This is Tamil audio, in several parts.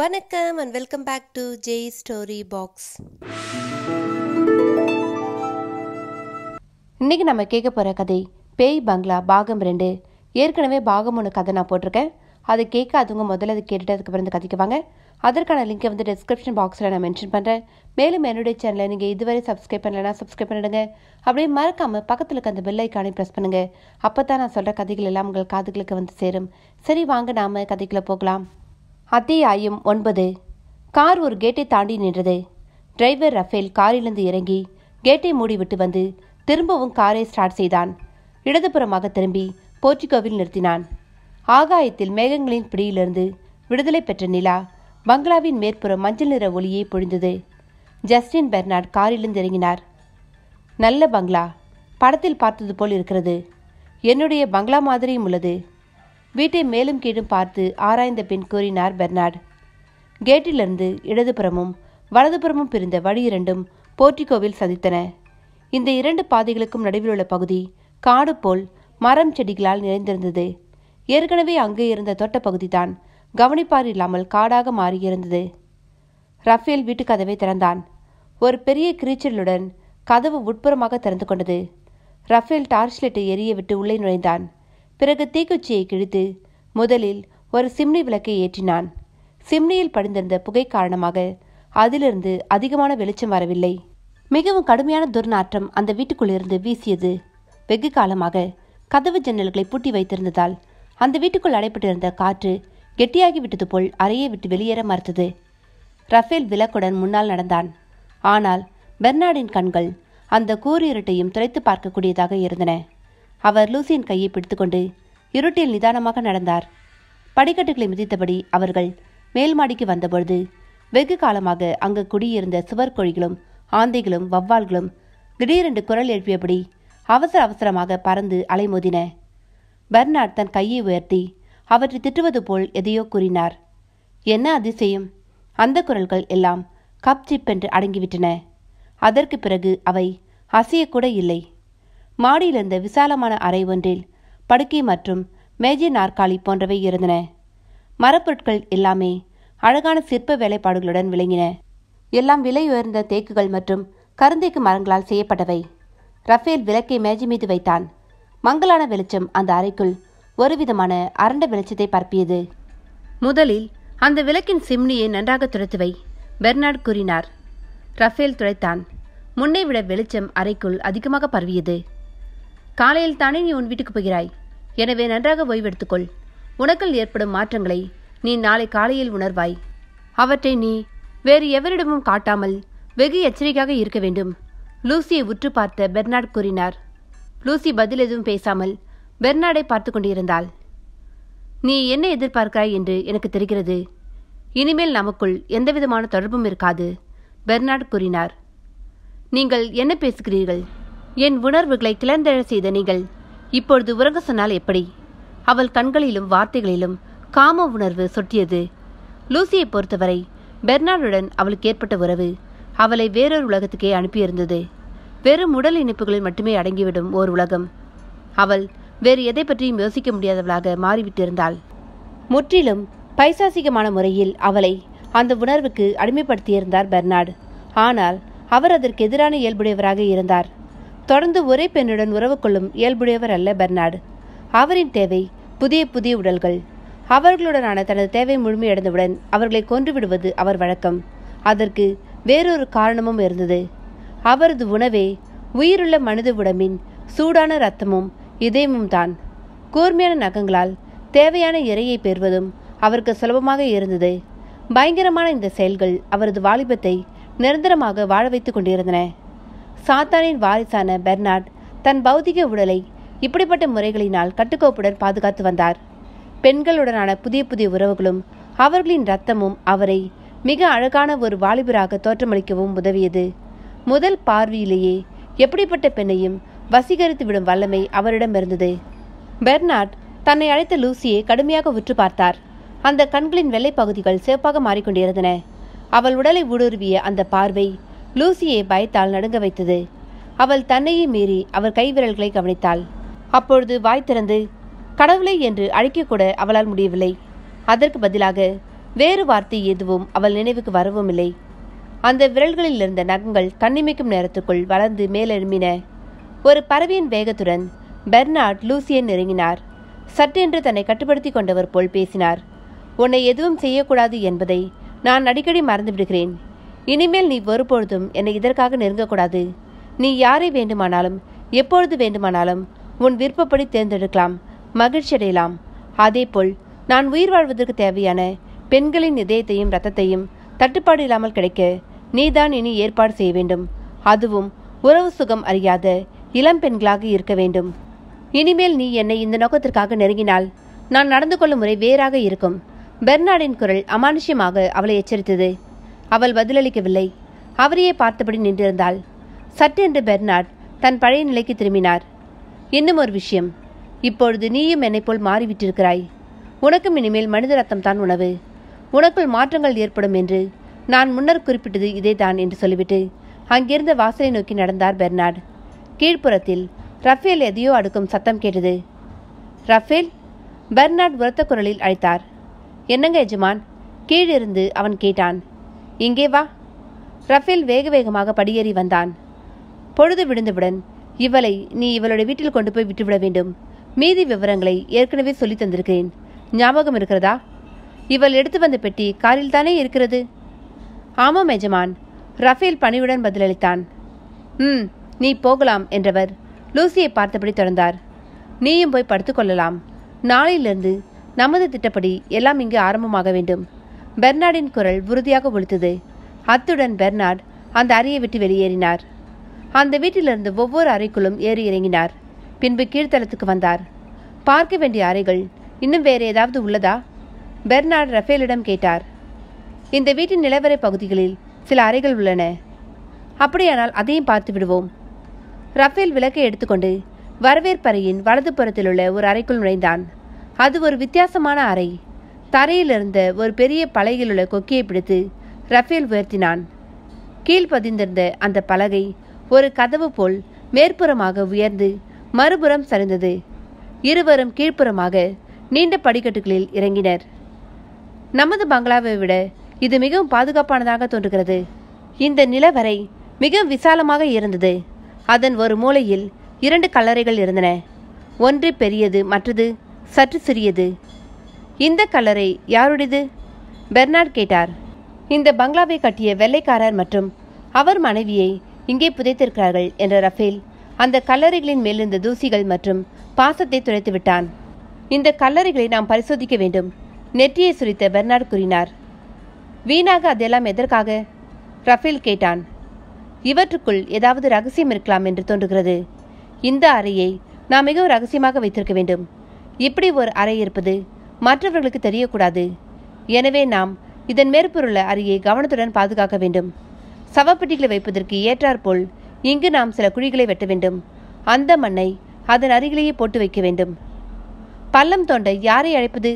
வணக்கம் and welcome back to Jai story box இன்னைக்கு நம்ம கேட்க போகிற கதை பேய் பங்களா பாகம் ரெண்டு ஏற்கனவே பாகம் ஒன்று கதை நான் போட்டிருக்கேன் அது கேட்காதவங்க முதல்ல அது கேட்டுட்டு அதுக்கப்புறம் இந்த கதைக்கு வாங்க அதற்கான லிங்கை வந்து டிஸ்கிரிப்ஷன் பாக்ஸில் நான் மென்ஷன் பண்ணுறேன் மேலும் என்னுடைய சேனலை நீங்கள் இதுவரை சப்ஸ்கிரைப் பண்ணலைன்னா சப்ஸ்கிரைப் பண்ணிடுங்க அப்படியே மறக்காமல் பக்கத்தில் இருக்க அந்த பெல் ப்ரெஸ் பண்ணுங்கள் அப்போ தான் நான் சொல்கிற கதைகள் எல்லாம் உங்கள் காதுகளுக்கு வந்து சேரும் சரி வாங்க நாம் கதைக்குள்ளே போகலாம் அத்தியாயம் ஒன்பது கார் ஒரு கேட்டை தாண்டி நின்றது டிரைவர் ரஃபேல் காரிலிருந்து இறங்கி கேட்டை மூடிவிட்டு வந்து திரும்பவும் காரை ஸ்டார்ட் செய்தான் இடதுபுறமாக திரும்பி போர்ச்சுகோவில் நிறுத்தினான் ஆகாயத்தில் மேகங்களின் பிடியிலிருந்து விடுதலை பெற்ற நிலா பங்களாவின் மேற்புறம் மஞ்சள் நிற ஒளியை பொழிந்தது ஜஸ்டின் பெர்னாட் காரிலிருந்து இறங்கினார் நல்ல பங்களா படத்தில் பார்த்தது போல் இருக்கிறது என்னுடைய பங்களா மாதிரியும் உள்ளது வீட்டை மேலும் கீழும் பார்த்து ஆராய்ந்த பின் கூறினார் பெர்னார்ட் கேட்டிலிருந்து இடதுபுறமும் வலதுபுறமும் பிரிந்த வழி இரண்டும் போர்டிகோவில் சந்தித்தன இந்த இரண்டு பாதைகளுக்கும் நடுவில் உள்ள பகுதி காடு போல் மரம் செடிகளால் நிறைந்திருந்தது ஏற்கனவே அங்கே இருந்த தோட்ட தான் கவனிப்பார் இல்லாமல் காடாக மாறியிருந்தது ரஃபேல் வீட்டு கதவை திறந்தான் ஒரு பெரிய கிரீச்சலுடன் கதவு உட்புறமாக திறந்து கொண்டது ரஃபேல் டார்ச் லைட்டை எரிய விட்டு உள்ளே நுழைந்தான் பிறகு தீக்குச்சியை கிழித்து முதலில் ஒரு சிம்னி விளக்கை ஏற்றினான் சிம்னியில் படிந்திருந்த புகை காரணமாக அதிலிருந்து அதிகமான வெளிச்சம் வரவில்லை மிகவும் கடுமையான துர்நாற்றம் அந்த இருந்து வீசியது வெகு காலமாக கதவு ஜன்னல்களை பூட்டி வைத்திருந்ததால் அந்த வீட்டுக்குள் அடைப்பட்டிருந்த காற்று கெட்டியாகி விட்டது போல் அறையை விட்டு வெளியேற மறுத்தது ரஃபேல் விளக்குடன் முன்னால் நடந்தான் ஆனால் பெர்னாடின் கண்கள் அந்த கூறிருட்டையும் துளைத்து பார்க்கக்கூடியதாக இருந்தன அவர் லூசியின் கையை பிடித்துக்கொண்டு இருட்டில் நிதானமாக நடந்தார் படிக்கட்டுகளை மிதித்தபடி அவர்கள் மேல் மாடிக்கு வந்தபொழுது வெகு காலமாக அங்கு குடியிருந்த சுவர்கொழிகளும் ஆந்தைகளும் வவ்வால்களும் திடீரென்று குரல் எழுப்பியபடி அவசர அவசரமாக பறந்து அலைமோதின பர்னார்ட் தன் கையை உயர்த்தி அவற்றை திட்டுவது போல் எதையோ கூறினார் என்ன அதிசயம் அந்த குரல்கள் எல்லாம் கப் சிப் என்று அடங்கிவிட்டன அதற்கு பிறகு அவை அசையக்கூட இல்லை மாடியிலிருந்த விசாலமான அறை ஒன்றில் படுக்கை மற்றும் மேஜை நாற்காலி போன்றவை இருந்தன மரப்பொருட்கள் எல்லாமே அழகான சிற்ப வேலைப்பாடுகளுடன் விளங்கின எல்லாம் விலை உயர்ந்த தேக்குகள் மற்றும் கருந்தேக்கு மரங்களால் செய்யப்பட்டவை ரஃபேல் விளக்கை மேஜை மீது வைத்தான் மங்களான வெளிச்சம் அந்த அறைக்குள் ஒருவிதமான அரண்ட வெளிச்சத்தை பரப்பியது முதலில் அந்த விளக்கின் சிம்னியை நன்றாக துடைத்துவை பெர்னார்ட் கூறினார் ரஃபேல் துடைத்தான் முன்னை விட வெளிச்சம் அறைக்குள் அதிகமாக பரவியது காலையில் தானே நீ உன் வீட்டுக்கு போகிறாய் எனவே நன்றாக ஓய்வெடுத்துக்கொள் உனக்குள் ஏற்படும் மாற்றங்களை நீ நாளை காலையில் உணர்வாய் அவற்றை நீ வேறு எவரிடமும் காட்டாமல் வெகு எச்சரிக்கையாக இருக்க வேண்டும் லூசியை உற்று பார்த்த பெர்னாட் கூறினார் லூசி பதில் எதுவும் பேசாமல் பெர்னாடை பார்த்து கொண்டிருந்தாள் நீ என்ன எதிர்பார்க்கிறாய் என்று எனக்கு தெரிகிறது இனிமேல் நமக்குள் எந்தவிதமான தொடர்பும் இருக்காது பெர்னாட் கூறினார் நீங்கள் என்ன பேசுகிறீர்கள் என் உணர்வுகளை கிளந்தெழ செய்த நீங்கள் இப்பொழுது உறங்க சொன்னால் எப்படி அவள் கண்களிலும் வார்த்தைகளிலும் காம உணர்வு சொட்டியது லூசியை பொறுத்தவரை பெர்னாடுடன் அவளுக்கு ஏற்பட்ட உறவு அவளை வேறொரு உலகத்துக்கே அனுப்பியிருந்தது வெறும் உடல் இணைப்புகளில் மட்டுமே அடங்கிவிடும் ஓர் உலகம் அவள் வேறு எதை பற்றியும் யோசிக்க முடியாதவளாக மாறிவிட்டிருந்தாள் முற்றிலும் பைசாசிகமான முறையில் அவளை அந்த உணர்வுக்கு அடிமைப்படுத்தியிருந்தார் பெர்னார்டு ஆனால் அவர் அதற்கு எதிரான இயல்புடையவராக இருந்தார் தொடர்ந்து ஒரே பெண்ணுடன் உறவு கொள்ளும் இயல்புடையவர் அல்ல பெர்னார்டு அவரின் தேவை புதிய புதிய உடல்கள் அவர்களுடனான தனது தேவை முழுமையடைந்தவுடன் அவர்களை கொன்றுவிடுவது அவர் வழக்கம் அதற்கு வேறொரு காரணமும் இருந்தது அவரது உணவே உயிருள்ள மனித உடம்பின் சூடான இரத்தமும் இதயமும் தான் கூர்மையான நகங்களால் தேவையான இறையை பெறுவதும் அவருக்கு சுலபமாக இருந்தது பயங்கரமான இந்த செயல்கள் அவரது வாலிபத்தை நிரந்தரமாக வாழ வைத்துக் கொண்டிருந்தன சாத்தானின் வாரிசான பெர்னார்ட் தன் பௌதிக உடலை இப்படிப்பட்ட முறைகளினால் கட்டுக்கோப்புடன் பாதுகாத்து வந்தார் பெண்களுடனான புதிய புதிய உறவுகளும் அவர்களின் ரத்தமும் அவரை மிக அழகான ஒரு வாலிபராக தோற்றமளிக்கவும் உதவியது முதல் பார்வையிலேயே எப்படிப்பட்ட பெண்ணையும் வசீகரித்து விடும் வல்லமை அவரிடம் இருந்தது பெர்னார்ட் தன்னை அழைத்த லூசியை கடுமையாக உற்று பார்த்தார் அந்த கண்களின் வெள்ளை பகுதிகள் சிவப்பாக மாறிக்கொண்டிருந்தன அவள் உடலை ஊடுருவிய அந்த பார்வை லூசியை பயத்தால் நடுங்க வைத்தது அவள் தன்னையே மீறி அவர் கைவிரல்களை கவனித்தாள் அப்பொழுது வாய் திறந்து கடவுளை என்று அழைக்கக்கூட அவளால் முடியவில்லை அதற்கு பதிலாக வேறு வார்த்தை எதுவும் அவள் நினைவுக்கு வரவும் இல்லை அந்த விரல்களில் இருந்த நகங்கள் கண்ணிமைக்கும் நேரத்துக்குள் வளர்ந்து மேலெழும்பின ஒரு பறவையின் வேகத்துடன் பெர்னார்ட் லூசியன் நெருங்கினார் சட்டென்று தன்னை கட்டுப்படுத்தி கொண்டவர் போல் பேசினார் உன்னை எதுவும் செய்யக்கூடாது என்பதை நான் அடிக்கடி மறந்துவிடுகிறேன் இனிமேல் நீ ஒருபொழுதும் என்னை இதற்காக நெருங்கக்கூடாது நீ யாரை வேண்டுமானாலும் எப்பொழுது வேண்டுமானாலும் உன் விருப்பப்படி தேர்ந்தெடுக்கலாம் மகிழ்ச்சி அடையலாம் அதேபோல் நான் உயிர் வாழ்வதற்கு தேவையான பெண்களின் இதயத்தையும் ரத்தத்தையும் தட்டுப்பாடு இல்லாமல் கிடைக்க நீதான் இனி ஏற்பாடு செய்ய வேண்டும் அதுவும் உறவு சுகம் அறியாத இளம் பெண்களாக இருக்க வேண்டும் இனிமேல் நீ என்னை இந்த நோக்கத்திற்காக நெருங்கினால் நான் நடந்து கொள்ளும் முறை வேறாக இருக்கும் பெர்னாடின் குரல் அமானுஷ்யமாக அவளை எச்சரித்தது அவள் பதிலளிக்கவில்லை அவரையே பார்த்தபடி நின்றிருந்தாள் சட்டென்று பெர்னாட் தன் பழைய நிலைக்கு திரும்பினார் இன்னும் ஒரு விஷயம் இப்பொழுது நீயும் என்னைப்போல் மாறிவிட்டிருக்கிறாய் உனக்கும் இனிமேல் மனித ரத்தம் தான் உணவு உனக்குள் மாற்றங்கள் ஏற்படும் என்று நான் முன்னர் குறிப்பிட்டது இதேதான் என்று சொல்லிவிட்டு அங்கிருந்த வாசலை நோக்கி நடந்தார் பெர்னாட் கீழ்ப்புறத்தில் ரஃபேல் எதையோ அடுக்கும் சத்தம் கேட்டது ரஃபேல் பெர்னாட் உரத்த குரலில் அழைத்தார் என்னங்க எஜமான் கீழிருந்து அவன் கேட்டான் இங்கே வா ரஃபேல் வேக வேகமாக படியேறி வந்தான் பொழுது விழுந்தவுடன் இவளை நீ இவளுடைய வீட்டில் கொண்டு போய் விட்டுவிட வேண்டும் மீதி விவரங்களை ஏற்கனவே சொல்லி தந்திருக்கிறேன் ஞாபகம் இருக்கிறதா இவள் எடுத்து வந்த பெட்டி காரில் தானே இருக்கிறது ஆமாம் எஜமான் ரஃபேல் பணிவுடன் பதிலளித்தான் ம் நீ போகலாம் என்றவர் லூசியை பார்த்தபடி தொடர்ந்தார் நீயும் போய் படுத்துக்கொள்ளலாம் நாளையிலிருந்து நமது திட்டப்படி எல்லாம் இங்கு ஆரம்பமாக வேண்டும் பெர்னார்டின் குரல் உறுதியாக ஒழித்தது அத்துடன் பெர்னார்ட் அந்த அறையை விட்டு வெளியேறினார் அந்த வீட்டிலிருந்து ஒவ்வொரு அறைக்குள்ளும் ஏறி இறங்கினார் பின்பு கீழ்த்தளத்துக்கு வந்தார் பார்க்க வேண்டிய அறைகள் இன்னும் வேறு ஏதாவது உள்ளதா பெர்னார்ட் ரஃபேலிடம் கேட்டார் இந்த வீட்டின் நிலவரை பகுதிகளில் சில அறைகள் உள்ளன அப்படியானால் அதையும் பார்த்து விடுவோம் ரஃபேல் விளக்கை எடுத்துக்கொண்டு வரவேற்பறையின் வலது புறத்தில் உள்ள ஒரு அறைக்குள் நுழைந்தான் அது ஒரு வித்தியாசமான அறை தரையிலிருந்த ஒரு பெரிய பலகையிலுள்ள கொக்கியை பிடித்து ரஃபேல் உயர்த்தினான் கீழ்ப்பதிந்திருந்த அந்த பலகை ஒரு கதவு போல் மேற்புறமாக உயர்ந்து மறுபுறம் சரிந்தது இருவரும் கீழ்ப்புறமாக நீண்ட படிக்கட்டுகளில் இறங்கினர் நமது பங்களாவை விட இது மிகவும் பாதுகாப்பானதாக தோன்றுகிறது இந்த நிலவரை மிக விசாலமாக இருந்தது அதன் ஒரு மூலையில் இரண்டு கல்லறைகள் இருந்தன ஒன்று பெரியது மற்றது சற்று சிறியது இந்த கல்லறை யாருடையது பெர்னார்ட் கேட்டார் இந்த பங்களாவை கட்டிய வெள்ளைக்காரர் மற்றும் அவர் மனைவியை இங்கே புதைத்திருக்கிறார்கள் என்ற ரஃபேல் அந்த கல்லறைகளின் மேலிருந்த தூசிகள் மற்றும் பாசத்தை துடைத்து விட்டான் இந்த கல்லறைகளை நாம் பரிசோதிக்க வேண்டும் நெற்றியை சுரித்த பெர்னார்ட் கூறினார் வீணாக அதெல்லாம் எதற்காக ரஃபேல் கேட்டான் இவற்றுக்குள் ஏதாவது ரகசியம் இருக்கலாம் என்று தோன்றுகிறது இந்த அறையை நாம் மிகவும் ரகசியமாக வைத்திருக்க வேண்டும் இப்படி ஒரு அறை இருப்பது மற்றவர்களுக்கு தெரியக்கூடாது எனவே நாம் இதன் மேற்பொருள் அறியை கவனத்துடன் பாதுகாக்க வேண்டும் சவப்பெட்டிகளை வைப்பதற்கு ஏற்றாற்போல் இங்கு நாம் சில குழிகளை வெட்ட வேண்டும் அந்த மண்ணை அதன் அருகிலேயே போட்டு வைக்க வேண்டும் பள்ளம் தோண்ட யாரை அழைப்பது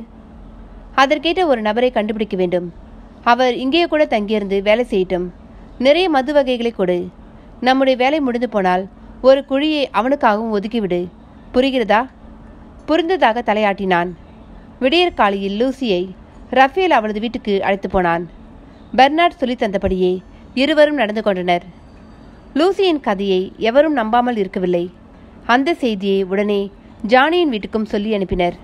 அதற்கேற்ற ஒரு நபரை கண்டுபிடிக்க வேண்டும் அவர் இங்கேயே கூட தங்கியிருந்து வேலை செய்யட்டும் நிறைய மது வகைகளை கொடு நம்முடைய வேலை முடிந்து போனால் ஒரு குழியை அவனுக்காகவும் ஒதுக்கிவிடு புரிகிறதா புரிந்ததாக தலையாட்டினான் விடியற்காலையில் லூசியை ரஃபேல் அவளது வீட்டுக்கு அழைத்து போனான் பெர்னார்ட் சொல்லி தந்தபடியே இருவரும் நடந்து கொண்டனர் லூசியின் கதையை எவரும் நம்பாமல் இருக்கவில்லை அந்த செய்தியை உடனே ஜானியின் வீட்டுக்கும் சொல்லி அனுப்பினர்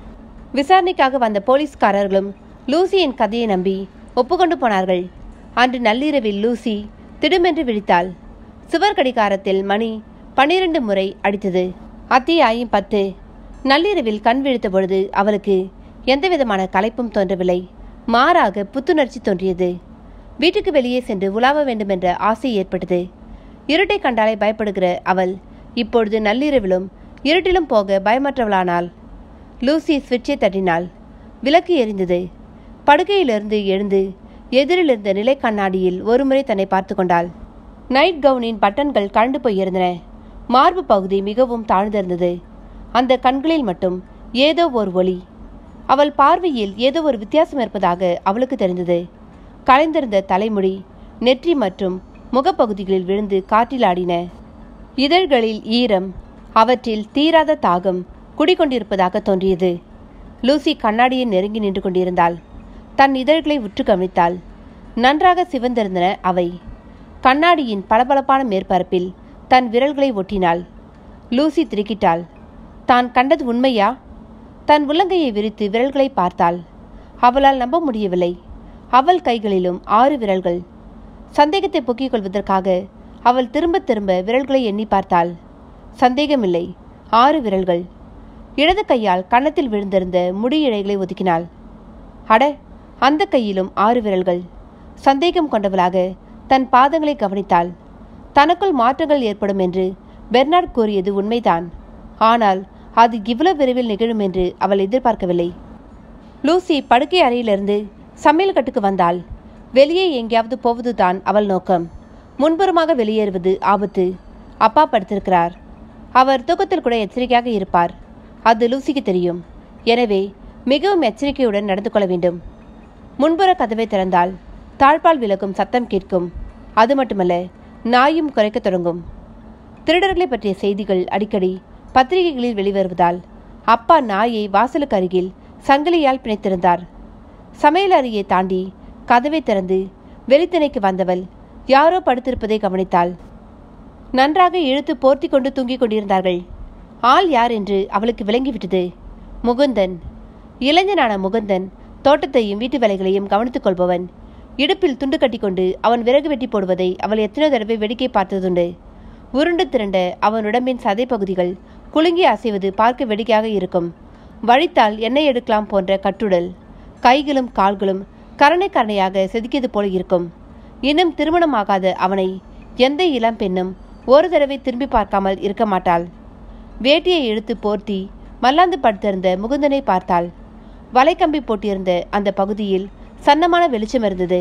விசாரணைக்காக வந்த போலீஸ்காரர்களும் லூசியின் கதையை நம்பி ஒப்புக்கொண்டு போனார்கள் அன்று நள்ளிரவில் லூசி திடுமென்று விழித்தாள் சுவர் கடிகாரத்தில் மணி பன்னிரண்டு முறை அடித்தது அத்தியாயம் பத்து நள்ளிரவில் கண் விழித்த பொழுது அவளுக்கு எந்தவிதமான களைப்பும் தோன்றவில்லை மாறாக புத்துணர்ச்சி தோன்றியது வீட்டுக்கு வெளியே சென்று உலாவ வேண்டுமென்ற ஆசை ஏற்பட்டது இருட்டை கண்டாலே பயப்படுகிற அவள் இப்பொழுது நள்ளிரவிலும் இருட்டிலும் போக பயமற்றவளானாள் லூசி சுவிட்சை தட்டினாள் விளக்கு எரிந்தது படுக்கையிலிருந்து எழுந்து எதிரில் இருந்த நிலை கண்ணாடியில் ஒருமுறை தன்னை பார்த்து கொண்டாள் நைட் கவுனின் பட்டன்கள் கலண்டு போயிருந்தன மார்பு பகுதி மிகவும் தாழ்ந்திருந்தது அந்த கண்களில் மட்டும் ஏதோ ஒரு ஒளி அவள் பார்வையில் ஏதோ ஒரு வித்தியாசம் இருப்பதாக அவளுக்கு தெரிந்தது கலைந்திருந்த தலைமுடி நெற்றி மற்றும் முகப்பகுதிகளில் விழுந்து காற்றிலாடின இதழ்களில் ஈரம் அவற்றில் தீராத தாகம் குடிகொண்டிருப்பதாக தோன்றியது லூசி கண்ணாடியை நெருங்கி நின்று கொண்டிருந்தாள் தன் இதழ்களை உற்று கவனித்தாள் நன்றாக சிவந்திருந்தன அவை கண்ணாடியின் பளபளப்பான மேற்பரப்பில் தன் விரல்களை ஒட்டினாள் லூசி திருக்கிட்டாள் தான் கண்டது உண்மையா தன் உள்ளங்கையை விரித்து விரல்களை பார்த்தாள் அவளால் நம்ப முடியவில்லை அவள் கைகளிலும் ஆறு விரல்கள் சந்தேகத்தை பொக்கிக் கொள்வதற்காக அவள் திரும்ப திரும்ப விரல்களை எண்ணி பார்த்தாள் சந்தேகமில்லை ஆறு விரல்கள் இடது கையால் கன்னத்தில் விழுந்திருந்த முடி ஒதுக்கினாள் அட அந்த கையிலும் ஆறு விரல்கள் சந்தேகம் கொண்டவளாக தன் பாதங்களை கவனித்தாள் தனக்குள் மாற்றங்கள் ஏற்படும் என்று பெர்னார்ட் கூறியது உண்மைதான் ஆனால் அது இவ்வளவு விரைவில் நிகழும் என்று அவள் எதிர்பார்க்கவில்லை லூசி படுக்கை அறையிலிருந்து சமையல் கட்டுக்கு வந்தாள் வெளியே எங்கேயாவது போவதுதான் அவள் நோக்கம் முன்புறமாக வெளியேறுவது ஆபத்து அப்பா படுத்திருக்கிறார் அவர் தூக்கத்தில் கூட எச்சரிக்கையாக இருப்பார் அது லூசிக்கு தெரியும் எனவே மிகவும் எச்சரிக்கையுடன் நடந்து கொள்ள வேண்டும் முன்புற கதவை திறந்தால் தாழ்பால் விலகும் சத்தம் கேட்கும் அது மட்டுமல்ல நாயும் குறைக்க தொடங்கும் திருடர்களை பற்றிய செய்திகள் அடிக்கடி பத்திரிகைகளில் வெளிவருவதால் அப்பா நாயை வாசலுக்கு அருகில் சங்கிலியால் பிணைத்திருந்தார் சமையல் அறையை தாண்டி கதவை திறந்து வெளித்திணைக்கு வந்தவள் யாரோ படுத்திருப்பதை கவனித்தாள் நன்றாக இழுத்து போர்த்தி கொண்டு தூங்கிக் கொண்டிருந்தார்கள் ஆள் யார் என்று அவளுக்கு விளங்கிவிட்டது முகுந்தன் இளைஞனான முகுந்தன் தோட்டத்தையும் வீட்டு வேலைகளையும் கவனித்துக் கொள்பவன் இடுப்பில் துண்டு கட்டிக்கொண்டு அவன் விறகு வெட்டி போடுவதை அவள் எத்தனை தடவை வேடிக்கை பார்த்ததுண்டு உருண்டு திரண்ட அவன் உடம்பின் சதை பகுதிகள் குலுங்கி அசைவது பார்க்க வேடிக்கையாக இருக்கும் வழித்தால் எண்ணெய் எடுக்கலாம் போன்ற கட்டுடல் கைகளும் கால்களும் கரணை கரணையாக செதுக்கியது போல இருக்கும் இன்னும் திருமணமாகாத அவனை எந்த இளம் பெண்ணும் ஒரு தடவை திரும்பி பார்க்காமல் இருக்க மாட்டாள் வேட்டியை எடுத்து போர்த்தி மல்லாந்து படுத்திருந்த முகுந்தனை பார்த்தாள் வலைக்கம்பி போட்டிருந்த அந்த பகுதியில் சன்னமான வெளிச்சம் இருந்தது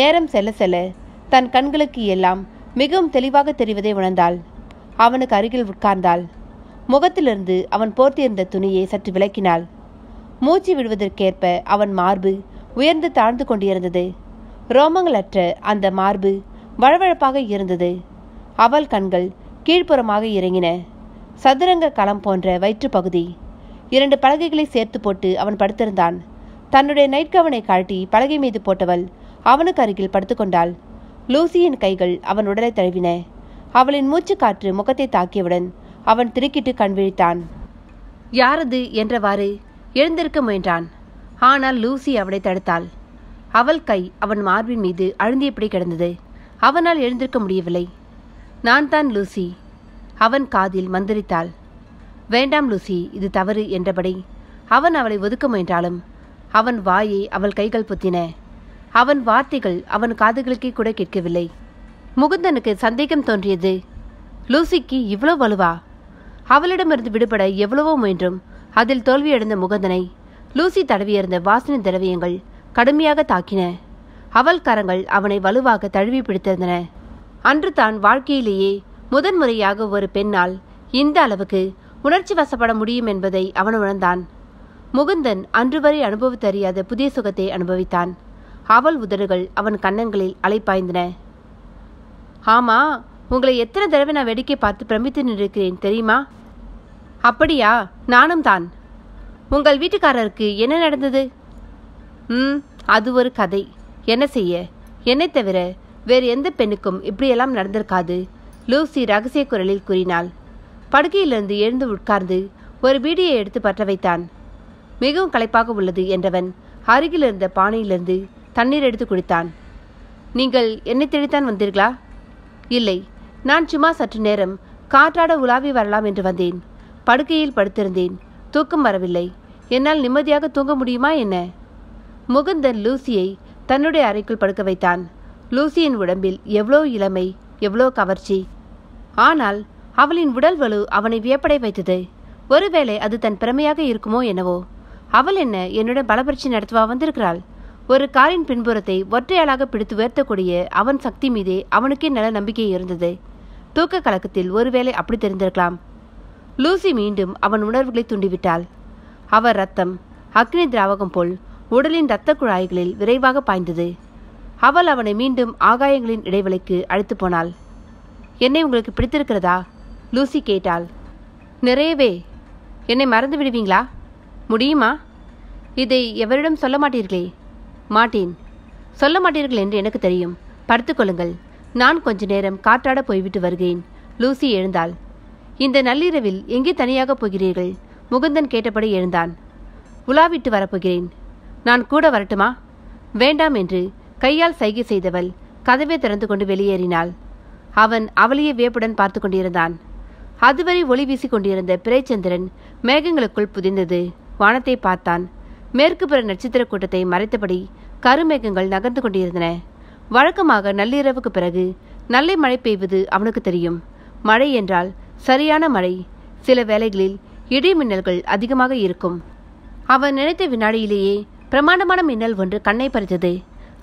நேரம் செல்ல செல்ல தன் கண்களுக்கு எல்லாம் மிகவும் தெளிவாக தெரிவதை உணர்ந்தாள் அவனுக்கு அருகில் உட்கார்ந்தாள் முகத்திலிருந்து அவன் போர்த்தியிருந்த துணியை சற்று விலக்கினாள் மூச்சு விடுவதற்கேற்ப அவன் மார்பு உயர்ந்து தாழ்ந்து கொண்டிருந்தது ரோமங்களற்ற அந்த மார்பு வழவழப்பாக இருந்தது அவள் கண்கள் கீழ்ப்புறமாக இறங்கின சதுரங்க களம் போன்ற வயிற்று பகுதி இரண்டு பலகைகளை சேர்த்து போட்டு அவன் படுத்திருந்தான் தன்னுடைய நைட்கவனை காட்டி பலகை மீது போட்டவள் அவனுக்கு அருகில் படுத்துக்கொண்டாள் லூசியின் கைகள் அவன் உடலை தழுவின அவளின் மூச்சு காற்று முகத்தை தாக்கியவுடன் அவன் திருக்கிட்டு கண் விழித்தான் யாரது என்றவாறு எழுந்திருக்க முயன்றான் ஆனால் லூசி அவளை தடுத்தாள் அவள் கை அவன் மார்பின் மீது அழுந்தியபடி கிடந்தது அவனால் எழுந்திருக்க முடியவில்லை நான் தான் லூசி அவன் காதில் மந்திரித்தாள் வேண்டாம் லூசி இது தவறு என்றபடி அவன் அவளை ஒதுக்க முயன்றாலும் அவன் வாயை அவள் கைகள் புத்தின அவன் வார்த்தைகள் அவன் காதுகளுக்கே கூட கேட்கவில்லை முகுந்தனுக்கு சந்தேகம் தோன்றியது லூசிக்கு இவ்வளோ வலுவா அவளிடமிருந்து விடுபட எவ்வளவோ முயன்றும் அதில் தோல்வியடைந்த முகந்தனை லூசி தடவியிருந்த வாசனை திரவியங்கள் கடுமையாக தாக்கின அவள் கரங்கள் அவனை வலுவாக தழுவி பிடித்திருந்தன அன்று தான் வாழ்க்கையிலேயே முதன்முறையாக ஒரு பெண்ணால் இந்த அளவுக்கு உணர்ச்சி வசப்பட முடியும் என்பதை அவன் உணர்ந்தான் முகுந்தன் அன்று வரை அனுபவித்தறியாத புதிய சுகத்தை அனுபவித்தான் அவள் உதடுகள் அவன் கன்னங்களில் அலைப்பாய்ந்தன ஆமா உங்களை எத்தனை தடவை நான் வேடிக்கை பார்த்து பிரமித்து நின்றிருக்கிறேன் தெரியுமா அப்படியா நானும் தான் உங்கள் வீட்டுக்காரருக்கு என்ன நடந்தது ம் அது ஒரு கதை என்ன செய்ய என்னை தவிர வேறு எந்த பெண்ணுக்கும் இப்படியெல்லாம் நடந்திருக்காது லூசி ரகசிய குரலில் கூறினாள் படுக்கையிலிருந்து எழுந்து உட்கார்ந்து ஒரு பீடியை எடுத்து பற்ற வைத்தான் மிகவும் களைப்பாக உள்ளது என்றவன் அருகில் இருந்த பானையிலிருந்து தண்ணீர் எடுத்து குடித்தான் நீங்கள் என்னை தேடித்தான் வந்தீர்களா இல்லை நான் சும்மா சற்று நேரம் காற்றாட உலாவி வரலாம் என்று வந்தேன் படுக்கையில் படுத்திருந்தேன் தூக்கம் வரவில்லை என்னால் நிம்மதியாக தூங்க முடியுமா என்ன முகுந்தன் லூசியை தன்னுடைய அறைக்குள் படுக்க வைத்தான் லூசியின் உடம்பில் எவ்வளோ இளமை எவ்வளோ கவர்ச்சி ஆனால் அவளின் உடல் வலு அவனை வியப்படை வைத்தது ஒருவேளை அது தன் பிறமையாக இருக்குமோ என்னவோ அவள் என்ன என்னுடன் பலபரிச்சி நடத்துவா வந்திருக்கிறாள் ஒரு காரின் பின்புறத்தை ஒற்றையாளாக பிடித்து உயர்த்தக்கூடிய அவன் சக்தி மீதே அவனுக்கே நல்ல நம்பிக்கை இருந்தது தூக்க கலக்கத்தில் ஒருவேளை அப்படி தெரிந்திருக்கலாம் லூசி மீண்டும் அவன் உணர்வுகளை தூண்டிவிட்டாள் அவர் ரத்தம் அக்னி திராவகம் போல் உடலின் இரத்த குழாய்களில் விரைவாக பாய்ந்தது அவள் அவனை மீண்டும் ஆகாயங்களின் இடைவெளிக்கு அழைத்து போனாள் என்னை உங்களுக்கு பிடித்திருக்கிறதா லூசி கேட்டாள் நிறையவே என்னை மறந்து விடுவீங்களா முடியுமா இதை எவரிடம் சொல்ல மாட்டீர்களே மாட்டேன் சொல்ல மாட்டீர்கள் என்று எனக்கு தெரியும் படுத்துக்கொள்ளுங்கள் நான் கொஞ்ச நேரம் காற்றாட போய்விட்டு வருகிறேன் லூசி எழுந்தாள் இந்த நள்ளிரவில் எங்கே தனியாக போகிறீர்கள் முகுந்தன் கேட்டபடி எழுந்தான் உலாவிட்டு வரப்போகிறேன் நான் கூட வரட்டுமா வேண்டாம் என்று கையால் சைகை செய்தவள் கதவை திறந்து கொண்டு வெளியேறினாள் அவன் அவளையே வியப்புடன் பார்த்து கொண்டிருந்தான் அதுவரை ஒளி வீசி கொண்டிருந்த பிறைச்சந்திரன் மேகங்களுக்குள் புதிந்தது வானத்தை பார்த்தான் மேற்கு புற நட்சத்திர கூட்டத்தை மறைத்தபடி கருமேகங்கள் நகர்ந்து கொண்டிருந்தன வழக்கமாக நள்ளிரவுக்கு பிறகு நல்லை மழை பெய்வது அவனுக்கு தெரியும் மழை என்றால் சரியான மழை சில வேளைகளில் இடி மின்னல்கள் அதிகமாக இருக்கும் அவன் நினைத்த வினாடியிலேயே பிரமாண்டமான மின்னல் ஒன்று கண்ணை பறித்தது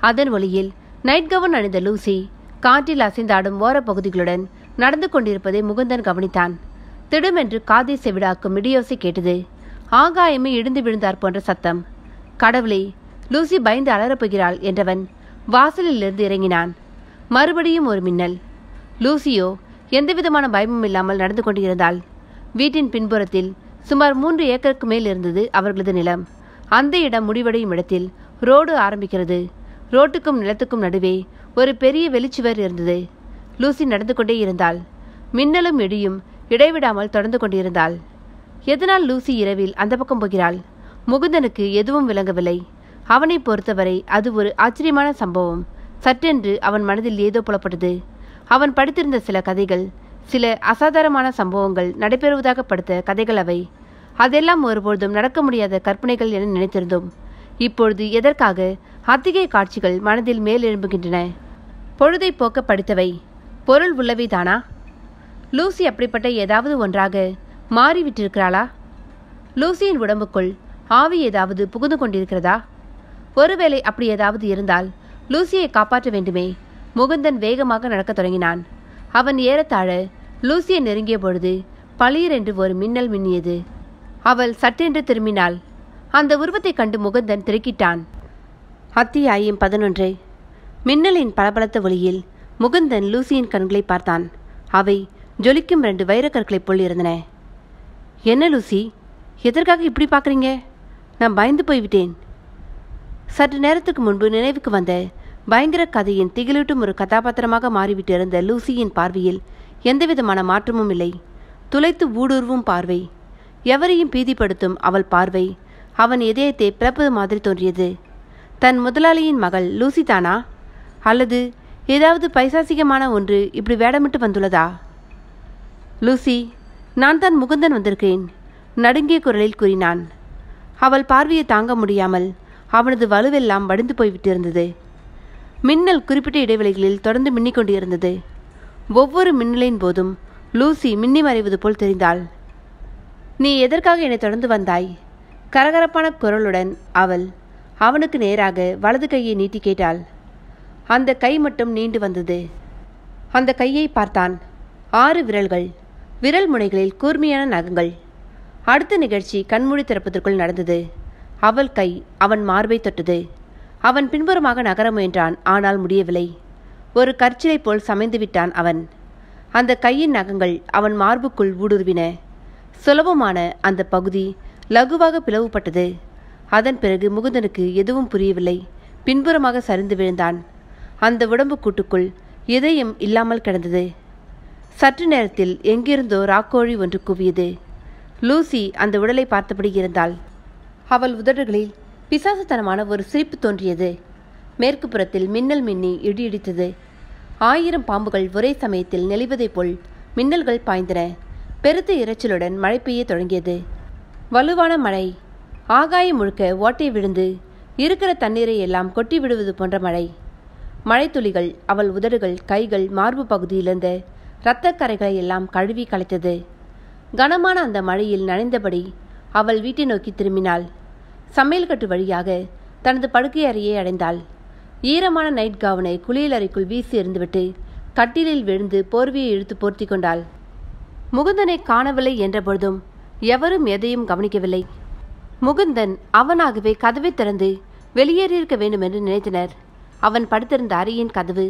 அதன் ஒளியில் நைட் கவன் அணிந்த லூசி காற்றில் அசைந்தாடும் ஓரப்பகுதிகளுடன் நடந்து கொண்டிருப்பதை முகுந்தன் கவனித்தான் திடமென்று காதை செவிடாக்கும் இடியோசை கேட்டது ஆகாயமே இடிந்து விழுந்தார் போன்ற சத்தம் கடவுளே லூசி பயந்து அலறப்போகிறாள் என்றவன் வாசலிலிருந்து இறங்கினான் மறுபடியும் ஒரு மின்னல் லூசியோ எந்தவிதமான பயமும் இல்லாமல் நடந்து கொண்டிருந்தாள் வீட்டின் பின்புறத்தில் சுமார் மூன்று ஏக்கருக்கு மேல் இருந்தது அவர்களது நிலம் அந்த இடம் முடிவடையும் இடத்தில் ரோடு ஆரம்பிக்கிறது ரோட்டுக்கும் நிலத்துக்கும் நடுவே ஒரு பெரிய வெளிச்சுவர் இருந்தது லூசி நடந்து கொண்டே இருந்தாள் மின்னலும் இடியும் இடைவிடாமல் தொடர்ந்து கொண்டிருந்தாள் எதனால் லூசி இரவில் அந்த பக்கம் போகிறாள் முகுந்தனுக்கு எதுவும் விளங்கவில்லை அவனை பொறுத்தவரை அது ஒரு ஆச்சரியமான சம்பவம் சற்றென்று அவன் மனதில் ஏதோ புலப்பட்டது அவன் படித்திருந்த சில கதைகள் சில அசாதாரணமான சம்பவங்கள் நடைபெறுவதாக படுத்த கதைகள் அவை அதெல்லாம் ஒருபொழுதும் நடக்க முடியாத கற்பனைகள் என நினைத்திருந்தோம் இப்பொழுது எதற்காக அத்திகை காட்சிகள் மனதில் மேலெழும்புகின்றன பொழுதை போக்க படித்தவை பொருள் உள்ளவை தானா லூசி அப்படிப்பட்ட ஏதாவது ஒன்றாக மாறிவிட்டிருக்கிறாளா லூசியின் உடம்புக்குள் ஆவி ஏதாவது புகுந்து கொண்டிருக்கிறதா ஒருவேளை அப்படி ஏதாவது இருந்தால் லூசியை காப்பாற்ற வேண்டுமே முகுந்தன் வேகமாக நடக்கத் தொடங்கினான் அவன் ஏறத்தாழ லூசியை நெருங்கிய பொழுது பளியரென்று ஒரு மின்னல் மின்னியது அவள் சட்டென்று திரும்பினாள் அந்த உருவத்தை கண்டு முகுந்தன் திருக்கிட்டான் அத்தியாயம் பதினொன்று மின்னலின் பளபளத்த ஒளியில் முகுந்தன் லூசியின் கண்களை பார்த்தான் அவை ஜொலிக்கும் ரெண்டு வைரக்கற்களை போல் இருந்தன என்ன லூசி எதற்காக இப்படி பார்க்குறீங்க நான் பயந்து போய்விட்டேன் சற்று நேரத்துக்கு முன்பு நினைவுக்கு வந்த பயங்கர கதையின் திகிலூட்டும் ஒரு கதாபாத்திரமாக மாறிவிட்டிருந்த லூசியின் பார்வையில் எந்தவிதமான மாற்றமும் இல்லை துளைத்து ஊடுருவும் பார்வை எவரையும் பீதிப்படுத்தும் அவள் பார்வை அவன் இதயத்தை பிறப்பது மாதிரி தோன்றியது தன் முதலாளியின் மகள் லூசி தானா அல்லது ஏதாவது பைசாசிகமான ஒன்று இப்படி வேடமிட்டு வந்துள்ளதா லூசி நான் தான் முகுந்தன் வந்திருக்கிறேன் நடுங்கிய குரலில் கூறினான் அவள் பார்வையை தாங்க முடியாமல் அவனது வலுவெல்லாம் வடிந்து போய்விட்டு இருந்தது மின்னல் குறிப்பிட்ட இடைவெளிகளில் தொடர்ந்து மின்னிக் கொண்டிருந்தது ஒவ்வொரு மின்னலின் போதும் லூசி மின்னி மறைவது போல் தெரிந்தாள் நீ எதற்காக என்னை தொடர்ந்து வந்தாய் கரகரப்பான குரலுடன் அவள் அவனுக்கு நேராக வலது கையை நீட்டி கேட்டாள் அந்த கை மட்டும் நீண்டு வந்தது அந்த கையை பார்த்தான் ஆறு விரல்கள் விரல் முனைகளில் கூர்மையான நகங்கள் அடுத்த நிகழ்ச்சி கண்மூடி திறப்பதற்குள் நடந்தது அவள் கை அவன் மார்பை தொட்டது அவன் பின்புறமாக நகர முயன்றான் ஆனால் முடியவில்லை ஒரு கற்சிலை போல் சமைந்து விட்டான் அவன் அந்த கையின் நகங்கள் அவன் மார்புக்குள் ஊடுருவின சுலபமான அந்த பகுதி லகுவாக பிளவுபட்டது அதன் பிறகு முகுந்தனுக்கு எதுவும் புரியவில்லை பின்புறமாக சரிந்து விழுந்தான் அந்த உடம்பு கூட்டுக்குள் இதயம் இல்லாமல் கிடந்தது சற்று நேரத்தில் எங்கிருந்தோ ராக்கோழி ஒன்று குவியது லூசி அந்த உடலை பார்த்தபடி இருந்தாள் அவள் உதடுகளில் பிசாசுத்தனமான ஒரு சிரிப்பு தோன்றியது மேற்கு புறத்தில் மின்னல் மின்னி இடி இடித்தது ஆயிரம் பாம்புகள் ஒரே சமயத்தில் நெளிவதைப் போல் மின்னல்கள் பாய்ந்தன பெருத்த இரைச்சலுடன் மழை பெய்ய தொடங்கியது வலுவான மழை ஆகாயம் முழுக்க ஓட்டை விழுந்து இருக்கிற தண்ணீரை எல்லாம் கொட்டி விடுவது போன்ற மழை மழைத்துளிகள் அவள் உதடுகள் கைகள் மார்பு பகுதியிலிருந்த இரத்தக்கரைகளை எல்லாம் கழுவி கலைத்தது கனமான அந்த மழையில் நனைந்தபடி அவள் வீட்டை நோக்கி திரும்பினாள் சமையல்கட்டு வழியாக தனது படுக்கை அறையை அடைந்தாள் ஈரமான நைட் கவுனை குளியல் அறைக்குள் வீசி எறிந்துவிட்டு கட்டிலில் விழுந்து போர்வியை இழுத்து போர்த்தி கொண்டாள் முகுந்தனை காணவில்லை என்றபொழுதும் எவரும் எதையும் கவனிக்கவில்லை முகுந்தன் அவனாகவே கதவை திறந்து வெளியேறியிருக்க வேண்டும் என்று நினைத்தனர் அவன் படுத்திருந்த அறையின் கதவு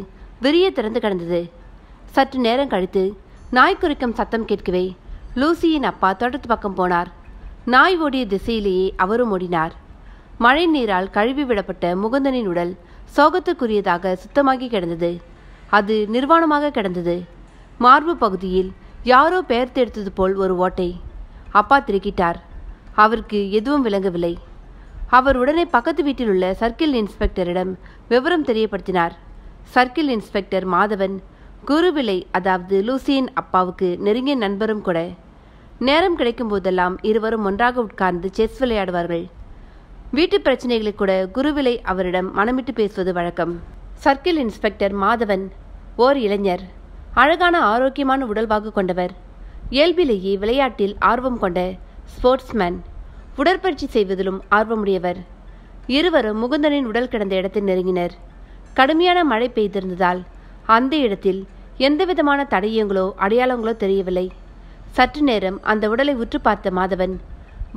விரிய திறந்து கிடந்தது சற்று நேரம் கழித்து நாய் குறிக்கும் சத்தம் கேட்கவே லூசியின் அப்பா தோட்டத்து பக்கம் போனார் நாய் ஓடிய திசையிலேயே அவரும் ஓடினார் மழை நீரால் கழுவி விடப்பட்ட முகந்தனின் உடல் சோகத்துக்குரியதாக சுத்தமாகி கிடந்தது அது நிர்வாணமாக கிடந்தது மார்பு பகுதியில் யாரோ பெயர் தேடுத்தது போல் ஒரு ஓட்டை அப்பா திருக்கிட்டார் அவருக்கு எதுவும் விளங்கவில்லை அவர் உடனே பக்கத்து வீட்டில் உள்ள சர்க்கிள் இன்ஸ்பெக்டரிடம் விவரம் தெரியப்படுத்தினார் சர்க்கிள் இன்ஸ்பெக்டர் மாதவன் குருவிலை அதாவது லூசியின் அப்பாவுக்கு நெருங்கிய நண்பரும் கூட நேரம் கிடைக்கும் போதெல்லாம் இருவரும் ஒன்றாக உட்கார்ந்து செஸ் விளையாடுவார்கள் வீட்டு பிரச்சனைகளை கூட குருவிலை அவரிடம் மனமிட்டு பேசுவது வழக்கம் சர்க்கிள் இன்ஸ்பெக்டர் மாதவன் ஓர் இளைஞர் அழகான ஆரோக்கியமான உடல்வாக்கு கொண்டவர் இயல்பிலேயே விளையாட்டில் ஆர்வம் கொண்ட ஸ்போர்ட்ஸ்மேன் உடற்பயிற்சி செய்வதிலும் ஆர்வமுடையவர் இருவரும் முகுந்தனின் உடல் கிடந்த இடத்தில் நெருங்கினர் கடுமையான மழை பெய்திருந்ததால் அந்த இடத்தில் எந்தவிதமான தடயங்களோ அடையாளங்களோ தெரியவில்லை சற்று நேரம் அந்த உடலை உற்று பார்த்த மாதவன்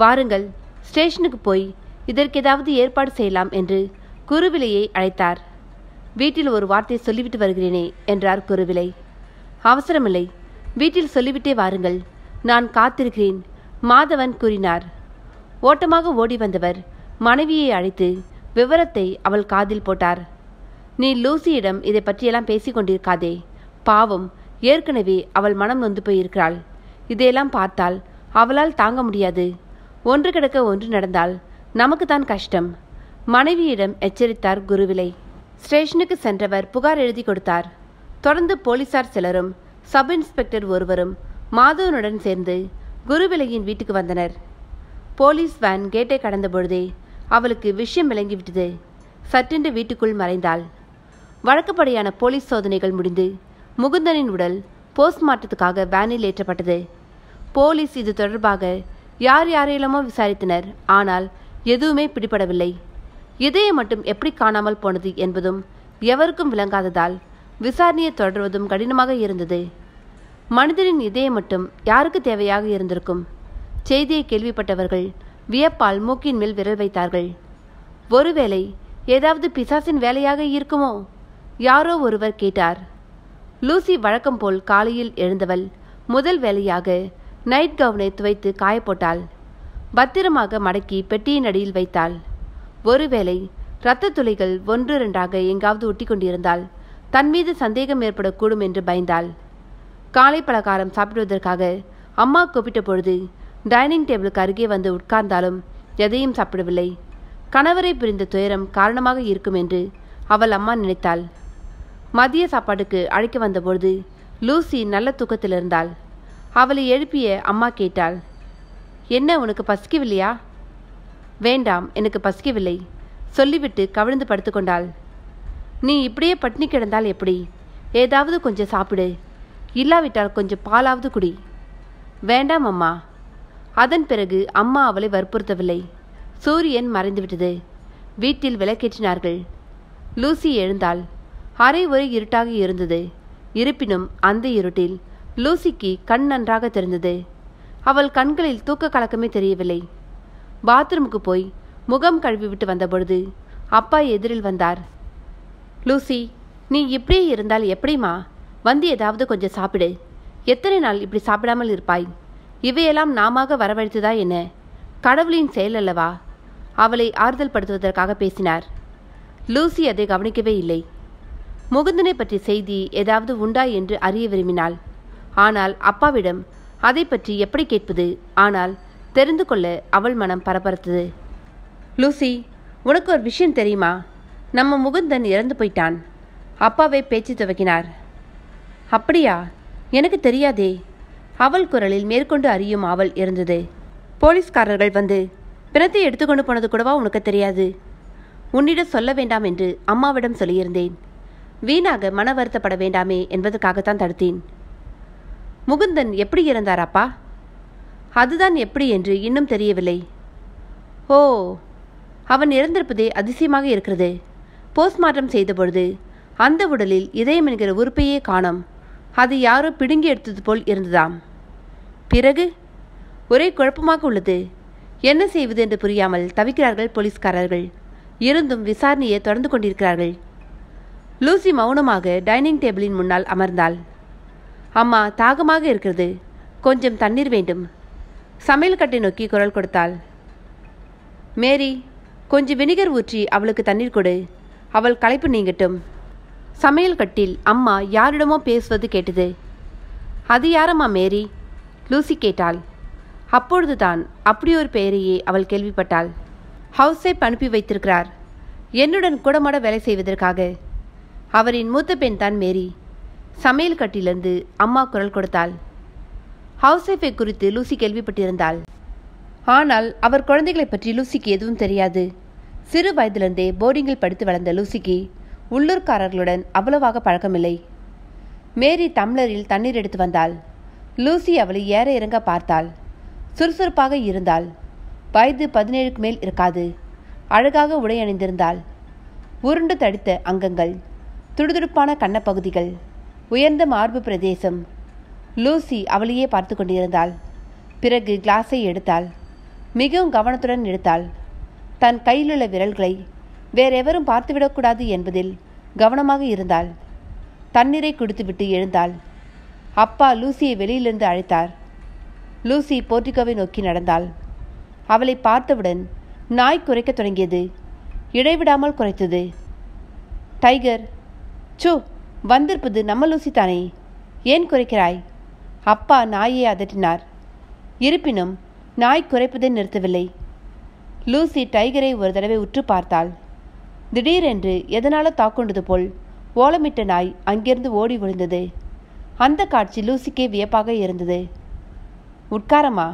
வாருங்கள் ஸ்டேஷனுக்கு போய் இதற்கேதாவது ஏற்பாடு செய்யலாம் என்று குருவிலையை அழைத்தார் வீட்டில் ஒரு வார்த்தை சொல்லிவிட்டு வருகிறேனே என்றார் குருவிலை அவசரமில்லை வீட்டில் சொல்லிவிட்டே வாருங்கள் நான் காத்திருக்கிறேன் மாதவன் கூறினார் ஓட்டமாக ஓடி வந்தவர் மனைவியை அழைத்து விவரத்தை அவள் காதில் போட்டார் நீ லூசியிடம் இதை பற்றியெல்லாம் பேசிக் கொண்டிருக்காதே பாவம் ஏற்கனவே அவள் மனம் நொந்து போயிருக்கிறாள் இதையெல்லாம் பார்த்தால் அவளால் தாங்க முடியாது ஒன்று கிடக்க ஒன்று நடந்தால் நமக்கு தான் கஷ்டம் மனைவியிடம் எச்சரித்தார் குருவிலை ஸ்டேஷனுக்கு சென்றவர் புகார் எழுதி கொடுத்தார் தொடர்ந்து போலீசார் சிலரும் சப் இன்ஸ்பெக்டர் ஒருவரும் மாதவனுடன் சேர்ந்து குருவிலையின் வீட்டுக்கு வந்தனர் போலீஸ் வேன் கேட்டை கடந்தபொழுதே அவளுக்கு விஷயம் விளங்கிவிட்டது சற்றென்று வீட்டுக்குள் மறைந்தாள் வழக்கப்படியான போலீஸ் சோதனைகள் முடிந்து முகுந்தனின் உடல் போஸ்ட்மார்ட்டத்துக்காக வேனில் ஏற்றப்பட்டது போலீஸ் இது தொடர்பாக யார் யாரையிலுமோ விசாரித்தனர் ஆனால் எதுவுமே பிடிபடவில்லை இதயம் மட்டும் எப்படி காணாமல் போனது என்பதும் எவருக்கும் விளங்காததால் விசாரணையை தொடர்வதும் கடினமாக இருந்தது மனிதனின் இதயம் மட்டும் யாருக்கு தேவையாக இருந்திருக்கும் செய்தியை கேள்விப்பட்டவர்கள் வியப்பால் மூக்கின் மேல் விரல் வைத்தார்கள் ஒருவேளை ஏதாவது பிசாசின் வேலையாக இருக்குமோ யாரோ ஒருவர் கேட்டார் லூசி வழக்கம் போல் காலையில் எழுந்தவள் முதல் வேலையாக நைட் கவுனை துவைத்து காயப்போட்டாள் பத்திரமாக மடக்கி பெட்டியின் அடியில் வைத்தாள் ஒருவேளை இரத்த துளிகள் ஒன்று ரெண்டாக எங்காவது ஒட்டி கொண்டிருந்தால் தன் மீது சந்தேகம் ஏற்படக்கூடும் என்று பயந்தாள் காலை பலகாரம் சாப்பிடுவதற்காக அம்மா கூப்பிட்ட பொழுது டைனிங் டேபிளுக்கு அருகே வந்து உட்கார்ந்தாலும் எதையும் சாப்பிடவில்லை கணவரை பிரிந்த துயரம் காரணமாக இருக்கும் என்று அவள் அம்மா நினைத்தாள் மதிய சாப்பாடுக்கு அழைக்க வந்தபொழுது லூசி நல்ல தூக்கத்தில் இருந்தாள் அவளை எழுப்பிய அம்மா கேட்டாள் என்ன உனக்கு பசிக்கவில்லையா வேண்டாம் எனக்கு பசிக்கவில்லை சொல்லிவிட்டு கவிழ்ந்து படுத்துக்கொண்டாள் நீ இப்படியே பட்டினி கிடந்தால் எப்படி ஏதாவது கொஞ்சம் சாப்பிடு இல்லாவிட்டால் கொஞ்சம் பாலாவது குடி வேண்டாம் அம்மா அதன் பிறகு அம்மா அவளை வற்புறுத்தவில்லை சூரியன் மறைந்துவிட்டது வீட்டில் விளக்கேற்றினார்கள் லூசி எழுந்தாள் அறை ஒரு இருட்டாக இருந்தது இருப்பினும் அந்த இருட்டில் லூசிக்கு கண் நன்றாக தெரிந்தது அவள் கண்களில் தூக்க கலக்கமே தெரியவில்லை பாத்ரூமுக்கு போய் முகம் கழுவிவிட்டு வந்தபொழுது அப்பா எதிரில் வந்தார் லூசி நீ இப்படியே இருந்தால் எப்படிமா வந்து ஏதாவது கொஞ்சம் சாப்பிடு எத்தனை நாள் இப்படி சாப்பிடாமல் இருப்பாய் இவையெல்லாம் நாமாக வரவழைத்ததா என்ன கடவுளின் செயல் அல்லவா அவளை ஆறுதல் படுத்துவதற்காக பேசினார் லூசி அதை கவனிக்கவே இல்லை முகுந்தனை பற்றி செய்தி ஏதாவது உண்டா என்று அறிய விரும்பினாள் ஆனால் அப்பாவிடம் அதை பற்றி எப்படி கேட்பது ஆனால் தெரிந்து கொள்ள அவள் மனம் பரபரத்தது லூசி உனக்கு ஒரு விஷயம் தெரியுமா நம்ம முகுந்தன் இறந்து போயிட்டான் அப்பாவை பேச்சு துவக்கினார் அப்படியா எனக்கு தெரியாதே அவள் குரலில் மேற்கொண்டு அறியும் அவள் இருந்தது போலீஸ்காரர்கள் வந்து பிணத்தை எடுத்துக்கொண்டு போனது கூடவா உனக்கு தெரியாது உன்னிடம் சொல்ல வேண்டாம் என்று அம்மாவிடம் சொல்லியிருந்தேன் வீணாக மன வருத்தப்பட வேண்டாமே என்பதற்காகத்தான் தடுத்தேன் முகுந்தன் எப்படி இருந்தார் அப்பா அதுதான் எப்படி என்று இன்னும் தெரியவில்லை ஓ அவன் இறந்திருப்பதே அதிசயமாக இருக்கிறது போஸ்ட்மார்ட்டம் செய்தபொழுது அந்த உடலில் இதயம் என்கிற உறுப்பையே காணோம் அது யாரோ பிடுங்கி எடுத்தது போல் இருந்ததாம் பிறகு ஒரே குழப்பமாக உள்ளது என்ன செய்வது என்று புரியாமல் தவிக்கிறார்கள் போலீஸ்காரர்கள் இருந்தும் விசாரணையை தொடர்ந்து கொண்டிருக்கிறார்கள் லூசி மௌனமாக டைனிங் டேபிளின் முன்னால் அமர்ந்தாள் அம்மா தாகமாக இருக்கிறது கொஞ்சம் தண்ணீர் வேண்டும் சமையல் கட்டை நோக்கி குரல் கொடுத்தாள் மேரி கொஞ்சம் வினிகர் ஊற்றி அவளுக்கு தண்ணீர் கொடு அவள் களைப்பு நீங்கட்டும் சமையல் கட்டில் அம்மா யாரிடமோ பேசுவது கேட்டது அது யாரம்மா மேரி லூசி கேட்டாள் அப்பொழுது தான் அப்படி ஒரு பெயரையே அவள் கேள்விப்பட்டாள் ஹவுஸை அனுப்பி வைத்திருக்கிறார் என்னுடன் கூடமாட வேலை செய்வதற்காக அவரின் மூத்த பெண் தான் மேரி சமையல் கட்டிலிருந்து அம்மா குரல் கொடுத்தாள் ஹவுஸ் ஒய்ஃபை குறித்து லூசி கேள்விப்பட்டிருந்தாள் ஆனால் அவர் குழந்தைகளை பற்றி லூசிக்கு எதுவும் தெரியாது சிறு வயதிலிருந்தே போர்டிங்கில் படித்து வளர்ந்த லூசிக்கு உள்ளூர்காரர்களுடன் அவ்வளவாக பழக்கமில்லை மேரி தம்ளரில் தண்ணீர் எடுத்து வந்தாள் லூசி அவளை ஏற இறங்க பார்த்தாள் சுறுசுறுப்பாக இருந்தாள் வயது பதினேழுக்கு மேல் இருக்காது அழகாக உடை அணிந்திருந்தாள் உருண்டு தடித்த அங்கங்கள் துடுதுடுப்பான கண்ணப்பகுதிகள் உயர்ந்த மார்பு பிரதேசம் லூசி அவளையே பார்த்து கொண்டிருந்தாள் பிறகு கிளாஸை எடுத்தாள் மிகவும் கவனத்துடன் எடுத்தாள் தன் கையிலுள்ள விரல்களை வேறெவரும் பார்த்துவிடக்கூடாது என்பதில் கவனமாக இருந்தாள் தண்ணீரை குடித்துவிட்டு எழுந்தாள் அப்பா லூசியை வெளியிலிருந்து அழைத்தார் லூசி போர்டிகோவை நோக்கி நடந்தாள் அவளை பார்த்தவுடன் நாய் குறைக்க தொடங்கியது இடைவிடாமல் குறைத்தது டைகர் சோ வந்திருப்பது நம்ம லூசி தானே ஏன் குறைக்கிறாய் அப்பா நாயை அதட்டினார் இருப்பினும் நாய் குறைப்பதை நிறுத்தவில்லை லூசி டைகரை ஒரு தடவை உற்று பார்த்தாள் திடீரென்று எதனால தாக்குண்டது போல் ஓலமிட்ட நாய் அங்கிருந்து ஓடி விழுந்தது அந்த காட்சி லூசிக்கே வியப்பாக இருந்தது உட்காரமா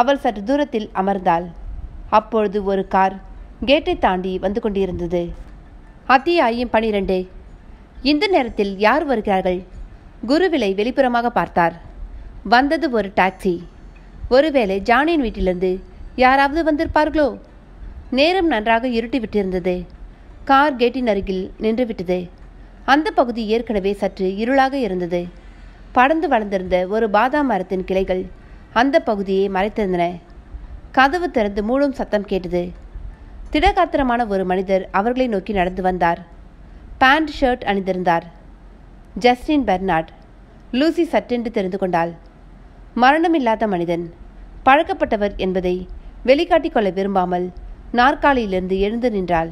அவள் சற்று தூரத்தில் அமர்ந்தாள் அப்பொழுது ஒரு கார் கேட்டை தாண்டி வந்து கொண்டிருந்தது அத்தியாயம் பனிரெண்டு இந்த நேரத்தில் யார் வருகிறார்கள் குருவிலை வெளிப்புறமாக பார்த்தார் வந்தது ஒரு டாக்ஸி ஒருவேளை ஜானியின் வீட்டிலிருந்து யாராவது வந்திருப்பார்களோ நேரம் நன்றாக இருட்டி விட்டிருந்தது கார் கேட்டின் அருகில் நின்றுவிட்டது அந்த பகுதி ஏற்கனவே சற்று இருளாக இருந்தது படந்து வளர்ந்திருந்த ஒரு பாதாம் மரத்தின் கிளைகள் அந்த பகுதியை மறைத்திருந்தன கதவு திறந்து மூடும் சத்தம் கேட்டது திடகாத்திரமான ஒரு மனிதர் அவர்களை நோக்கி நடந்து வந்தார் பேண்ட் ஷர்ட் அணிந்திருந்தார் ஜஸ்டின் பெர்னாட் லூசி சட்டென்று தெரிந்து கொண்டாள் மரணமில்லாத மனிதன் பழக்கப்பட்டவர் என்பதை வெளிக்காட்டிக் கொள்ள விரும்பாமல் நாற்காலியிலிருந்து எழுந்து நின்றாள்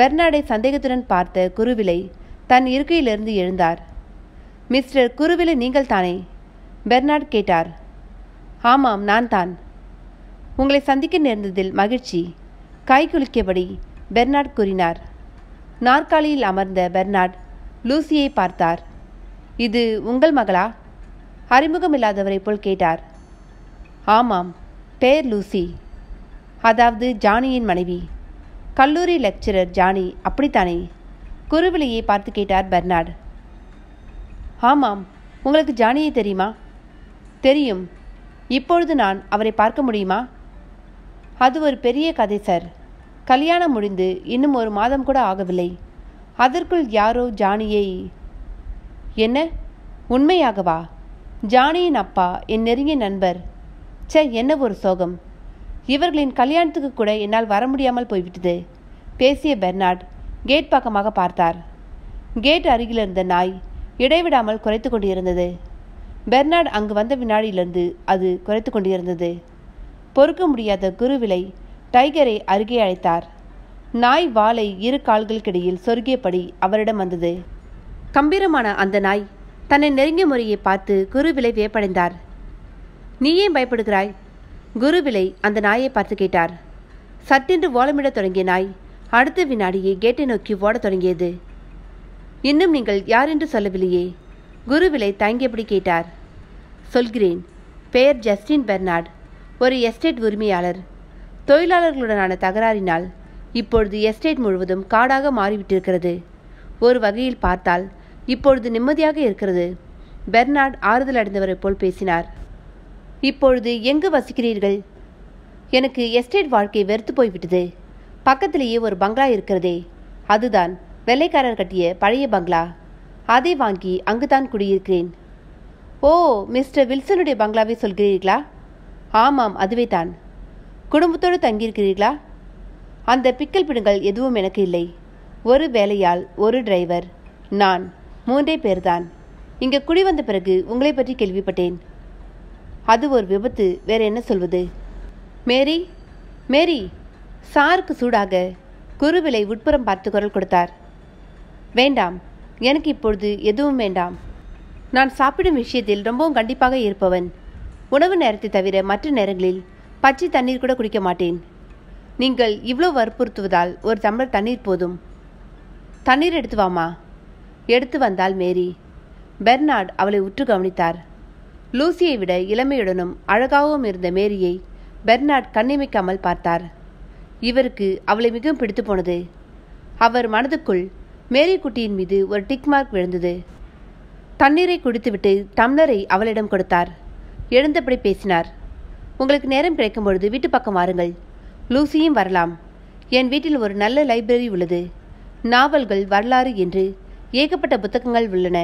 பெர்னாடை சந்தேகத்துடன் பார்த்த குருவிலை தன் இருக்கையிலிருந்து எழுந்தார் மிஸ்டர் குருவிலை நீங்கள் தானே பெர்னாட் கேட்டார் ஆமாம் நான் தான் உங்களை சந்திக்க நேர்ந்ததில் மகிழ்ச்சி கை குலுக்கியபடி பெர்னாட் கூறினார் நாற்காலியில் அமர்ந்த பெர்னார்ட் லூசியை பார்த்தார் இது உங்கள் மகளா அறிமுகம் இல்லாதவரை போல் கேட்டார் ஆமாம் பேர் லூசி அதாவது ஜானியின் மனைவி கல்லூரி லெக்சரர் ஜானி அப்படித்தானே குருவிலையை பார்த்து கேட்டார் பெர்னார்ட் ஆமாம் உங்களுக்கு ஜானியை தெரியுமா தெரியும் இப்பொழுது நான் அவரை பார்க்க முடியுமா அது ஒரு பெரிய கதை சார் கல்யாணம் முடிந்து இன்னும் ஒரு மாதம் கூட ஆகவில்லை அதற்குள் யாரோ ஜானியை என்ன உண்மையாகவா ஜானியின் அப்பா என் நெருங்கிய நண்பர் சே என்ன ஒரு சோகம் இவர்களின் கல்யாணத்துக்கு கூட என்னால் வர முடியாமல் போய்விட்டது பேசிய பெர்னார்ட் கேட் பக்கமாக பார்த்தார் கேட் அருகில் இருந்த நாய் இடைவிடாமல் குறைத்து கொண்டிருந்தது பெர்னார்ட் அங்கு வந்த வினாடியிலிருந்து அது குறைத்து கொண்டிருந்தது பொறுக்க முடியாத குருவிலை டைகரை அருகே அழைத்தார் நாய் வாளை இரு கால்களுக்கிடையில் சொருகியபடி அவரிடம் வந்தது கம்பீரமான அந்த நாய் தன்னை நெருங்கிய முறையை பார்த்து குருவிலை வியப்படைந்தார் நீ ஏன் பயப்படுகிறாய் குருவிலை அந்த நாயை பார்த்து கேட்டார் சட்டென்று ஓலமிடத் தொடங்கிய நாய் அடுத்த வினாடியே கேட்டை நோக்கி ஓடத் தொடங்கியது இன்னும் நீங்கள் யார் என்று சொல்லவில்லையே குருவிலை தயங்கியபடி கேட்டார் சொல்கிறேன் பெயர் ஜஸ்டின் பெர்னார்ட் ஒரு எஸ்டேட் உரிமையாளர் தொழிலாளர்களுடனான தகராறினால் இப்பொழுது எஸ்டேட் முழுவதும் காடாக மாறிவிட்டிருக்கிறது ஒரு வகையில் பார்த்தால் இப்பொழுது நிம்மதியாக இருக்கிறது பெர்னார்ட் ஆறுதல் அடைந்தவரை போல் பேசினார் இப்பொழுது எங்கு வசிக்கிறீர்கள் எனக்கு எஸ்டேட் வாழ்க்கை வெறுத்து போய்விட்டது பக்கத்திலேயே ஒரு பங்களா இருக்கிறதே அதுதான் வெள்ளைக்காரர் கட்டிய பழைய பங்களா அதை வாங்கி அங்குதான் குடியிருக்கிறேன் ஓ மிஸ்டர் வில்சனுடைய பங்களாவை சொல்கிறீர்களா ஆமாம் அதுவே தான் குடும்பத்தோடு தங்கியிருக்கிறீர்களா அந்த பிக்கல் பிடுங்கள் எதுவும் எனக்கு இல்லை ஒரு வேலையால் ஒரு டிரைவர் நான் மூன்றே பேர்தான் இங்கே குடி வந்த பிறகு உங்களை பற்றி கேள்விப்பட்டேன் அது ஒரு விபத்து வேற என்ன சொல்வது மேரி மேரி சாருக்கு சூடாக குருவிலை உட்புறம் பார்த்து குரல் கொடுத்தார் வேண்டாம் எனக்கு இப்பொழுது எதுவும் வேண்டாம் நான் சாப்பிடும் விஷயத்தில் ரொம்பவும் கண்டிப்பாக இருப்பவன் உணவு நேரத்தை தவிர மற்ற நேரங்களில் பச்சை தண்ணீர் கூட குடிக்க மாட்டேன் நீங்கள் இவ்வளோ வற்புறுத்துவதால் ஒரு டம்ளர் தண்ணீர் போதும் தண்ணீர் எடுத்து வாமா எடுத்து வந்தால் மேரி பெர்னார்ட் அவளை உற்று கவனித்தார் லூசியை விட இளமையுடனும் அழகாகவும் இருந்த மேரியை பெர்னார்ட் கண்ணிமைக்காமல் பார்த்தார் இவருக்கு அவளை மிகவும் பிடித்து போனது அவர் மனதுக்குள் மேரி குட்டியின் மீது ஒரு டிக்மார்க் விழுந்தது தண்ணீரை குடித்துவிட்டு டம்ளரை அவளிடம் கொடுத்தார் எழுந்தபடி பேசினார் உங்களுக்கு நேரம் கிடைக்கும் பொழுது வீட்டு பக்கம் வாருங்கள் லூசியும் வரலாம் என் வீட்டில் ஒரு நல்ல லைப்ரரி உள்ளது நாவல்கள் வரலாறு என்று ஏகப்பட்ட புத்தகங்கள் உள்ளன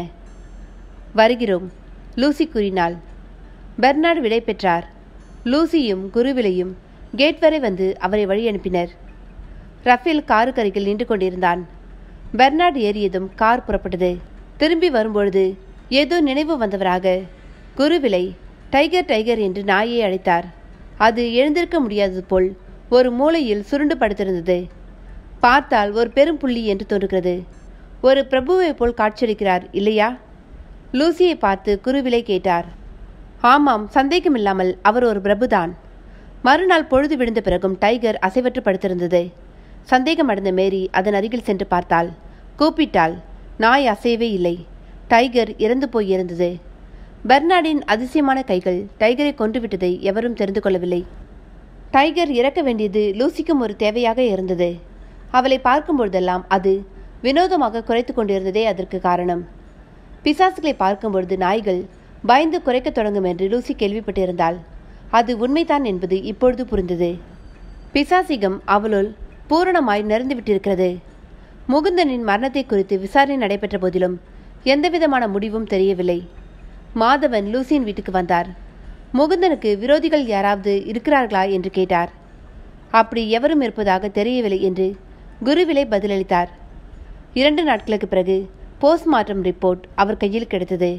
வருகிறோம் லூசி கூறினாள் பெர்னார்டு விடை பெற்றார் லூசியும் குருவிலையும் கேட் வரை வந்து அவரை வழி அனுப்பினர் ரஃபேல் காருக்கருகில் நின்று கொண்டிருந்தான் பெர்னார்டு ஏறியதும் கார் புறப்பட்டது திரும்பி வரும்பொழுது ஏதோ நினைவு வந்தவராக குருவிலை டைகர் டைகர் என்று நாயை அழைத்தார் அது எழுந்திருக்க முடியாதது போல் ஒரு மூலையில் சுருண்டு படுத்திருந்தது பார்த்தால் ஒரு பெரும் புள்ளி என்று தோன்றுகிறது ஒரு பிரபுவை போல் காட்சியளிக்கிறார் இல்லையா லூசியை பார்த்து குருவிலை கேட்டார் ஆமாம் சந்தேகமில்லாமல் அவர் ஒரு பிரபுதான் மறுநாள் பொழுது விழுந்த பிறகும் டைகர் அசைவற்று படுத்திருந்தது சந்தேகமடைந்த மேரி அதன் அருகில் சென்று பார்த்தாள் கூப்பிட்டாள் நாய் அசையவே இல்லை டைகர் இறந்து போய் இருந்தது பெர்னாடின் அதிசயமான கைகள் டைகரை கொன்றுவிட்டதை எவரும் தெரிந்து கொள்ளவில்லை டைகர் இறக்க வேண்டியது லூசிக்கும் ஒரு தேவையாக இருந்தது அவளை பார்க்கும்பொழுதெல்லாம் அது வினோதமாக குறைத்து கொண்டிருந்ததே அதற்கு காரணம் பிசாசுகளை பார்க்கும்பொழுது நாய்கள் பயந்து குறைக்கத் தொடங்கும் என்று லூசி கேள்விப்பட்டிருந்தால் அது உண்மைதான் என்பது இப்பொழுது புரிந்தது பிசாசிகம் அவளுள் பூரணமாய் நிறைந்துவிட்டிருக்கிறது முகுந்தனின் மரணத்தை குறித்து விசாரணை நடைபெற்ற போதிலும் எந்தவிதமான முடிவும் தெரியவில்லை மாதவன் லூசியின் வீட்டுக்கு வந்தார் முகுந்தனுக்கு விரோதிகள் யாராவது இருக்கிறார்களா என்று கேட்டார் அப்படி எவரும் இருப்பதாக தெரியவில்லை என்று குருவிலை பதிலளித்தார் இரண்டு நாட்களுக்கு பிறகு போஸ்ட்மார்ட்டம் ரிப்போர்ட் அவர் கையில் கிடைத்தது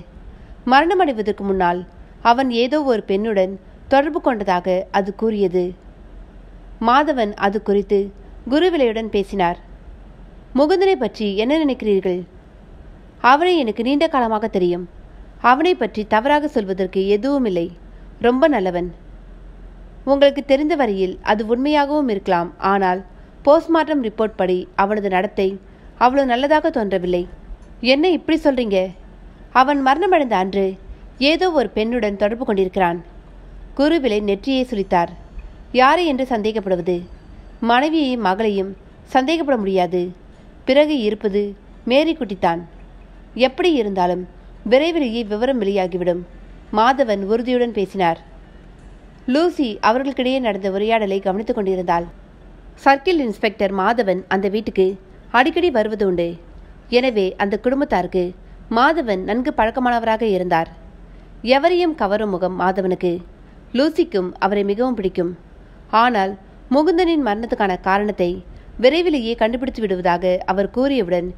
மரணமடைவதற்கு முன்னால் அவன் ஏதோ ஒரு பெண்ணுடன் தொடர்பு கொண்டதாக அது கூறியது மாதவன் அது குறித்து குருவிலையுடன் பேசினார் முகுந்தனை பற்றி என்ன நினைக்கிறீர்கள் அவனை எனக்கு நீண்ட காலமாக தெரியும் அவனை பற்றி தவறாக சொல்வதற்கு எதுவும் இல்லை ரொம்ப நல்லவன் உங்களுக்கு தெரிந்த வரையில் அது உண்மையாகவும் இருக்கலாம் ஆனால் போஸ்ட்மார்ட்டம் ரிப்போர்ட் படி அவனது நடத்தை அவ்வளோ நல்லதாக தோன்றவில்லை என்ன இப்படி சொல்றீங்க அவன் மரணமடைந்த அன்று ஏதோ ஒரு பெண்ணுடன் தொடர்பு கொண்டிருக்கிறான் குருவிலை நெற்றியை சுழித்தார் யாரை என்று சந்தேகப்படுவது மனைவியையும் மகளையும் சந்தேகப்பட முடியாது பிறகு இருப்பது மேரி குட்டித்தான் எப்படி இருந்தாலும் விரைவிலேயே விவரம் வெளியாகிவிடும் மாதவன் உறுதியுடன் பேசினார் லூசி அவர்களுக்கிடையே நடந்த உரையாடலை கவனித்துக் கொண்டிருந்தாள் சர்க்கிள் இன்ஸ்பெக்டர் மாதவன் அந்த வீட்டுக்கு அடிக்கடி வருவது உண்டு எனவே அந்த குடும்பத்தாருக்கு மாதவன் நன்கு பழக்கமானவராக இருந்தார் எவரையும் கவரும் முகம் மாதவனுக்கு லூசிக்கும் அவரை மிகவும் பிடிக்கும் ஆனால் முகுந்தனின் மரணத்துக்கான காரணத்தை விரைவிலேயே கண்டுபிடித்து விடுவதாக அவர் கூறியவுடன்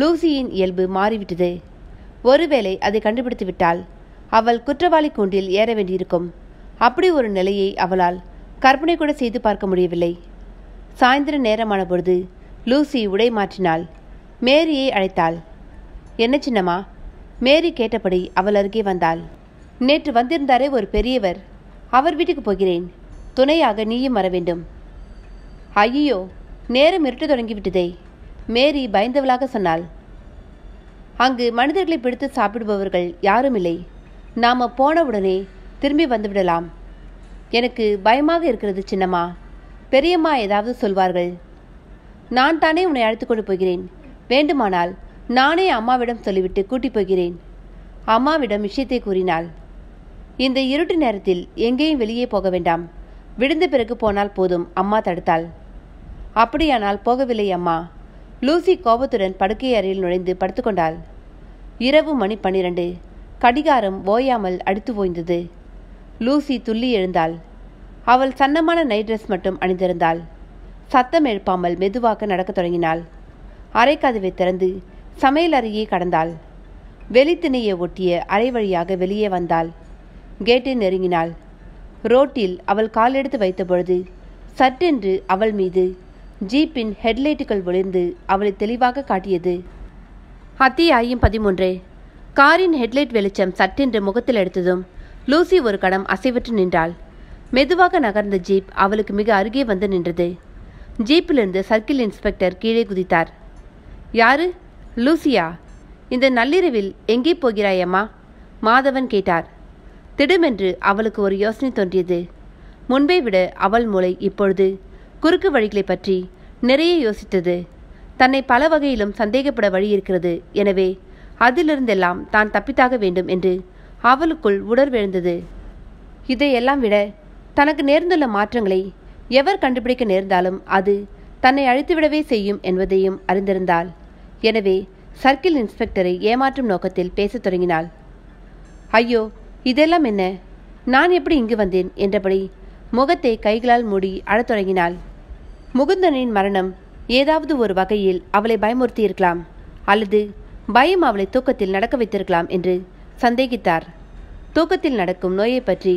லூசியின் இயல்பு மாறிவிட்டது ஒருவேளை அதை கண்டுபிடித்து விட்டால் அவள் குற்றவாளி கூண்டில் ஏற வேண்டியிருக்கும் அப்படி ஒரு நிலையை அவளால் கற்பனை கூட செய்து பார்க்க முடியவில்லை சாயந்தர நேரமான பொழுது லூசி உடை மாற்றினாள் மேரியை அழைத்தாள் என்ன சின்னம்மா மேரி கேட்டபடி அவள் அருகே வந்தாள் நேற்று வந்திருந்தாரே ஒரு பெரியவர் அவர் வீட்டுக்கு போகிறேன் துணையாக நீயும் வர வேண்டும் ஐயோ நேரம் இருட்டு தொடங்கிவிட்டதே மேரி பயந்தவளாக சொன்னாள் அங்கு மனிதர்களை பிடித்து சாப்பிடுபவர்கள் யாரும் இல்லை நாம் போனவுடனே திரும்பி வந்துவிடலாம் எனக்கு பயமாக இருக்கிறது சின்னம்மா பெரியம்மா ஏதாவது சொல்வார்கள் நான் தானே உன்னை அழைத்து கொண்டு போகிறேன் வேண்டுமானால் நானே அம்மாவிடம் சொல்லிவிட்டு கூட்டிப் போகிறேன் அம்மாவிடம் விஷயத்தை கூறினாள் இந்த இருட்டு நேரத்தில் எங்கேயும் வெளியே போக வேண்டாம் விழுந்த பிறகு போனால் போதும் அம்மா தடுத்தாள் அப்படியானால் போகவில்லை அம்மா லூசி கோபத்துடன் படுக்கை அறையில் நுழைந்து படுத்துக்கொண்டாள் இரவு மணி பன்னிரண்டு கடிகாரம் ஓயாமல் அடித்து ஓய்ந்தது லூசி துள்ளி எழுந்தாள் அவள் சன்னமான நைட் ட்ரெஸ் மட்டும் அணிந்திருந்தாள் சத்தம் எழுப்பாமல் மெதுவாக நடக்கத் தொடங்கினாள் அரைக்கதவை திறந்து சமையல் அறையே கடந்தாள் வெளித்திணையை ஒட்டிய அரை வழியாக வெளியே வந்தாள் கேட்டை நெருங்கினாள் ரோட்டில் அவள் கால் எடுத்து வைத்தபொழுது சட்டென்று அவள் மீது ஜீப்பின் ஹெட்லைட்டுகள் ஒளிர்ந்து அவளை தெளிவாக காட்டியது அத்தியாயம் பதிமூன்றே காரின் ஹெட்லைட் வெளிச்சம் சட்டென்று முகத்தில் எடுத்ததும் லூசி ஒரு கணம் அசைவற்று நின்றாள் மெதுவாக நகர்ந்த ஜீப் அவளுக்கு மிக அருகே வந்து நின்றது ஜீப்பிலிருந்து சர்க்கிள் இன்ஸ்பெக்டர் கீழே குதித்தார் யாரு லூசியா இந்த நள்ளிரவில் எங்கே போகிறாயம்மா மாதவன் கேட்டார் திடுமென்று அவளுக்கு ஒரு யோசனை தோன்றியது முன்பை விட அவள் மூளை இப்பொழுது குறுக்கு வழிகளை பற்றி நிறைய யோசித்தது தன்னை பல வகையிலும் சந்தேகப்பட வழி இருக்கிறது எனவே அதிலிருந்தெல்லாம் தான் தப்பித்தாக வேண்டும் என்று அவளுக்குள் உணர்வெழுந்தது இதையெல்லாம் விட தனக்கு நேர்ந்துள்ள மாற்றங்களை எவர் கண்டுபிடிக்க நேர்ந்தாலும் அது தன்னை அழித்துவிடவே செய்யும் என்பதையும் அறிந்திருந்தாள் எனவே சர்க்கிள் இன்ஸ்பெக்டரை ஏமாற்றும் நோக்கத்தில் பேசத் தொடங்கினாள் ஐயோ இதெல்லாம் என்ன நான் எப்படி இங்கு வந்தேன் என்றபடி முகத்தை கைகளால் மூடி அழத் தொடங்கினாள் முகுந்தனின் மரணம் ஏதாவது ஒரு வகையில் அவளை பயமுறுத்தியிருக்கலாம் அல்லது பயம் அவளை தூக்கத்தில் நடக்க வைத்திருக்கலாம் என்று சந்தேகித்தார் தூக்கத்தில் நடக்கும் நோயை பற்றி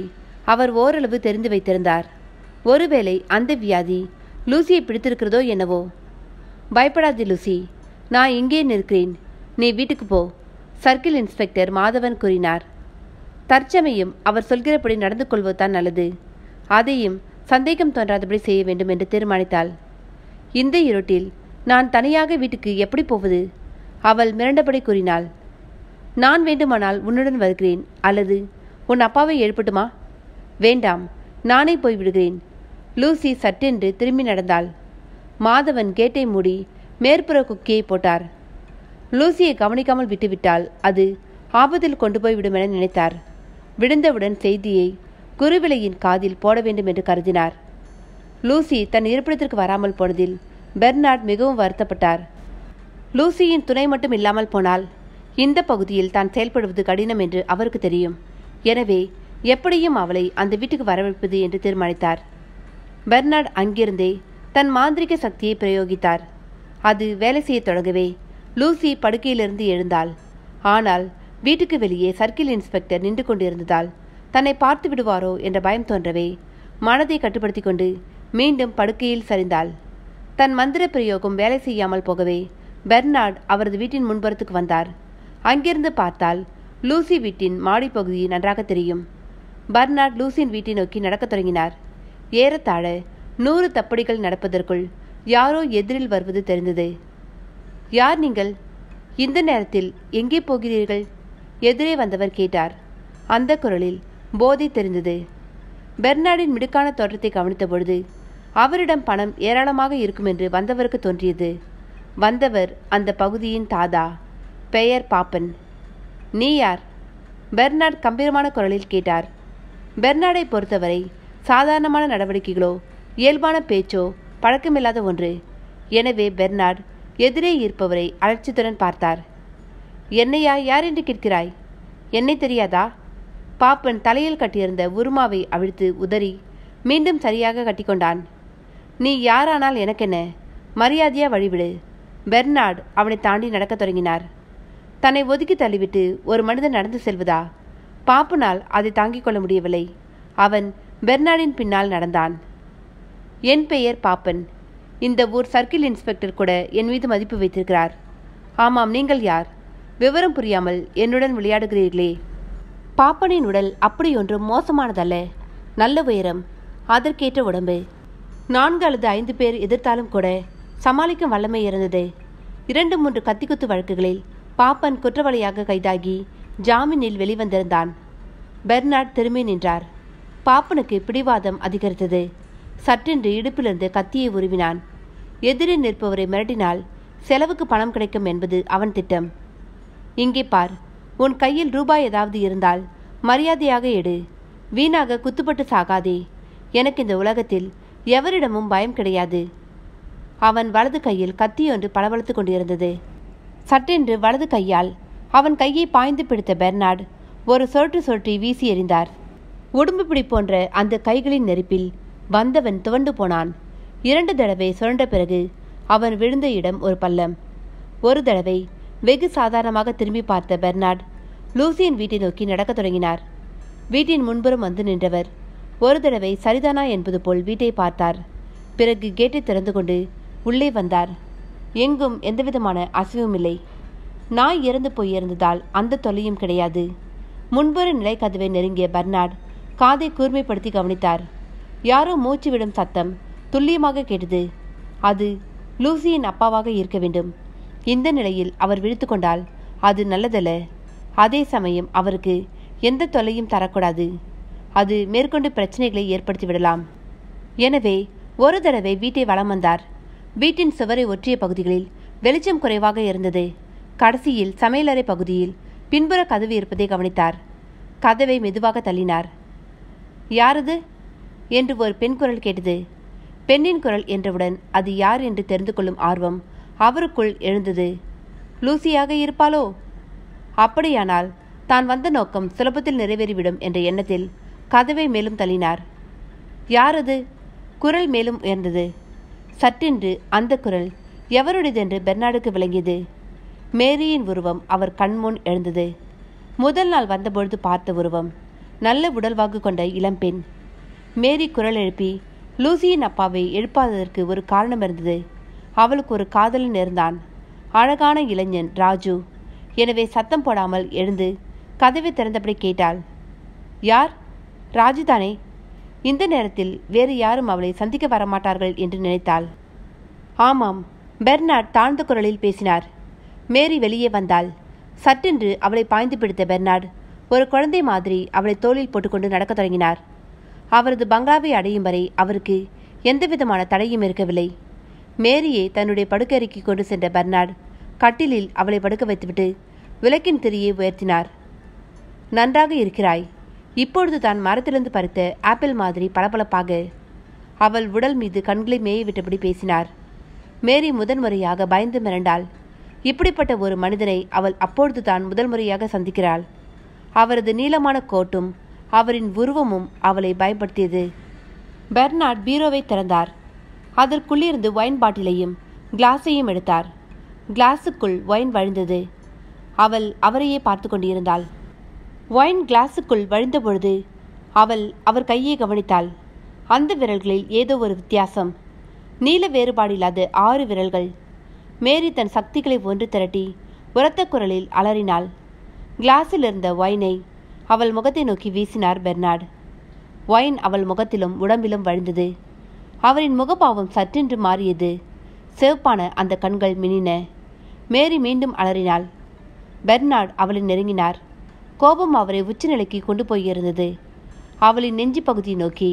அவர் ஓரளவு தெரிந்து வைத்திருந்தார் ஒருவேளை அந்த வியாதி லூசியை பிடித்திருக்கிறதோ என்னவோ பயப்படாது லூசி நான் இங்கே நிற்கிறேன் நீ வீட்டுக்கு போ சர்க்கிள் இன்ஸ்பெக்டர் மாதவன் கூறினார் தற்சமயம் அவர் சொல்கிறபடி நடந்து கொள்வதுதான் நல்லது அதையும் சந்தேகம் தோன்றாதபடி செய்ய வேண்டும் என்று தீர்மானித்தாள் இந்த இருட்டில் நான் தனியாக வீட்டுக்கு எப்படி போவது அவள் மிரண்டபடி கூறினாள் நான் வேண்டுமானால் உன்னுடன் வருகிறேன் அல்லது உன் அப்பாவை எழுப்பட்டுமா வேண்டாம் நானே போய்விடுகிறேன் லூசி சட்டென்று திரும்பி நடந்தாள் மாதவன் கேட்டை மூடி மேற்புற குக்கியை போட்டார் லூசியை கவனிக்காமல் விட்டுவிட்டால் அது ஆபத்தில் கொண்டு போய்விடும் என நினைத்தார் விழுந்தவுடன் செய்தியை குருவிலையின் காதில் போட வேண்டும் என்று கருதினார் லூசி தன் இருப்பிடத்திற்கு வராமல் போனதில் பெர்னார்ட் மிகவும் வருத்தப்பட்டார் லூசியின் துணை மட்டும் இல்லாமல் போனால் இந்த பகுதியில் தான் செயல்படுவது கடினம் என்று அவருக்கு தெரியும் எனவே எப்படியும் அவளை அந்த வீட்டுக்கு வரவேற்பது என்று தீர்மானித்தார் பெர்னார்ட் அங்கிருந்தே தன் மாந்திரிக சக்தியை பிரயோகித்தார் அது வேலை செய்ய தொடங்கவே லூசி படுக்கையிலிருந்து எழுந்தாள் ஆனால் வீட்டுக்கு வெளியே சர்க்கிள் இன்ஸ்பெக்டர் நின்று கொண்டிருந்ததால் தன்னை பார்த்து விடுவாரோ என்ற பயம் தோன்றவே மனதை கட்டுப்படுத்தி கொண்டு மீண்டும் படுக்கையில் சரிந்தாள் தன் மந்திர பிரயோகம் வேலை செய்யாமல் போகவே பெர்னார்ட் அவரது வீட்டின் முன்புறத்துக்கு வந்தார் அங்கிருந்து பார்த்தால் லூசி வீட்டின் மாடிப்பகுதி நன்றாக தெரியும் பர்னார்ட் லூசியின் வீட்டை நோக்கி நடக்கத் தொடங்கினார் ஏறத்தாழ நூறு தப்படிகள் நடப்பதற்குள் யாரோ எதிரில் வருவது தெரிந்தது யார் நீங்கள் இந்த நேரத்தில் எங்கே போகிறீர்கள் எதிரே வந்தவர் கேட்டார் அந்த குரலில் போதை தெரிந்தது பெர்னாடின் மிடுக்கான தோற்றத்தை கவனித்த பொழுது அவரிடம் பணம் ஏராளமாக இருக்கும் என்று வந்தவருக்கு தோன்றியது வந்தவர் அந்த பகுதியின் தாதா பெயர் பாப்பன் நீ யார் பெர்னார்ட் கம்பீரமான குரலில் கேட்டார் பெர்னார்டை பொறுத்தவரை சாதாரணமான நடவடிக்கைகளோ இயல்பான பேச்சோ பழக்கமில்லாத ஒன்று எனவே பெர்னார்ட் எதிரே இருப்பவரை அலட்சியத்துடன் பார்த்தார் என்னையா யார் என்று கேட்கிறாய் என்னை தெரியாதா பாப்பன் தலையில் கட்டியிருந்த உருமாவை அவிழ்த்து உதறி மீண்டும் சரியாக கட்டிக்கொண்டான் நீ யாரானால் எனக்கென்ன மரியாதையா வழிவிடு பெர்னார்டு அவனை தாண்டி நடக்கத் தொடங்கினார் தன்னை ஒதுக்கி தள்ளிவிட்டு ஒரு மனிதன் நடந்து செல்வதா பாப்பனால் அதை தாங்கிக் கொள்ள முடியவில்லை அவன் பெர்னார்டின் பின்னால் நடந்தான் என் பெயர் பாப்பன் இந்த ஊர் சர்க்கிள் இன்ஸ்பெக்டர் கூட என் மீது மதிப்பு வைத்திருக்கிறார் ஆமாம் நீங்கள் யார் விவரம் புரியாமல் என்னுடன் விளையாடுகிறீர்களே பாப்பனின் உடல் அப்படியொன்றும் மோசமானதல்ல நல்ல உயரம் அதற்கேற்ற உடம்பு நான்கு அல்லது ஐந்து பேர் எதிர்த்தாலும் கூட சமாளிக்கும் வல்லமை இருந்தது இரண்டு மூன்று கத்திக்குத்து வழக்குகளில் பாப்பன் குற்றவாளியாக கைதாகி ஜாமீனில் வெளிவந்திருந்தான் பெர்னாட் திரும்பி நின்றார் பாப்பனுக்கு பிடிவாதம் அதிகரித்தது சற்றென்று இடுப்பிலிருந்து கத்தியை உருவினான் எதிரில் நிற்பவரை மிரட்டினால் செலவுக்கு பணம் கிடைக்கும் என்பது அவன் திட்டம் இங்கே பார் உன் கையில் ரூபாய் ஏதாவது இருந்தால் மரியாதையாக எடு வீணாக குத்துப்பட்டு சாகாதே எனக்கு இந்த உலகத்தில் எவரிடமும் பயம் கிடையாது அவன் வலது கையில் கத்தியொன்று பளபளத்து கொண்டிருந்தது சட்டென்று வலது கையால் அவன் கையை பாய்ந்து பிடித்த பெர்னார்டு ஒரு சொற்று சொற்றி வீசி எறிந்தார் உடும்பு பிடி போன்ற அந்த கைகளின் நெருப்பில் வந்தவன் துவண்டு போனான் இரண்டு தடவை சுரண்ட பிறகு அவன் விழுந்த இடம் ஒரு பள்ளம் ஒரு தடவை வெகு சாதாரணமாக திரும்பி பார்த்த பெர்னார்ட் லூசியின் வீட்டை நோக்கி நடக்கத் தொடங்கினார் வீட்டின் முன்புறம் வந்து நின்றவர் ஒரு தடவை சரிதானா என்பது போல் வீட்டை பார்த்தார் பிறகு கேட்டை திறந்து கொண்டு உள்ளே வந்தார் எங்கும் எந்தவிதமான அசைவும் இல்லை நாய் இறந்து போய் இருந்ததால் அந்த தொல்லையும் கிடையாது முன்பொரு நிலை கதவை நெருங்கிய பர்னார்ட் காதை கூர்மைப்படுத்தி கவனித்தார் யாரோ மூச்சு விடும் சத்தம் துல்லியமாக கேட்டது அது லூசியின் அப்பாவாக இருக்க வேண்டும் இந்த நிலையில் அவர் விழித்து கொண்டால் அது நல்லதல்ல அதே சமயம் அவருக்கு எந்த தொலையும் தரக்கூடாது அது மேற்கொண்டு பிரச்சனைகளை ஏற்படுத்தி விடலாம் எனவே ஒரு தடவை வீட்டை வளம் வந்தார் வீட்டின் சுவரை ஒற்றிய பகுதிகளில் வெளிச்சம் குறைவாக இருந்தது கடைசியில் சமையலறை பகுதியில் பின்புற கதவு இருப்பதை கவனித்தார் கதவை மெதுவாக தள்ளினார் யாரது என்று ஒரு பெண் குரல் கேட்டது பெண்ணின் குரல் என்றவுடன் அது யார் என்று தெரிந்து கொள்ளும் ஆர்வம் அவருக்குள் எழுந்தது லூசியாக இருப்பாளோ அப்படியானால் தான் வந்த நோக்கம் சுலபத்தில் நிறைவேறிவிடும் என்ற எண்ணத்தில் கதவை மேலும் தள்ளினார் யாரது குரல் மேலும் உயர்ந்தது சற்றென்று அந்த குரல் எவருடையதென்று பெர்னாடுக்கு விளங்கியது மேரியின் உருவம் அவர் கண்முன் எழுந்தது முதல் நாள் வந்தபொழுது பார்த்த உருவம் நல்ல உடல்வாக்கு கொண்ட இளம்பெண் மேரி குரல் எழுப்பி லூசியின் அப்பாவை எழுப்பாததற்கு ஒரு காரணம் இருந்தது அவளுக்கு ஒரு காதலன் இருந்தான் அழகான இளைஞன் ராஜு எனவே சத்தம் போடாமல் எழுந்து கதவை திறந்தபடி கேட்டாள் யார் ராஜு தானே இந்த நேரத்தில் வேறு யாரும் அவளை சந்திக்க வரமாட்டார்கள் என்று நினைத்தாள் ஆமாம் பெர்னார்ட் தாழ்ந்த குரலில் பேசினார் மேரி வெளியே வந்தாள் சட்டென்று அவளை பாய்ந்து பிடித்த பெர்னார்ட் ஒரு குழந்தை மாதிரி அவளை தோளில் போட்டுக்கொண்டு நடக்கத் தொடங்கினார் அவரது பங்களாவை அடையும் வரை அவருக்கு எந்தவிதமான தடையும் இருக்கவில்லை மேரியை தன்னுடைய படுக்கறைக்கு கொண்டு சென்ற பர்னார்டு கட்டிலில் அவளை படுக்க வைத்துவிட்டு விளக்கின் திரியை உயர்த்தினார் நன்றாக இருக்கிறாய் இப்பொழுது தான் மரத்திலிருந்து பறித்த ஆப்பிள் மாதிரி பளபளப்பாக அவள் உடல் மீது கண்களை மேயவிட்டபடி விட்டபடி பேசினார் மேரி முதன்முறையாக பயந்து மிரண்டாள் இப்படிப்பட்ட ஒரு மனிதனை அவள் அப்பொழுது தான் முதல் முறையாக சந்திக்கிறாள் அவரது நீளமான கோட்டும் அவரின் உருவமும் அவளை பயப்படுத்தியது பெர்னார்ட் பீரோவை திறந்தார் அதற்குள்ளிருந்து ஒயின் பாட்டிலையும் கிளாஸையும் எடுத்தார் கிளாஸுக்குள் ஒயின் வழிந்தது அவள் அவரையே பார்த்து கொண்டிருந்தாள் ஒயின் கிளாஸுக்குள் வழிந்த பொழுது அவள் அவர் கையை கவனித்தாள் அந்த விரல்களில் ஏதோ ஒரு வித்தியாசம் நீல வேறுபாடு இல்லாத ஆறு விரல்கள் மேரி தன் சக்திகளை ஒன்று திரட்டி உரத்த குரலில் அலறினாள் கிளாஸில் இருந்த ஒயினை அவள் முகத்தை நோக்கி வீசினார் பெர்னார்டு ஒயின் அவள் முகத்திலும் உடம்பிலும் வழிந்தது அவரின் முகபாவம் சற்றென்று மாறியது செவப்பான அந்த கண்கள் மினின மேரி மீண்டும் அலறினாள் பெர்னார்ட் அவளை நெருங்கினார் கோபம் அவரை உச்சநிலைக்கு கொண்டு போய் இருந்தது அவளின் நெஞ்சு பகுதியை நோக்கி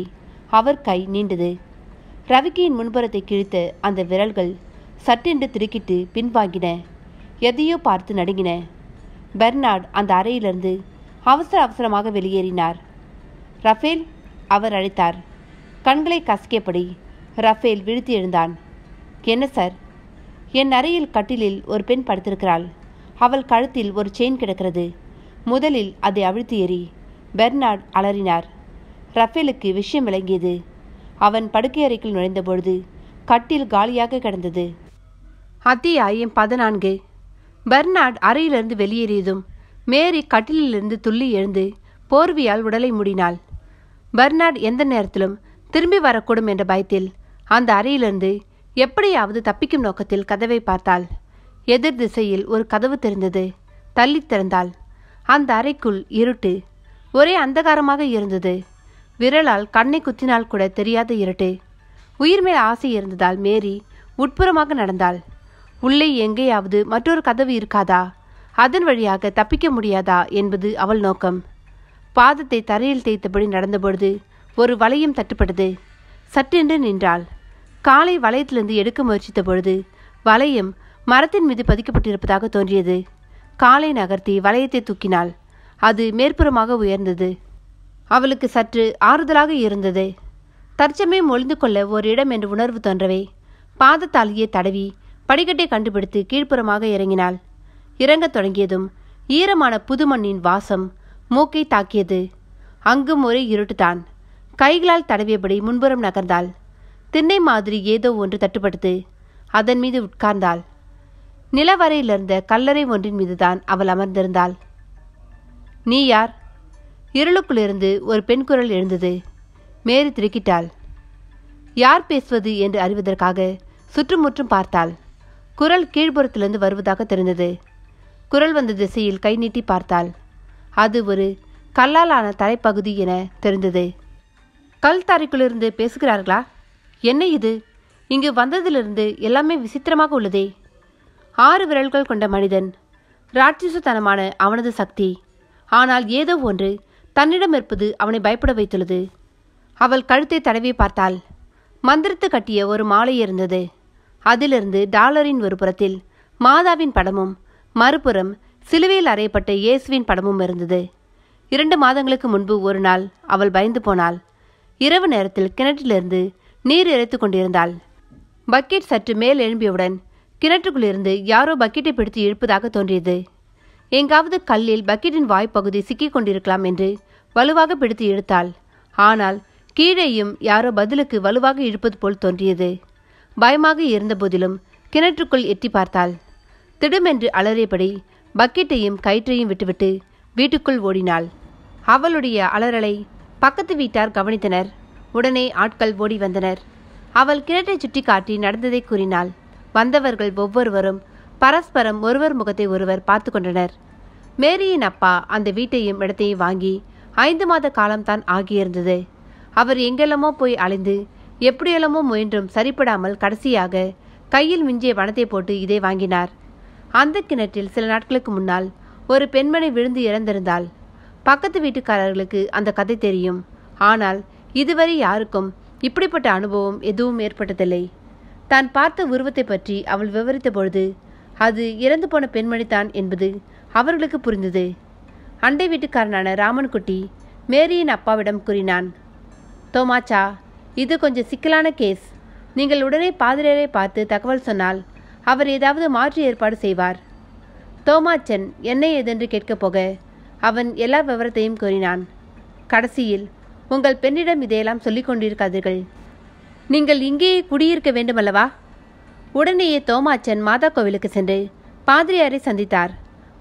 அவர் கை நீண்டது ரவிக்கியின் முன்புறத்தை கிழித்த அந்த விரல்கள் சட்டென்று திருக்கிட்டு பின்வாங்கின எதையோ பார்த்து நடுங்கின பெர்னார்ட் அந்த அறையிலிருந்து அவசர அவசரமாக வெளியேறினார் ரஃபேல் அவர் அழைத்தார் கண்களை கசக்கியபடி ரஃபேல் விழுத்து எழுந்தான் என்ன சார் என் அறையில் கட்டிலில் ஒரு பெண் படுத்திருக்கிறாள் அவள் கழுத்தில் ஒரு செயின் கிடக்கிறது முதலில் அதை அவிழ்த்து ஏறி பெர்னார்ட் அலறினார் ரஃபேலுக்கு விஷயம் விளங்கியது அவன் படுக்கை அறைக்குள் நுழைந்தபொழுது கட்டில் காலியாக கிடந்தது அத்தியாயம் பதினான்கு பெர்னார்ட் அறையிலிருந்து வெளியேறியதும் மேரி கட்டிலிலிருந்து துள்ளி எழுந்து போர்வியால் உடலை மூடினாள் பெர்னார்ட் எந்த நேரத்திலும் திரும்பி வரக்கூடும் என்ற பயத்தில் அந்த அறையிலிருந்து எப்படியாவது தப்பிக்கும் நோக்கத்தில் கதவை பார்த்தாள் எதிர் திசையில் ஒரு கதவு திறந்தது தள்ளி திறந்தாள் அந்த அறைக்குள் இருட்டு ஒரே அந்தகாரமாக இருந்தது விரலால் கண்ணை குத்தினால் கூட தெரியாத இருட்டு உயிர் மேல் ஆசை இருந்ததால் மேரி உட்புறமாக நடந்தாள் உள்ளே எங்கேயாவது மற்றொரு கதவு இருக்காதா அதன் வழியாக தப்பிக்க முடியாதா என்பது அவள் நோக்கம் பாதத்தை தரையில் தேய்த்தபடி நடந்தபொழுது ஒரு வளையம் தட்டுப்பட்டது சட்டென்று நின்றாள் காலை வளையத்திலிருந்து எடுக்க முயற்சித்த பொழுது வளையம் மரத்தின் மீது பதிக்கப்பட்டிருப்பதாக தோன்றியது காலை நகர்த்தி வளையத்தை தூக்கினாள் அது மேற்புறமாக உயர்ந்தது அவளுக்கு சற்று ஆறுதலாக இருந்தது தற்சமயம் ஒளிந்து கொள்ள ஒரு இடம் என்று உணர்வு தோன்றவே பாதத்தாலேயே தடவி படிக்கட்டை கண்டுபிடித்து கீழ்ப்புறமாக இறங்கினாள் இறங்கத் தொடங்கியதும் ஈரமான புது மண்ணின் வாசம் மூக்கை தாக்கியது அங்கும் ஒரே இருட்டுதான் கைகளால் தடவியபடி முன்புறம் நகர்ந்தாள் திண்ணை மாதிரி ஏதோ ஒன்று தட்டுப்படுத்து அதன் மீது உட்கார்ந்தாள் நிலவரையிலிருந்த கல்லறை ஒன்றின் மீதுதான் அவள் அமர்ந்திருந்தாள் நீ யார் இருளுக்குள்ளிருந்து ஒரு பெண் குரல் எழுந்தது மேரி திருக்கிட்டாள் யார் பேசுவது என்று அறிவதற்காக சுற்றுமுற்றும் பார்த்தாள் குரல் கீழ்புறத்திலிருந்து வருவதாக தெரிந்தது குரல் வந்த திசையில் கை நீட்டி பார்த்தாள் அது ஒரு கல்லாலான தரைப்பகுதி என தெரிந்தது கல் தாரிக்குள்ளிருந்து பேசுகிறார்களா என்ன இது இங்கு வந்ததிலிருந்து எல்லாமே விசித்திரமாக உள்ளதே ஆறு விரல்கள் கொண்ட மனிதன் ராட்சசத்தனமான அவனது சக்தி ஆனால் ஏதோ ஒன்று தன்னிடம் இருப்பது அவனை பயப்பட வைத்துள்ளது அவள் கழுத்தை தடவி பார்த்தாள் மந்திரத்து கட்டிய ஒரு மாலை இருந்தது அதிலிருந்து டாலரின் ஒரு புறத்தில் மாதாவின் படமும் மறுபுறம் சிலுவையில் அறையப்பட்ட இயேசுவின் படமும் இருந்தது இரண்டு மாதங்களுக்கு முன்பு ஒரு நாள் அவள் பயந்து போனாள் இரவு நேரத்தில் கிணற்றிலிருந்து நீர் இறைத்து கொண்டிருந்தாள் பக்கெட் சற்று மேல் எழும்பியவுடன் கிணற்றுக்குள்ளிருந்து யாரோ பக்கெட்டை பிடித்து இழுப்பதாக தோன்றியது எங்காவது கல்லில் பக்கெட்டின் வாய்ப்பகுதி சிக்கிக் கொண்டிருக்கலாம் என்று வலுவாக பிடித்து இழுத்தாள் ஆனால் கீழேயும் யாரோ பதிலுக்கு வலுவாக இழுப்பது போல் தோன்றியது பயமாக இருந்த போதிலும் கிணற்றுக்குள் எட்டி பார்த்தாள் திடுமென்று அலறியபடி பக்கெட்டையும் கயிற்றையும் விட்டுவிட்டு வீட்டுக்குள் ஓடினாள் அவளுடைய அலறலை பக்கத்து வீட்டார் கவனித்தனர் உடனே ஆட்கள் ஓடி வந்தனர் அவள் கிணற்றை சுட்டி காட்டி நடந்ததை கூறினாள் வந்தவர்கள் ஒவ்வொருவரும் பரஸ்பரம் ஒருவர் முகத்தை ஒருவர் பார்த்து கொண்டனர் மேரியின் அப்பா அந்த வீட்டையும் இடத்தையும் வாங்கி ஐந்து மாத காலம்தான் ஆகியிருந்தது அவர் எங்கெல்லாமோ போய் அலைந்து எப்படியெல்லாமோ முயன்றும் சரிப்படாமல் கடைசியாக கையில் மிஞ்சிய பணத்தை போட்டு இதை வாங்கினார் அந்த கிணற்றில் சில நாட்களுக்கு முன்னால் ஒரு பெண்மணி விழுந்து இறந்திருந்தாள் பக்கத்து வீட்டுக்காரர்களுக்கு அந்த கதை தெரியும் ஆனால் இதுவரை யாருக்கும் இப்படிப்பட்ட அனுபவம் எதுவும் ஏற்பட்டதில்லை தான் பார்த்த உருவத்தை பற்றி அவள் விவரித்த பொழுது அது இறந்து போன பெண்மணிதான் என்பது அவர்களுக்கு புரிந்தது அண்டை வீட்டுக்காரனான ராமன்குட்டி மேரியின் அப்பாவிடம் கூறினான் தோமாச்சா இது கொஞ்சம் சிக்கலான கேஸ் நீங்கள் உடனே பாதிரியரை பார்த்து தகவல் சொன்னால் அவர் ஏதாவது மாற்று ஏற்பாடு செய்வார் தோமாச்சன் என்ன ஏதென்று கேட்கப் போக அவன் எல்லா விவரத்தையும் கூறினான் கடைசியில் உங்கள் பெண்ணிடம் இதையெல்லாம் சொல்லிக் கொண்டிருக்காதீர்கள் நீங்கள் இங்கேயே குடியிருக்க வேண்டுமல்லவா உடனேயே தோமாச்சன் மாதா கோவிலுக்கு சென்று பாதிரியாரை சந்தித்தார்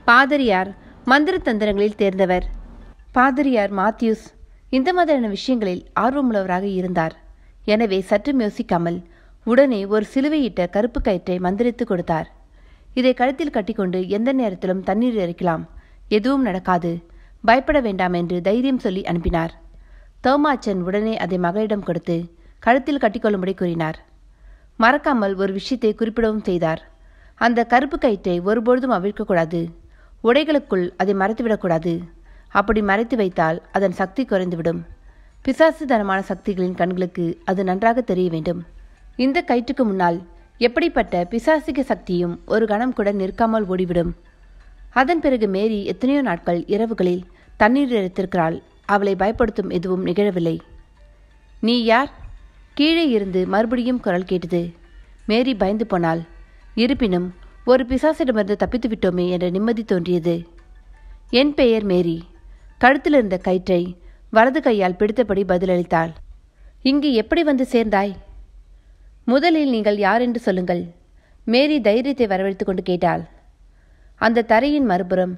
பாதிரியார் மந்திர தந்திரங்களில் தேர்ந்தவர் பாதிரியார் மாத்யூஸ் இந்த மாதிரியான விஷயங்களில் ஆர்வமுள்ளவராக இருந்தார் எனவே சற்று யோசிக்காமல் உடனே ஒரு சிலுவையிட்ட கருப்பு கயிற்றை மந்திரித்து கொடுத்தார் இதை கழுத்தில் கட்டிக்கொண்டு எந்த நேரத்திலும் தண்ணீர் இறைக்கலாம் எதுவும் நடக்காது பயப்பட வேண்டாம் என்று தைரியம் சொல்லி அனுப்பினார் தோமாச்சன் உடனே அதை மகளிடம் கொடுத்து கழுத்தில் கட்டிக்கொள்ளும்படி கூறினார் மறக்காமல் ஒரு விஷயத்தை குறிப்பிடவும் செய்தார் அந்த கருப்பு கயிற்றை ஒருபொழுதும் அவிழ்க்கக்கூடாது உடைகளுக்குள் அதை மறைத்துவிடக்கூடாது அப்படி மறைத்து வைத்தால் அதன் சக்தி குறைந்துவிடும் பிசாசுதனமான சக்திகளின் கண்களுக்கு அது நன்றாக தெரிய வேண்டும் இந்த கயிற்றுக்கு முன்னால் எப்படிப்பட்ட பிசாசிக சக்தியும் ஒரு கணம் கூட நிற்காமல் ஓடிவிடும் அதன் பிறகு மேரி எத்தனையோ நாட்கள் இரவுகளில் தண்ணீர் எடுத்திருக்கிறாள் அவளை பயப்படுத்தும் எதுவும் நிகழவில்லை நீ யார் கீழே இருந்து மறுபடியும் குரல் கேட்டது மேரி பயந்து போனாள் இருப்பினும் ஒரு பிசாசிடமிருந்து தப்பித்து விட்டோமே என்ற நிம்மதி தோன்றியது என் பெயர் மேரி கழுத்திலிருந்த கயிற்றை வலது கையால் பிடித்தபடி பதிலளித்தாள் இங்கு எப்படி வந்து சேர்ந்தாய் முதலில் நீங்கள் யார் என்று சொல்லுங்கள் மேரி தைரியத்தை வரவழைத்து கொண்டு கேட்டாள் அந்த தரையின் மறுபுறம்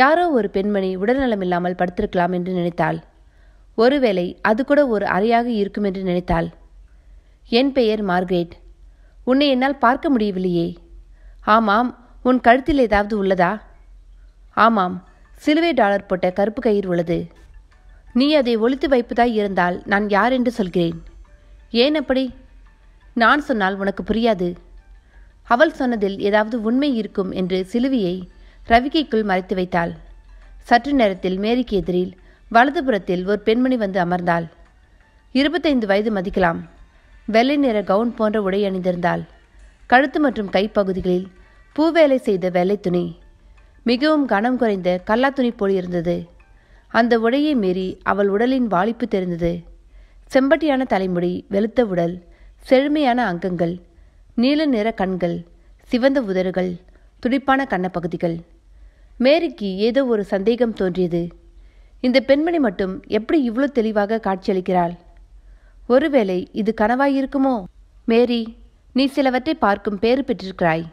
யாரோ ஒரு பெண்மணி உடல்நலம் இல்லாமல் படுத்திருக்கலாம் என்று நினைத்தாள் ஒருவேளை அது கூட ஒரு அறையாக இருக்கும் என்று நினைத்தாள் என் பெயர் மார்க்ரேட் உன்னை என்னால் பார்க்க முடியவில்லையே ஆமாம் உன் கழுத்தில் ஏதாவது உள்ளதா ஆமாம் சிலுவை டாலர் போட்ட கருப்பு கயிறு உள்ளது நீ அதை ஒழித்து வைப்பதாய் இருந்தால் நான் யார் என்று சொல்கிறேன் ஏன் அப்படி நான் சொன்னால் உனக்கு புரியாது அவள் சொன்னதில் ஏதாவது உண்மை இருக்கும் என்று சிலுவியை ரவிக்கைக்குள் மறைத்து வைத்தாள் சற்று நேரத்தில் மேரிக்கு எதிரில் வலதுபுறத்தில் ஒரு பெண்மணி வந்து அமர்ந்தாள் இருபத்தைந்து வயது மதிக்கலாம் வெள்ளை நிற கவுன் போன்ற உடை அணிந்திருந்தாள் கழுத்து மற்றும் கைப்பகுதிகளில் பூவேலை செய்த வெள்ளை துணி மிகவும் கனம் குறைந்த கல்லா துணி போல் இருந்தது அந்த உடையை மீறி அவள் உடலின் வாளிப்பு தெரிந்தது செம்பட்டியான தலைமுடி வெளுத்த உடல் செழுமையான அங்கங்கள் நீல நிற கண்கள் சிவந்த உதறுகள் துடிப்பான கண்ணப்பகுதிகள் மேரிக்கு ஏதோ ஒரு சந்தேகம் தோன்றியது இந்த பெண்மணி மட்டும் எப்படி இவ்வளோ தெளிவாக காட்சியளிக்கிறாள் ஒருவேளை இது கனவாயிருக்குமோ மேரி நீ சிலவற்றை பார்க்கும் பேறு பெற்றிருக்கிறாய்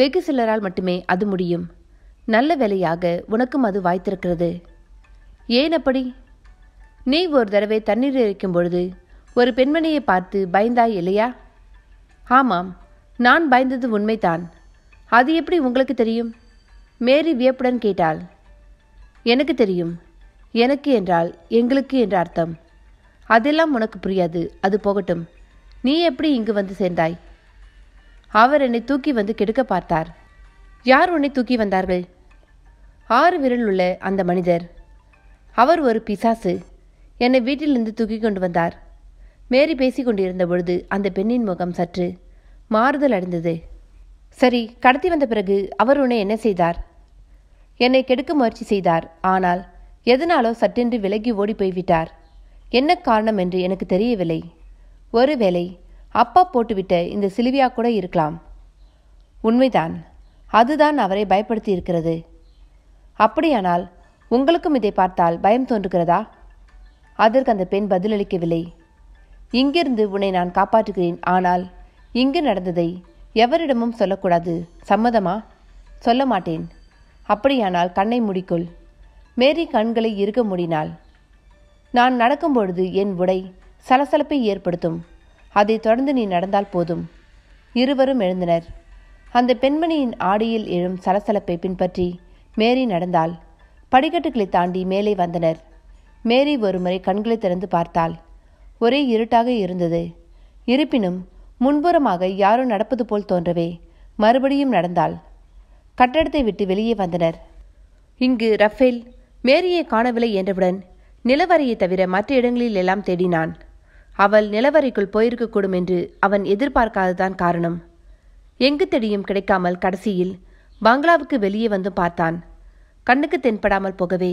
வெகு சிலரால் மட்டுமே அது முடியும் நல்ல வேலையாக உனக்கும் அது வாய்த்திருக்கிறது ஏன் அப்படி நீ ஒரு தடவை தண்ணீர் இறைக்கும் பொழுது ஒரு பெண்மணியை பார்த்து பயந்தாய் இல்லையா ஆமாம் நான் பயந்தது உண்மைதான் அது எப்படி உங்களுக்கு தெரியும் மேரி வியப்புடன் கேட்டாள் எனக்கு தெரியும் எனக்கு என்றால் எங்களுக்கு என்ற அர்த்தம் அதெல்லாம் உனக்கு புரியாது அது போகட்டும் நீ எப்படி இங்கு வந்து சேர்ந்தாய் அவர் என்னை தூக்கி வந்து கெடுக்க பார்த்தார் யார் உன்னை தூக்கி வந்தார்கள் ஆறு விரல் உள்ள அந்த மனிதர் அவர் ஒரு பிசாசு என்னை வீட்டிலிருந்து தூக்கி கொண்டு வந்தார் மேரி பேசிக்கொண்டிருந்த பொழுது அந்த பெண்ணின் முகம் சற்று மாறுதல் அடைந்தது சரி கடத்தி வந்த பிறகு அவர் உன்னை என்ன செய்தார் என்னை கெடுக்க முயற்சி செய்தார் ஆனால் எதனாலோ சட்டென்று விலகி ஓடி போய்விட்டார் என்ன காரணம் என்று எனக்கு தெரியவில்லை ஒருவேளை அப்பா போட்டுவிட்ட இந்த சிலுவியா கூட இருக்கலாம் உண்மைதான் அதுதான் அவரை பயப்படுத்தி இருக்கிறது அப்படியானால் உங்களுக்கும் இதை பார்த்தால் பயம் தோன்றுகிறதா அதற்கு அந்த பெண் பதிலளிக்கவில்லை இங்கிருந்து உன்னை நான் காப்பாற்றுகிறேன் ஆனால் இங்கு நடந்ததை எவரிடமும் சொல்லக்கூடாது சம்மதமா சொல்ல மாட்டேன் அப்படியானால் கண்ணை முடிக்கொள் மேரி கண்களை இருக்க முடினாள் நான் நடக்கும்பொழுது என் உடை சலசலப்பை ஏற்படுத்தும் அதை தொடர்ந்து நீ நடந்தால் போதும் இருவரும் எழுந்தனர் அந்த பெண்மணியின் ஆடியில் எழும் சலசலப்பை பின்பற்றி மேரி நடந்தாள் படிக்கட்டுகளை தாண்டி மேலே வந்தனர் மேரி ஒருமுறை கண்களை திறந்து பார்த்தாள் ஒரே இருட்டாக இருந்தது இருப்பினும் முன்புறமாக யாரோ நடப்பது போல் தோன்றவே மறுபடியும் நடந்தாள் கட்டடத்தை விட்டு வெளியே வந்தனர் இங்கு ரஃபேல் மேரியை காணவில்லை என்றவுடன் நிலவரையை தவிர மற்ற இடங்களில் எல்லாம் தேடினான் அவள் நிலவரைக்குள் போயிருக்கக்கூடும் என்று அவன் எதிர்பார்க்காததான் காரணம் எங்கு தேடியும் கிடைக்காமல் கடைசியில் பங்களாவுக்கு வெளியே வந்து பார்த்தான் கண்ணுக்கு தென்படாமல் போகவே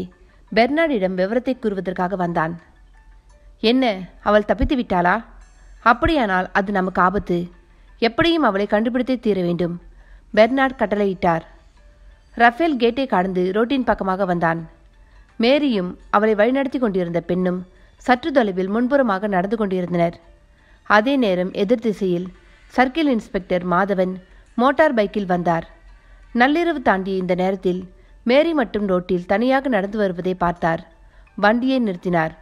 பெர்னாடிடம் விவரத்தை கூறுவதற்காக வந்தான் என்ன அவள் தப்பித்து விட்டாளா அப்படியானால் அது நமக்கு ஆபத்து எப்படியும் அவளை கண்டுபிடித்தே தீர வேண்டும் பெர்னார்ட் கட்டளையிட்டார் ரஃபேல் கேட்டை கடந்து ரோட்டின் பக்கமாக வந்தான் மேரியும் அவளை வழிநடத்தி கொண்டிருந்த பெண்ணும் சற்று தொலைவில் முன்புறமாக நடந்து கொண்டிருந்தனர் அதே நேரம் எதிர் திசையில் சர்க்கிள் இன்ஸ்பெக்டர் மாதவன் மோட்டார் பைக்கில் வந்தார் நள்ளிரவு தாண்டிய இந்த நேரத்தில் மேரி மற்றும் ரோட்டில் தனியாக நடந்து வருவதை பார்த்தார் வண்டியை நிறுத்தினார்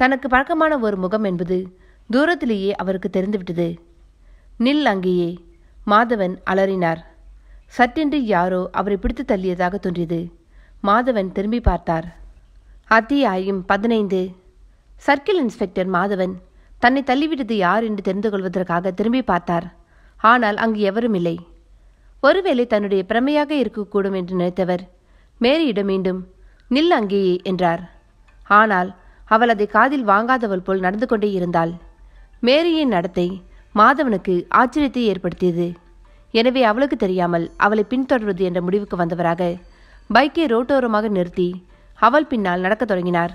தனக்கு பழக்கமான ஒரு முகம் என்பது தூரத்திலேயே அவருக்கு தெரிந்துவிட்டது நில் அங்கேயே மாதவன் அலறினார் சட்டென்று யாரோ அவரை பிடித்து தள்ளியதாக தோன்றியது மாதவன் திரும்பி பார்த்தார் அத்தியாயம் பதினைந்து சர்க்கிள் இன்ஸ்பெக்டர் மாதவன் தன்னை தள்ளிவிட்டது யார் என்று தெரிந்து கொள்வதற்காக திரும்பி பார்த்தார் ஆனால் அங்கு எவரும் இல்லை ஒருவேளை தன்னுடைய பிரமையாக இருக்கக்கூடும் என்று நினைத்தவர் மேரியிடம் மீண்டும் நில் அங்கேயே என்றார் ஆனால் அவள் அதை காதில் வாங்காதவள் போல் நடந்து கொண்டே இருந்தாள் மேரியின் நடத்தை மாதவனுக்கு ஆச்சரியத்தை ஏற்படுத்தியது எனவே அவளுக்கு தெரியாமல் அவளை பின்தொடர்வது என்ற முடிவுக்கு வந்தவராக பைக்கை ரோட்டோரமாக நிறுத்தி அவள் பின்னால் நடக்கத் தொடங்கினார்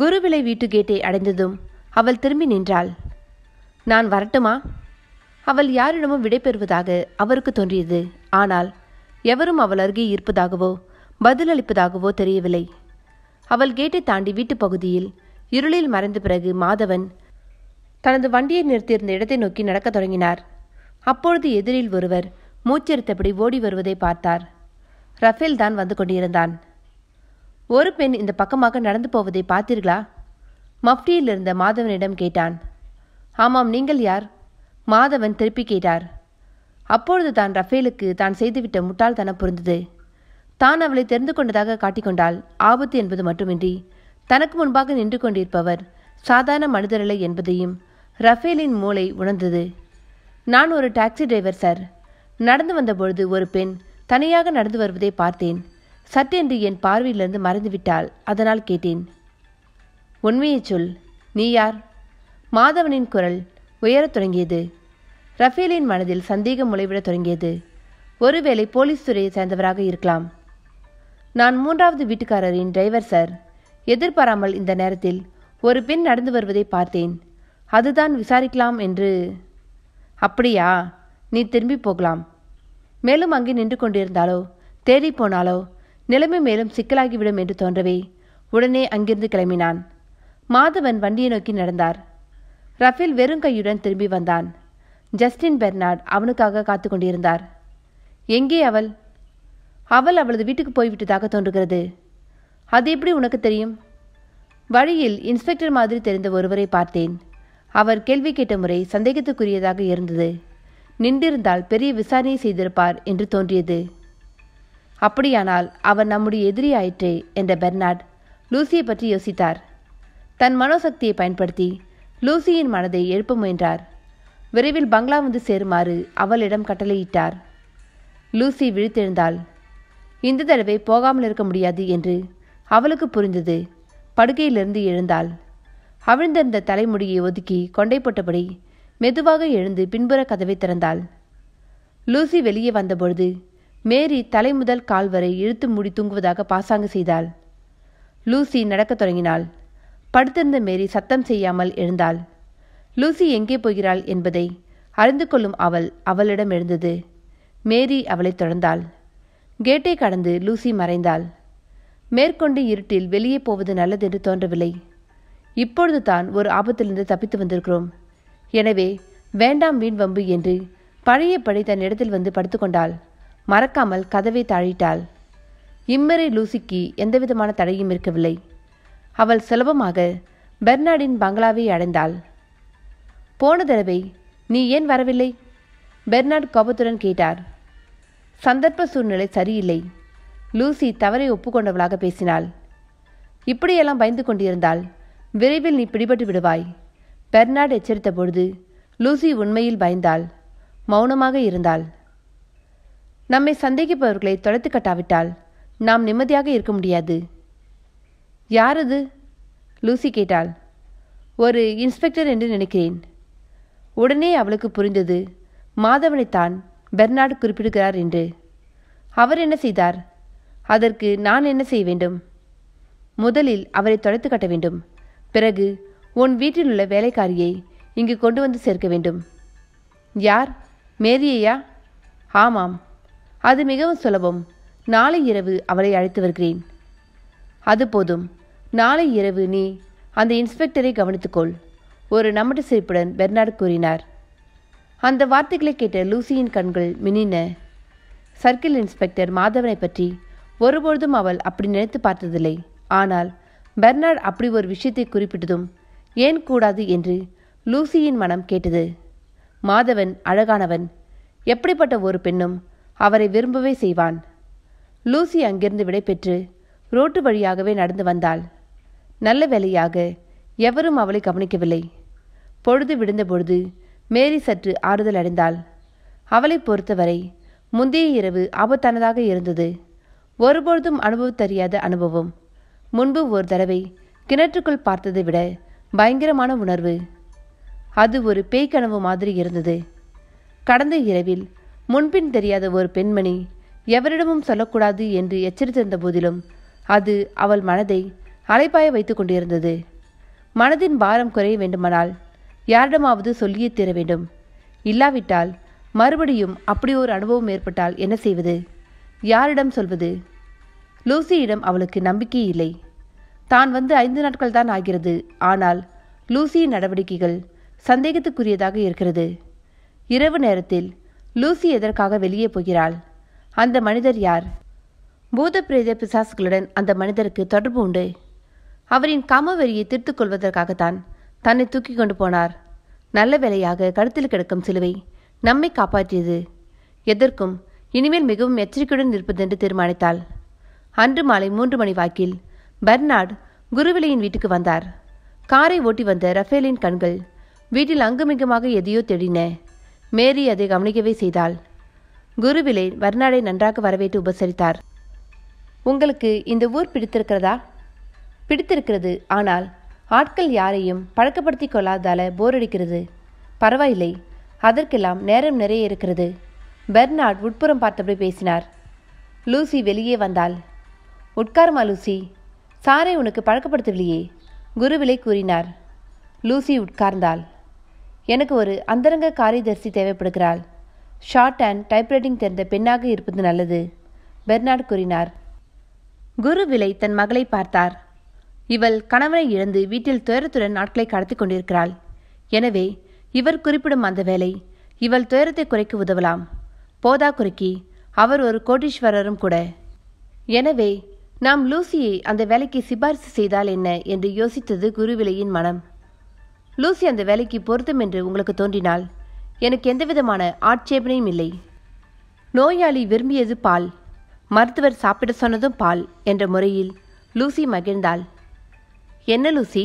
குருவிலை வீட்டு கேட்டை அடைந்ததும் அவள் திரும்பி நின்றாள் நான் வரட்டுமா அவள் யாரிடமும் விடைபெறுவதாக அவருக்கு தோன்றியது ஆனால் எவரும் அவள் அருகே இருப்பதாகவோ பதிலளிப்பதாகவோ தெரியவில்லை அவள் கேட்டை தாண்டி வீட்டு பகுதியில் இருளில் மறைந்த பிறகு மாதவன் தனது வண்டியை நிறுத்தியிருந்த இடத்தை நோக்கி நடக்கத் தொடங்கினார் அப்பொழுது எதிரில் ஒருவர் மூச்செடுத்தபடி ஓடி வருவதை பார்த்தார் ரஃபேல் தான் வந்து கொண்டிருந்தான் ஒரு பெண் இந்த பக்கமாக நடந்து போவதை பார்த்தீர்களா மஃப்டியில் இருந்த மாதவனிடம் கேட்டான் ஆமாம் நீங்கள் யார் மாதவன் திருப்பி கேட்டார் அப்பொழுது தான் ரஃபேலுக்கு தான் செய்துவிட்ட முட்டாள்தனம் புரிந்தது தான் அவளை தெரிந்து கொண்டதாக காட்டிக்கொண்டால் ஆபத்து என்பது மட்டுமின்றி தனக்கு முன்பாக நின்று கொண்டிருப்பவர் சாதாரண மனிதரில்லை என்பதையும் ரஃபேலின் மூளை உணர்ந்தது நான் ஒரு டாக்ஸி டிரைவர் சார் நடந்து வந்தபொழுது ஒரு பெண் தனியாக நடந்து வருவதை பார்த்தேன் சட்டென்று என் பார்வையிலிருந்து மறைந்துவிட்டாள் அதனால் கேட்டேன் உண்மையை சொல் நீ யார் மாதவனின் குரல் உயரத் தொடங்கியது ரஃபேலின் மனதில் சந்தேகம் முளைவிடத் தொடங்கியது ஒருவேளை போலீஸ் துறையை சேர்ந்தவராக இருக்கலாம் நான் மூன்றாவது வீட்டுக்காரரின் டிரைவர் சார் எதிர்பாராமல் இந்த நேரத்தில் ஒரு பெண் நடந்து வருவதை பார்த்தேன் அதுதான் விசாரிக்கலாம் என்று அப்படியா நீ திரும்பி போகலாம் மேலும் அங்கே நின்று கொண்டிருந்தாலோ தேடி போனாலோ நிலைமை மேலும் சிக்கலாகிவிடும் என்று தோன்றவே உடனே அங்கிருந்து கிளம்பினான் மாதவன் வண்டியை நோக்கி நடந்தார் ரஃபேல் வெறும் கையுடன் திரும்பி வந்தான் ஜஸ்டின் பெர்னார்ட் அவனுக்காக காத்து கொண்டிருந்தார் எங்கே அவள் அவள் அவளது வீட்டுக்கு போய்விட்டதாக தோன்றுகிறது அது எப்படி உனக்கு தெரியும் வழியில் இன்ஸ்பெக்டர் மாதிரி தெரிந்த ஒருவரை பார்த்தேன் அவர் கேள்வி கேட்ட முறை சந்தேகத்துக்குரியதாக இருந்தது நின்றிருந்தால் பெரிய விசாரணை செய்திருப்பார் என்று தோன்றியது அப்படியானால் அவர் நம்முடைய எதிரி ஆயிற்றே என்ற பெர்னார்ட் லூசியை பற்றி யோசித்தார் தன் மனோசக்தியை பயன்படுத்தி லூசியின் மனதை எழுப்ப முயன்றார் விரைவில் பங்களா வந்து சேருமாறு அவளிடம் கட்டளையிட்டார் லூசி விழித்தெழுந்தாள் இந்த தடவை போகாமல் இருக்க முடியாது என்று அவளுக்கு புரிந்தது படுக்கையிலிருந்து எழுந்தாள் அவிழ்ந்திருந்த தலைமுடியை ஒதுக்கி கொண்டை போட்டபடி மெதுவாக எழுந்து பின்புற கதவை திறந்தாள் லூசி வெளியே வந்தபொழுது மேரி தலை முதல் கால் வரை இழுத்து மூடி தூங்குவதாக பாசாங்கு செய்தாள் லூசி நடக்கத் தொடங்கினாள் படுத்திருந்த மேரி சத்தம் செய்யாமல் எழுந்தாள் லூசி எங்கே போகிறாள் என்பதை அறிந்து கொள்ளும் அவள் அவளிடம் எழுந்தது மேரி அவளை தொடர்ந்தாள் கேட்டை கடந்து லூசி மறைந்தாள் மேற்கொண்டு இருட்டில் வெளியே போவது நல்லது என்று தோன்றவில்லை இப்பொழுது தான் ஒரு ஆபத்திலிருந்து தப்பித்து வந்திருக்கிறோம் எனவே வேண்டாம் வீண் வம்பு என்று பழைய படை தன் இடத்தில் வந்து படுத்துக்கொண்டாள் மறக்காமல் கதவை தாழிட்டாள் இம்மறை லூசிக்கு எந்தவிதமான தடையும் இருக்கவில்லை அவள் சுலபமாக பெர்னாடின் பங்களாவை அடைந்தாள் போன தடவை நீ ஏன் வரவில்லை பெர்னாட் கோபத்துடன் கேட்டார் சந்தர்ப்ப சூழ்நிலை சரியில்லை லூசி தவறை ஒப்புக்கொண்டவளாக பேசினாள் இப்படியெல்லாம் பயந்து கொண்டிருந்தால் விரைவில் நீ பிடிபட்டு விடுவாய் பெர்னாட் எச்சரித்த பொழுது லூசி உண்மையில் பயந்தாள் மௌனமாக இருந்தாள் நம்மை சந்தேகிப்பவர்களை தொலைத்து கட்டாவிட்டால் நாம் நிம்மதியாக இருக்க முடியாது யார் அது லூசி கேட்டாள் ஒரு இன்ஸ்பெக்டர் என்று நினைக்கிறேன் உடனே அவளுக்கு புரிந்தது மாதவனைத்தான் பெர்னார்டு குறிப்பிடுகிறார் என்று அவர் என்ன செய்தார் அதற்கு நான் என்ன செய்ய வேண்டும் முதலில் அவரை தொலைத்து கட்ட வேண்டும் பிறகு உன் வீட்டில் உள்ள வேலைக்காரியை இங்கு கொண்டு வந்து சேர்க்க வேண்டும் யார் மேரியையா ஆமாம் அது மிகவும் சுலபம் நாளை இரவு அவளை அழைத்து வருகிறேன் அது போதும் நாளை இரவு நீ அந்த இன்ஸ்பெக்டரை கவனித்துக்கொள் ஒரு நம்மட்டு சிரிப்புடன் பெர்னார்டு கூறினார் அந்த வார்த்தைகளை கேட்ட லூசியின் கண்கள் மினின சர்க்கிள் இன்ஸ்பெக்டர் மாதவனை பற்றி ஒருபொழுதும் அவள் அப்படி நினைத்து பார்த்ததில்லை ஆனால் பெர்னார்ட் அப்படி ஒரு விஷயத்தை குறிப்பிட்டதும் ஏன் கூடாது என்று லூசியின் மனம் கேட்டது மாதவன் அழகானவன் எப்படிப்பட்ட ஒரு பெண்ணும் அவரை விரும்பவே செய்வான் லூசி அங்கிருந்து விடைபெற்று ரோட்டு வழியாகவே நடந்து வந்தாள் நல்ல வேலையாக எவரும் அவளை கவனிக்கவில்லை பொழுது விடுந்தபொழுது பொழுது மேரி சற்று ஆறுதல் அடைந்தாள் அவளை பொறுத்தவரை முந்தைய இரவு ஆபத்தானதாக இருந்தது ஒருபொழுதும் அனுபவத்தறியாத அனுபவம் முன்பு ஒரு தடவை கிணற்றுக்குள் பார்த்ததை விட பயங்கரமான உணர்வு அது ஒரு பேய்கனவு மாதிரி இருந்தது கடந்த இரவில் முன்பின் தெரியாத ஒரு பெண்மணி எவரிடமும் சொல்லக்கூடாது என்று எச்சரித்திருந்த போதிலும் அது அவள் மனதை அலைப்பாய வைத்து கொண்டிருந்தது மனதின் பாரம் குறைய வேண்டுமானால் யாரிடமாவது சொல்லியே தீர வேண்டும் இல்லாவிட்டால் மறுபடியும் அப்படி ஒரு அனுபவம் ஏற்பட்டால் என்ன செய்வது யாரிடம் சொல்வது லூசியிடம் அவளுக்கு நம்பிக்கை இல்லை தான் வந்து ஐந்து நாட்கள் தான் ஆகிறது ஆனால் லூசியின் நடவடிக்கைகள் சந்தேகத்துக்குரியதாக இருக்கிறது இரவு நேரத்தில் லூசி எதற்காக வெளியே போகிறாள் அந்த மனிதர் யார் பூத பிரேத பிசாசுகளுடன் அந்த மனிதருக்கு தொடர்பு உண்டு அவரின் காமவெறியை தீர்த்து கொள்வதற்காகத்தான் தன்னை தூக்கி கொண்டு போனார் நல்ல வேலையாக கழுத்தில் கிடக்கும் சிலுவை நம்மை காப்பாற்றியது எதற்கும் இனிமேல் மிகவும் எச்சரிக்கையுடன் இருப்பதென்று தீர்மானித்தாள் அன்று மாலை மூன்று மணி வாக்கில் பர்னார்ட் குருவிலையின் வீட்டுக்கு வந்தார் காரை ஓட்டி வந்த ரஃபேலின் கண்கள் வீட்டில் அங்குமிங்குமாக எதையோ தேடின மேரி அதை கவனிக்கவே செய்தாள் குருவிலை வர்ணாடை நன்றாக வரவேற்று உபசரித்தார் உங்களுக்கு இந்த ஊர் பிடித்திருக்கிறதா பிடித்திருக்கிறது ஆனால் ஆட்கள் யாரையும் பழக்கப்படுத்தி கொள்ளாதால போர் அடிக்கிறது பரவாயில்லை அதற்கெல்லாம் நேரம் நிறைய இருக்கிறது பெர்னாட் உட்புறம் பார்த்தபடி பேசினார் லூசி வெளியே வந்தாள் உட்காரமா லூசி சாரை உனக்கு பழக்கப்படுத்தவில்லையே குருவிலை கூறினார் லூசி உட்கார்ந்தாள் எனக்கு ஒரு அந்தரங்க காரியதர்சி தேவைப்படுகிறாள் ஷார்ட் அண்ட் டைப்ரைட்டிங் தெரிந்த பெண்ணாக இருப்பது நல்லது பெர்னாட் கூறினார் குரு விலை தன் மகளை பார்த்தார் இவள் கணவனை இழந்து வீட்டில் துயரத்துடன் நாட்களை கடத்தி கொண்டிருக்கிறாள் எனவே இவர் குறிப்பிடும் அந்த வேலை இவள் துயரத்தை குறைக்க உதவலாம் போதா குறுக்கி அவர் ஒரு கோட்டீஸ்வரரும் கூட எனவே நாம் லூசியை அந்த வேலைக்கு சிபாரிசு செய்தால் என்ன என்று யோசித்தது குருவிலையின் மனம் லூசி அந்த வேலைக்கு பொருத்தம் என்று உங்களுக்கு தோன்றினால் எனக்கு எந்தவிதமான ஆட்சேபனையும் இல்லை நோயாளி விரும்பியது பால் மருத்துவர் சாப்பிட சொன்னதும் பால் என்ற முறையில் லூசி மகிழ்ந்தாள் என்ன லூசி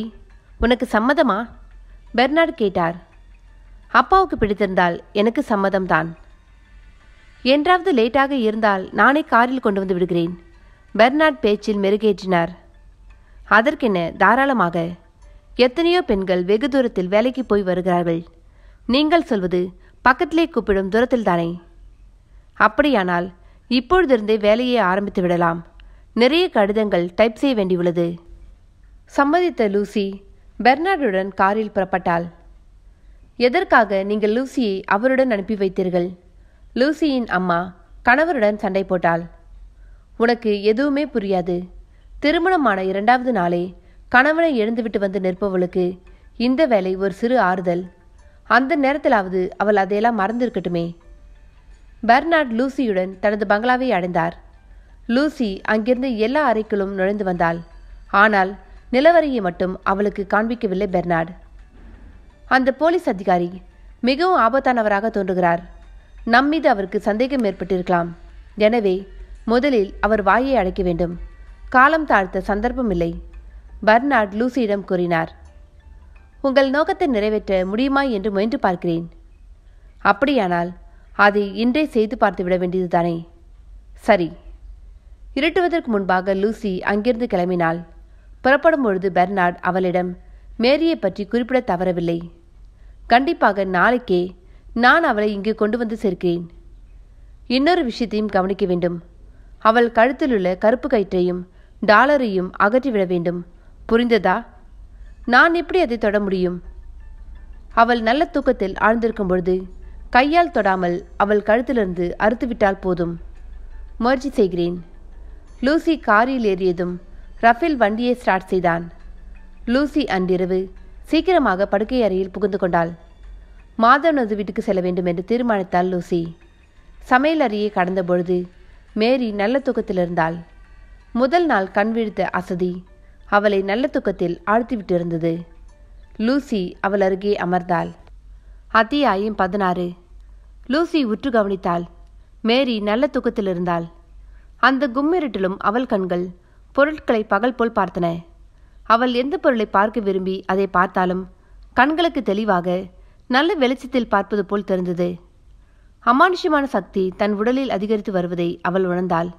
உனக்கு சம்மதமா பெர்னார்ட் கேட்டார் அப்பாவுக்கு பிடித்திருந்தால் எனக்கு சம்மதம்தான் என்றாவது லேட்டாக இருந்தால் நானே காரில் கொண்டு வந்து விடுகிறேன் பெர்னார்ட் பேச்சில் மெருகேற்றினார் அதற்கென தாராளமாக எத்தனையோ பெண்கள் வெகு தூரத்தில் வேலைக்கு போய் வருகிறார்கள் நீங்கள் சொல்வது பக்கத்திலே கூப்பிடும் தூரத்தில் தானே அப்படியானால் இப்பொழுதிருந்தே வேலையை ஆரம்பித்து விடலாம் நிறைய கடிதங்கள் டைப் செய்ய வேண்டியுள்ளது சம்மதித்த லூசி பெர்னார்டுடன் காரில் புறப்பட்டாள் எதற்காக நீங்கள் லூசியை அவருடன் அனுப்பி வைத்தீர்கள் லூசியின் அம்மா கணவருடன் சண்டை போட்டாள் உனக்கு எதுவுமே புரியாது திருமணமான இரண்டாவது நாளே கணவனை எழுந்துவிட்டு வந்து நிற்பவளுக்கு இந்த வேலை ஒரு சிறு ஆறுதல் அந்த நேரத்திலாவது அவள் அதையெல்லாம் மறந்திருக்கட்டுமே பெர்னார்ட் லூசியுடன் தனது பங்களாவை அடைந்தார் லூசி அங்கிருந்து எல்லா அறைக்குள்ளும் நுழைந்து வந்தாள் ஆனால் நிலவரையை மட்டும் அவளுக்கு காண்பிக்கவில்லை பெர்னார்டு அந்த போலீஸ் அதிகாரி மிகவும் ஆபத்தானவராக தோன்றுகிறார் நம் மீது அவருக்கு சந்தேகம் ஏற்பட்டிருக்கலாம் எனவே முதலில் அவர் வாயை அடைக்க வேண்டும் காலம் தாழ்த்த சந்தர்ப்பம் இல்லை பர்னார்ட் லூசியிடம் கூறினார் உங்கள் நோக்கத்தை நிறைவேற்ற முடியுமா என்று முயன்று பார்க்கிறேன் அப்படியானால் அதை இன்றே செய்து பார்த்துவிட வேண்டியதுதானே சரி இருட்டுவதற்கு முன்பாக லூசி அங்கிருந்து கிளம்பினாள் புறப்படும் பொழுது பெர்னார்ட் அவளிடம் மேரியை பற்றி குறிப்பிட தவறவில்லை கண்டிப்பாக நாளைக்கே நான் அவளை இங்கு கொண்டு வந்து சேர்க்கிறேன் இன்னொரு விஷயத்தையும் கவனிக்க வேண்டும் அவள் கழுத்திலுள்ள கருப்பு கயிற்றையும் டாலரையும் அகற்றிவிட வேண்டும் புரிந்ததா நான் எப்படி அதை தொட முடியும் அவள் நல்ல தூக்கத்தில் ஆழ்ந்திருக்கும் பொழுது கையால் தொடாமல் அவள் கழுத்திலிருந்து அறுத்துவிட்டால் போதும் முயற்சி செய்கிறேன் லூசி காரில் ஏறியதும் ரஃபில் வண்டியை ஸ்டார்ட் செய்தான் லூசி அன்றிரவு சீக்கிரமாக படுக்கை அறையில் புகுந்து கொண்டாள் மாதவனது வீட்டுக்கு செல்ல வேண்டும் என்று தீர்மானித்தாள் லூசி சமையல் அறையை கடந்த பொழுது மேரி நல்ல தூக்கத்தில் இருந்தாள் முதல் நாள் கண் விழித்த அசதி அவளை நல்ல தூக்கத்தில் ஆழ்த்திவிட்டிருந்தது லூசி அவள் அருகே அமர்ந்தாள் அத்தியாயம் பதினாறு லூசி உற்று கவனித்தாள் மேரி நல்ல தூக்கத்தில் இருந்தாள் அந்த கும்மிரட்டிலும் அவள் கண்கள் பொருட்களை பகல் போல் பார்த்தன அவள் எந்த பொருளை பார்க்க விரும்பி அதை பார்த்தாலும் கண்களுக்கு தெளிவாக நல்ல வெளிச்சத்தில் பார்ப்பது போல் தெரிந்தது அமானுஷ்யமான சக்தி தன் உடலில் அதிகரித்து வருவதை அவள் உணர்ந்தாள்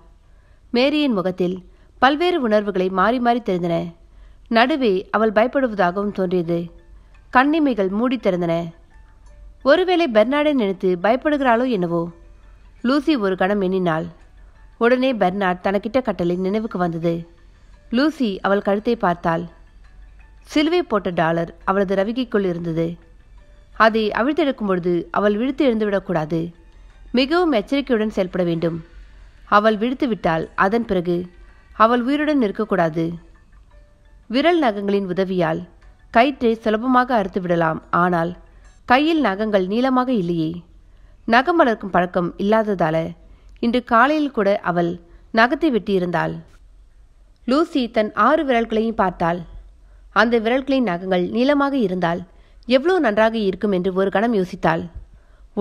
மேரியின் முகத்தில் பல்வேறு உணர்வுகளை மாறி மாறி தெரிந்தன நடுவே அவள் பயப்படுவதாகவும் தோன்றியது கண்ணிமைகள் மூடி திறந்தன ஒருவேளை பெர்னாடை நினைத்து பயப்படுகிறாளோ என்னவோ லூசி ஒரு கணம் எண்ணினாள் உடனே பெர்னார்ட் தனக்கிட்ட கட்டளை நினைவுக்கு வந்தது லூசி அவள் கழுத்தை பார்த்தாள் சிலுவை போட்ட டாலர் அவளது ரவிகைக்குள் இருந்தது அதை அவிழ்த்தெடுக்கும் பொழுது அவள் விழுத்து எழுந்துவிடக்கூடாது மிகவும் எச்சரிக்கையுடன் செயல்பட வேண்டும் அவள் விழுத்துவிட்டால் விட்டால் அதன் பிறகு அவள் உயிருடன் இருக்கக்கூடாது விரல் நகங்களின் உதவியால் கயிற்றை சுலபமாக அறுத்து விடலாம் ஆனால் கையில் நகங்கள் நீளமாக இல்லையே நகம் வளர்க்கும் பழக்கம் இல்லாததால இன்று காலையில் கூட அவள் நகத்தை விட்டியிருந்தாள் லூசி தன் ஆறு விரல்களையும் பார்த்தாள் அந்த விரல்களின் நகங்கள் நீளமாக இருந்தால் எவ்வளோ நன்றாக இருக்கும் என்று ஒரு கணம் யோசித்தாள்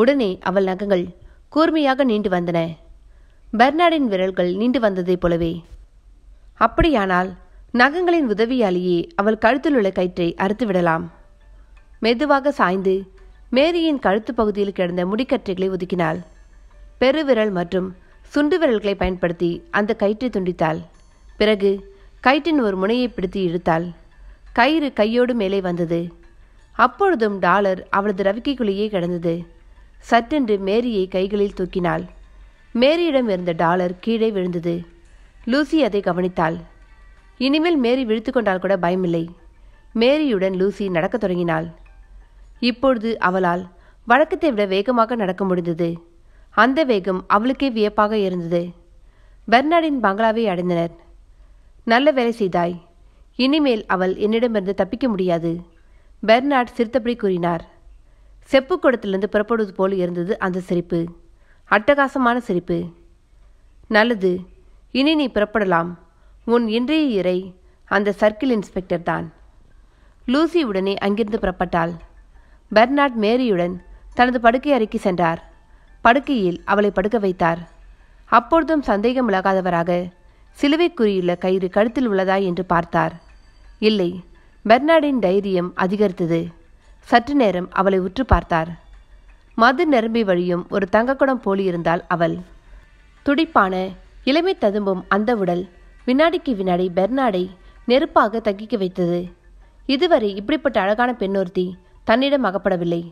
உடனே அவள் நகங்கள் கூர்மையாக நீண்டு வந்தன பெர்னாடின் விரல்கள் நீண்டு வந்ததைப் போலவே அப்படியானால் நகங்களின் உதவியாலேயே அவள் கழுத்தில் உள்ள கயிற்றை அறுத்து விடலாம் மெதுவாக சாய்ந்து மேரியின் கழுத்து பகுதியில் கிடந்த முடிக்கற்றைகளை ஒதுக்கினாள் பெருவிரல் மற்றும் சுண்டு விரல்களை பயன்படுத்தி அந்த கயிற்றை துண்டித்தாள் பிறகு கயிற்றின் ஒரு முனையை பிடித்து இழுத்தாள் கயிறு கையோடு மேலே வந்தது அப்பொழுதும் டாலர் அவளது ரவிக்கைக்குள்ளேயே கிடந்தது சட்டென்று மேரியை கைகளில் தூக்கினாள் மேரியிடம் இருந்த டாலர் கீழே விழுந்தது லூசி அதை கவனித்தாள் இனிமேல் மேரி விழித்து கொண்டால் கூட பயமில்லை மேரியுடன் லூசி நடக்கத் தொடங்கினாள் இப்பொழுது அவளால் வழக்கத்தை விட வேகமாக நடக்க முடிந்தது அந்த வேகம் அவளுக்கே வியப்பாக இருந்தது பெர்னாடின் பங்களாவை அடைந்தனர் நல்ல வேலை செய்தாய் இனிமேல் அவள் என்னிடமிருந்து தப்பிக்க முடியாது பெர்னாட் சிரித்தபடி கூறினார் செப்பு குடத்திலிருந்து புறப்படுவது போல் இருந்தது அந்த சிரிப்பு அட்டகாசமான சிரிப்பு நல்லது இனி நீ புறப்படலாம் உன் இன்றைய இறை அந்த சர்க்கிள் இன்ஸ்பெக்டர் தான் லூசி உடனே அங்கிருந்து புறப்பட்டாள் பெர்னாட் மேரியுடன் தனது படுக்கை அறைக்கு சென்றார் படுக்கையில் அவளை படுக்க வைத்தார் அப்பொழுதும் சந்தேகம் இழகாதவராக சிலுவைக்குறியுள்ள கயிறு கழுத்தில் உள்ளதா என்று பார்த்தார் இல்லை பெர்னாடின் தைரியம் அதிகரித்தது சற்று நேரம் அவளை உற்று பார்த்தார் மது நிரம்பி வழியும் ஒரு தங்கக்குடம் போலியிருந்தாள் அவள் துடிப்பான இளமை ததும்பும் அந்த உடல் வினாடிக்கு வினாடி பெர்னாடை நெருப்பாக தக்கிக்க வைத்தது இதுவரை இப்படிப்பட்ட அழகான பெண்ணொருத்தி தன்னிடம் அகப்படவில்லை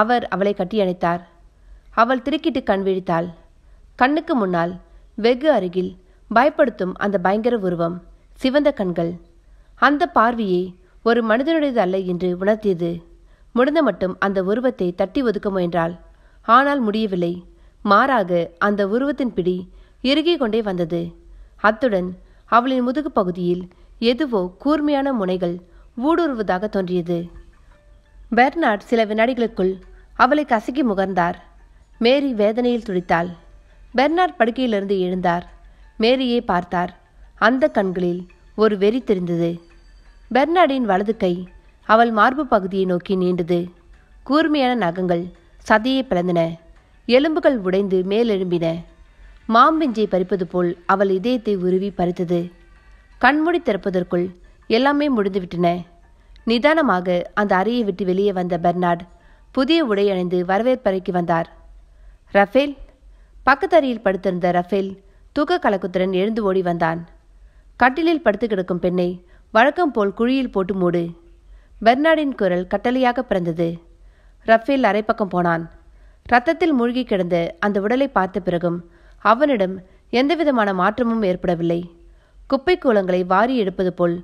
அவர் அவளை கட்டியணைத்தார் அவள் திருக்கிட்டு கண் விழித்தாள் கண்ணுக்கு முன்னால் வெகு அருகில் பயப்படுத்தும் அந்த பயங்கர உருவம் சிவந்த கண்கள் அந்த பார்வையே ஒரு மனிதனுடையது அல்ல என்று உணர்த்தியது முடிந்த மட்டும் அந்த உருவத்தை தட்டி ஒதுக்க முயன்றாள் ஆனால் முடியவில்லை மாறாக அந்த உருவத்தின் பிடி இறுகிக் கொண்டே வந்தது அத்துடன் அவளின் முதுகு பகுதியில் எதுவோ கூர்மையான முனைகள் ஊடுருவதாக தோன்றியது பெர்னார்ட் சில வினாடிகளுக்குள் அவளை கசக்கி முகர்ந்தார் மேரி வேதனையில் துடித்தாள் பெர்னார்ட் படுக்கையிலிருந்து எழுந்தார் மேரியை பார்த்தார் அந்த கண்களில் ஒரு வெறி தெரிந்தது பெர்னாடின் வலது கை அவள் மார்பு பகுதியை நோக்கி நீண்டது கூர்மையான நகங்கள் சதையை பிளந்தன எலும்புகள் உடைந்து மேலெழும்பின மாம்பிஞ்சை பறிப்பது போல் அவள் இதயத்தை உருவி பறித்தது கண்மூடி திறப்பதற்குள் எல்லாமே முடிந்துவிட்டன நிதானமாக அந்த அறையை விட்டு வெளியே வந்த பெர்னார்ட் புதிய உடை அணிந்து வரவேற்பறைக்கு வந்தார் ரஃபேல் பக்கத்தறியில் படுத்திருந்த ரஃபேல் தூக்க கலக்குத்துடன் எழுந்து ஓடி வந்தான் கட்டிலில் படுத்து கிடக்கும் பெண்ணை வழக்கம் போல் குழியில் போட்டு மூடு பெர்னாடின் குரல் கட்டளையாக பிறந்தது ரஃபேல் அரைப்பக்கம் போனான் ரத்தத்தில் மூழ்கி கிடந்த அந்த உடலை பார்த்த பிறகும் அவனிடம் எந்தவிதமான மாற்றமும் ஏற்படவில்லை குப்பை கூலங்களை வாரி எடுப்பது போல்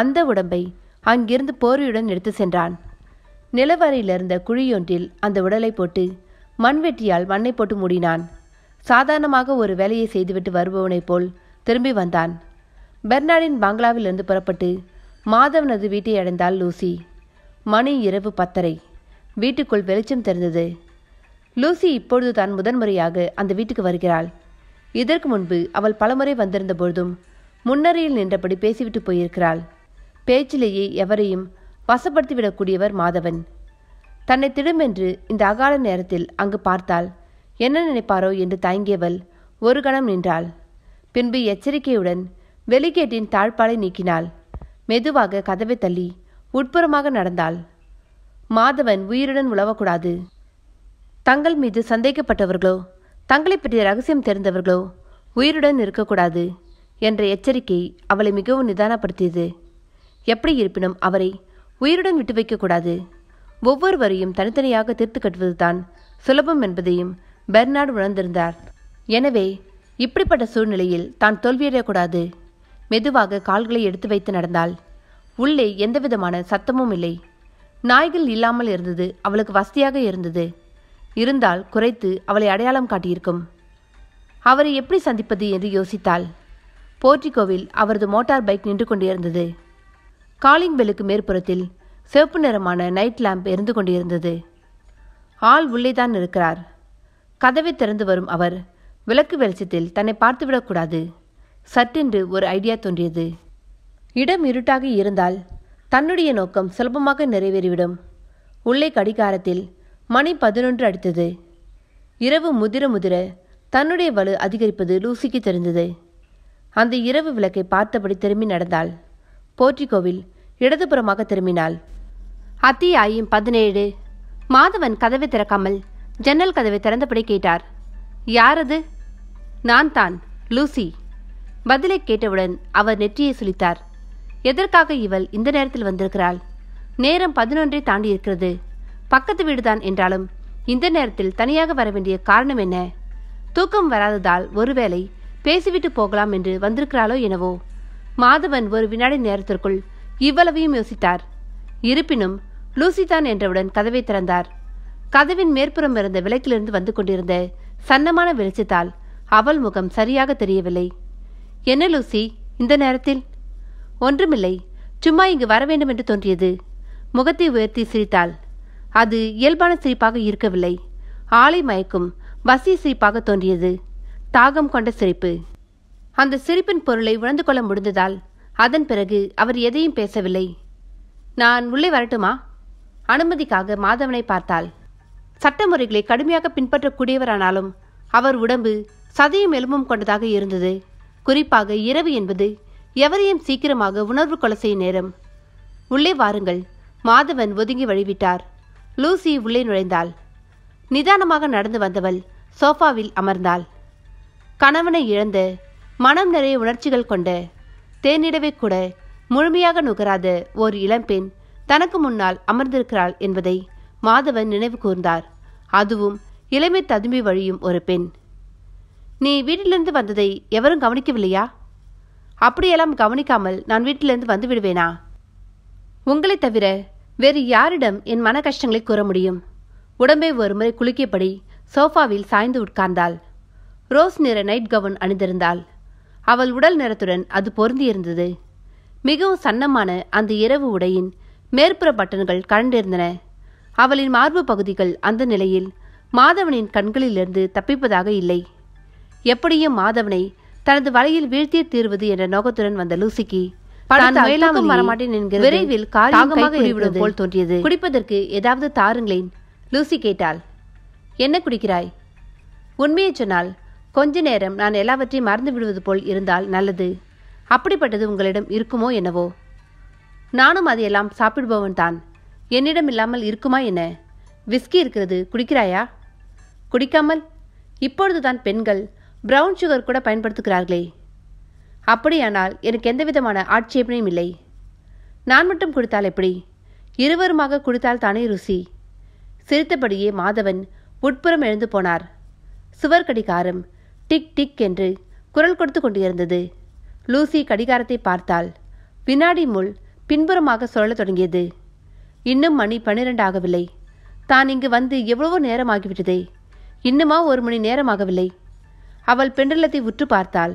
அந்த உடம்பை அங்கிருந்து போரியுடன் எடுத்து சென்றான் நிலவரையிலிருந்த குழியொன்றில் அந்த உடலை போட்டு மண்வெட்டியால் மண்ணை போட்டு மூடினான் சாதாரணமாக ஒரு வேலையை செய்துவிட்டு வருபவனைப் போல் திரும்பி வந்தான் பெர்னாடின் பங்களாவிலிருந்து புறப்பட்டு மாதவனது வீட்டை அடைந்தாள் லூசி மணி இரவு பத்தரை வீட்டுக்குள் வெளிச்சம் தெரிந்தது லூசி இப்பொழுது தான் முதன்முறையாக அந்த வீட்டுக்கு வருகிறாள் இதற்கு முன்பு அவள் பலமுறை வந்திருந்த பொழுதும் முன்னறையில் நின்றபடி பேசிவிட்டு போயிருக்கிறாள் பேச்சிலேயே எவரையும் வசப்படுத்திவிடக்கூடியவர் மாதவன் தன்னை திடுமென்று இந்த அகால நேரத்தில் அங்கு பார்த்தாள் என்ன நினைப்பாரோ என்று தயங்கியவள் ஒரு கணம் நின்றாள் பின்பு எச்சரிக்கையுடன் வெளிகேட்டின் தாழ்பாலை நீக்கினாள் மெதுவாக கதவை தள்ளி உட்புறமாக நடந்தாள் மாதவன் உயிருடன் உழவக்கூடாது தங்கள் மீது சந்தேகப்பட்டவர்களோ தங்களை பற்றிய ரகசியம் தெரிந்தவர்களோ உயிருடன் இருக்கக்கூடாது என்ற எச்சரிக்கை அவளை மிகவும் நிதானப்படுத்தியது எப்படி இருப்பினும் அவரை உயிருடன் விட்டு வைக்கக்கூடாது ஒவ்வொரு வரியும் தனித்தனியாக தீர்த்து கட்டுவதுதான் சுலபம் என்பதையும் பெர்னார்டு உணர்ந்திருந்தார் எனவே இப்படிப்பட்ட சூழ்நிலையில் தான் தோல்வியடையக்கூடாது மெதுவாக கால்களை எடுத்து வைத்து நடந்தால் உள்ளே எந்தவிதமான சத்தமும் இல்லை நாய்கள் இல்லாமல் இருந்தது அவளுக்கு வசதியாக இருந்தது இருந்தால் குறைத்து அவளை அடையாளம் காட்டியிருக்கும் அவரை எப்படி சந்திப்பது என்று யோசித்தாள் போர்டிகோவில் அவரது மோட்டார் பைக் நின்று கொண்டிருந்தது காலிங் பெல்லுக்கு மேற்புறத்தில் சிவப்பு நிறமான நைட் லேம்ப் எரிந்து கொண்டிருந்தது ஆள் உள்ளேதான் இருக்கிறார் கதவை திறந்து வரும் அவர் விளக்கு வெளிச்சத்தில் தன்னை பார்த்துவிடக்கூடாது சட்டென்று ஒரு ஐடியா தோன்றியது இடம் இருட்டாக இருந்தால் தன்னுடைய நோக்கம் சுலபமாக நிறைவேறிவிடும் உள்ளே கடிகாரத்தில் மணி பதினொன்று அடித்தது இரவு முதிர முதிர தன்னுடைய வலு அதிகரிப்பது லூசிக்கு தெரிந்தது அந்த இரவு விளக்கை பார்த்தபடி திரும்பி நடந்தாள் போற்றிக்கோவில் இடதுபுறமாக திரும்பினாள் அத்தியாயம் பதினேழு மாதவன் கதவை திறக்காமல் ஜன்னல் கதவை திறந்தபடி கேட்டார் யார் அது நான் தான் லூசி பதிலை கேட்டவுடன் அவர் நெற்றியை சுழித்தார் எதற்காக இவள் இந்த நேரத்தில் வந்திருக்கிறாள் நேரம் பதினொன்றை தாண்டி இருக்கிறது பக்கத்து வீடுதான் என்றாலும் இந்த நேரத்தில் தனியாக வர வேண்டிய காரணம் என்ன தூக்கம் வராததால் ஒருவேளை பேசிவிட்டு போகலாம் என்று வந்திருக்கிறாளோ எனவோ மாதவன் ஒரு வினாடி நேரத்திற்குள் இவ்வளவையும் யோசித்தார் இருப்பினும் லூசிதான் என்றவுடன் கதவை திறந்தார் கதவின் மேற்புறம் இருந்த விளக்கிலிருந்து வந்து கொண்டிருந்த சன்னமான வெளிச்சத்தால் அவள் முகம் சரியாக தெரியவில்லை என்ன லூசி இந்த நேரத்தில் ஒன்றுமில்லை சும்மா இங்கு வர வேண்டும் என்று தோன்றியது முகத்தை உயர்த்தி சிரித்தாள் அது இயல்பான சிரிப்பாக இருக்கவில்லை ஆளை மயக்கும் வசிய சிரிப்பாக தோன்றியது தாகம் கொண்ட சிரிப்பு அந்த சிரிப்பின் பொருளை உணர்ந்து கொள்ள முடிந்ததால் அதன் பிறகு அவர் எதையும் பேசவில்லை நான் உள்ளே வரட்டுமா அனுமதிக்காக மாதவனை பார்த்தாள் சட்டமுறைகளை கடுமையாக பின்பற்றக்கூடியவரானாலும் அவர் உடம்பு சதையும் எலும்பும் கொண்டதாக இருந்தது குறிப்பாக இரவு என்பது எவரையும் சீக்கிரமாக உணர்வு கொலை செய்ய நேரம் உள்ளே வாருங்கள் மாதவன் ஒதுங்கி வழிவிட்டார் லூசி உள்ளே நுழைந்தாள் நிதானமாக நடந்து வந்தவள் சோஃபாவில் அமர்ந்தாள் கணவனை இழந்த மனம் நிறைய உணர்ச்சிகள் கொண்ட தேனிடவே கூட முழுமையாக நுகராத ஓர் இளம்பெண் தனக்கு முன்னால் அமர்ந்திருக்கிறாள் என்பதை மாதவன் நினைவு கூர்ந்தார் அதுவும் இளமை ததும்பி வழியும் ஒரு பெண் நீ வீட்டிலிருந்து வந்ததை எவரும் கவனிக்கவில்லையா அப்படியெல்லாம் கவனிக்காமல் நான் வீட்டிலிருந்து வந்து விடுவேனா உங்களை தவிர வேறு யாரிடம் என் மன கஷ்டங்களை கூற முடியும் உடம்பை ஒருமுறை குலுக்கியபடி சோஃபாவில் சாய்ந்து உட்கார்ந்தாள் ரோஸ் நிற நைட் கவுன் அணிந்திருந்தாள் அவள் உடல் நிறத்துடன் அது பொருந்தியிருந்தது மிகவும் சன்னமான அந்த இரவு உடையின் மேற்புற பட்டன்கள் கரண்டிருந்தன அவளின் மார்பு பகுதிகள் அந்த நிலையில் மாதவனின் கண்களிலிருந்து தப்பிப்பதாக இல்லை எப்படியும் மாதவனை தனது வலையில் வீழ்த்திய தீர்வது என்ற நோக்கத்துடன் வந்த லூசிக்கு வரமாட்டேன் விரைவில் போல் தோன்றியது குடிப்பதற்கு ஏதாவது தாருங்களேன் லூசி கேட்டாள் என்ன குடிக்கிறாய் உண்மையை சொன்னால் கொஞ்ச நேரம் நான் எல்லாவற்றையும் மறந்து விடுவது போல் இருந்தால் நல்லது அப்படிப்பட்டது உங்களிடம் இருக்குமோ என்னவோ நானும் அதையெல்லாம் சாப்பிடுபவன் தான் என்னிடம் இல்லாமல் இருக்குமா என்ன விஸ்கி இருக்கிறது குடிக்கிறாயா குடிக்காமல் இப்பொழுதுதான் பெண்கள் பிரவுன் சுகர் கூட பயன்படுத்துகிறார்களே அப்படியானால் எனக்கு எந்தவிதமான ஆட்சேபனையும் இல்லை நான் மட்டும் குடித்தால் எப்படி இருவருமாக குடித்தால் தானே ருசி சிரித்தபடியே மாதவன் உட்புறம் எழுந்து போனார் சுவர் கடிகாரம் டிக் டிக் என்று குரல் கொடுத்து கொண்டிருந்தது லூசி கடிகாரத்தை பார்த்தால் வினாடி முள் பின்புறமாக சொல்லத் தொடங்கியது இன்னும் மணி பன்னிரண்டு ஆகவில்லை தான் இங்கு வந்து எவ்வளவோ நேரமாகிவிட்டதே இன்னுமா ஒரு மணி நேரமாகவில்லை அவள் பெண்டலத்தை உற்று பார்த்தாள்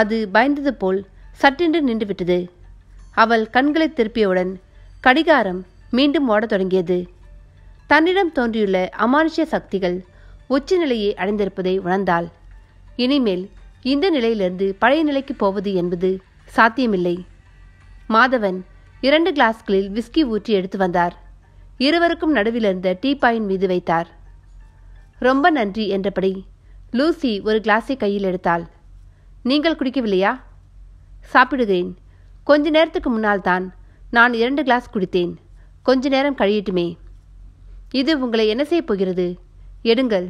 அது பயந்தது போல் சட்டென்று நின்றுவிட்டது அவள் கண்களை திருப்பியவுடன் கடிகாரம் மீண்டும் ஓடத் தொடங்கியது தன்னிடம் தோன்றியுள்ள அமானுஷ்ய சக்திகள் உச்சநிலையை அடைந்திருப்பதை உணர்ந்தாள் இனிமேல் இந்த நிலையிலிருந்து பழைய நிலைக்கு போவது என்பது சாத்தியமில்லை மாதவன் இரண்டு கிளாஸ்களில் விஸ்கி ஊற்றி எடுத்து வந்தார் இருவருக்கும் நடுவில் இருந்த பாயின் மீது வைத்தார் ரொம்ப நன்றி என்றபடி லூசி ஒரு கிளாஸை கையில் எடுத்தாள் நீங்கள் குடிக்கவில்லையா சாப்பிடுகிறேன் கொஞ்ச நேரத்துக்கு முன்னால் தான் நான் இரண்டு கிளாஸ் குடித்தேன் கொஞ்ச நேரம் கழியட்டுமே இது உங்களை என்ன செய்ய போகிறது எடுங்கள்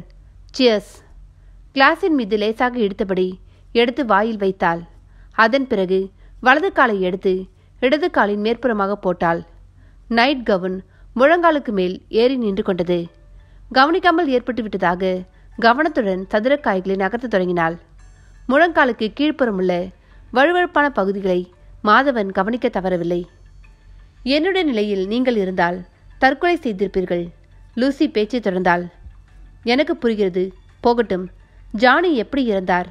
சியர்ஸ் கிளாஸின் மீது லேசாக எடுத்தபடி எடுத்து வாயில் வைத்தாள் அதன் பிறகு வலது காலை எடுத்து இடது காலின் மேற்புறமாக போட்டாள் நைட் கவுன் முழங்காலுக்கு மேல் ஏறி நின்று கொண்டது கவனிக்காமல் ஏற்பட்டு விட்டதாக கவனத்துடன் சதுரக்காய்களை நகர்த்த தொடங்கினாள் முழங்காலுக்கு கீழ்ப்புறமுள்ள வழுவழுப்பான பகுதிகளை மாதவன் கவனிக்க தவறவில்லை என்னுடைய நிலையில் நீங்கள் இருந்தால் தற்கொலை செய்திருப்பீர்கள் லூசி பேச்சை தொடர்ந்தாள் எனக்கு புரிகிறது போகட்டும் ஜானி எப்படி இறந்தார்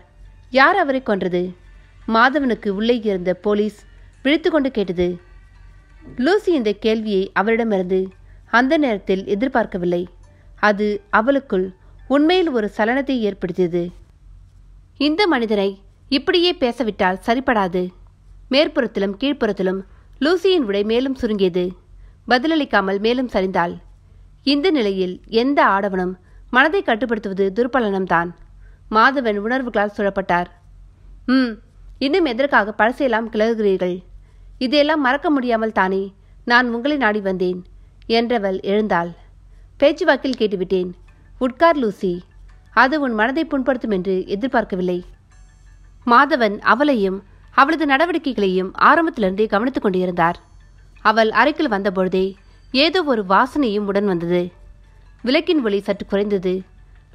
யார் அவரை கொன்றது மாதவனுக்கு உள்ளே இருந்த போலீஸ் விழித்துக்கொண்டு கொண்டு கேட்டது லூசி இந்த கேள்வியை அவரிடமிருந்து அந்த நேரத்தில் எதிர்பார்க்கவில்லை அது அவளுக்குள் உண்மையில் ஒரு சலனத்தை ஏற்படுத்தியது இந்த மனிதரை இப்படியே பேசவிட்டால் சரிப்படாது மேற்புறத்திலும் கீழ்ப்புறத்திலும் லூசியின் விடை மேலும் சுருங்கியது பதிலளிக்காமல் மேலும் சரிந்தாள் இந்த நிலையில் எந்த ஆடவனும் மனதை கட்டுப்படுத்துவது துர்பலனம்தான் மாதவன் உணர்வுகளால் சுழப்பட்டார் ம் இன்னும் எதற்காக பழசையெல்லாம் கிளறுகிறீர்கள் இதையெல்லாம் மறக்க முடியாமல் தானே நான் உங்களை நாடி வந்தேன் என்றவள் எழுந்தாள் பேச்சுவாக்கில் கேட்டுவிட்டேன் உட்கார் லூசி அது உன் மனதை புண்படுத்தும் என்று எதிர்பார்க்கவில்லை மாதவன் அவளையும் அவளது நடவடிக்கைகளையும் ஆரம்பத்திலிருந்தே கவனித்துக் கொண்டிருந்தார் அவள் அறைக்குள் வந்தபொழுதே ஏதோ ஒரு வாசனையும் உடன் வந்தது விளக்கின் ஒளி சற்று குறைந்தது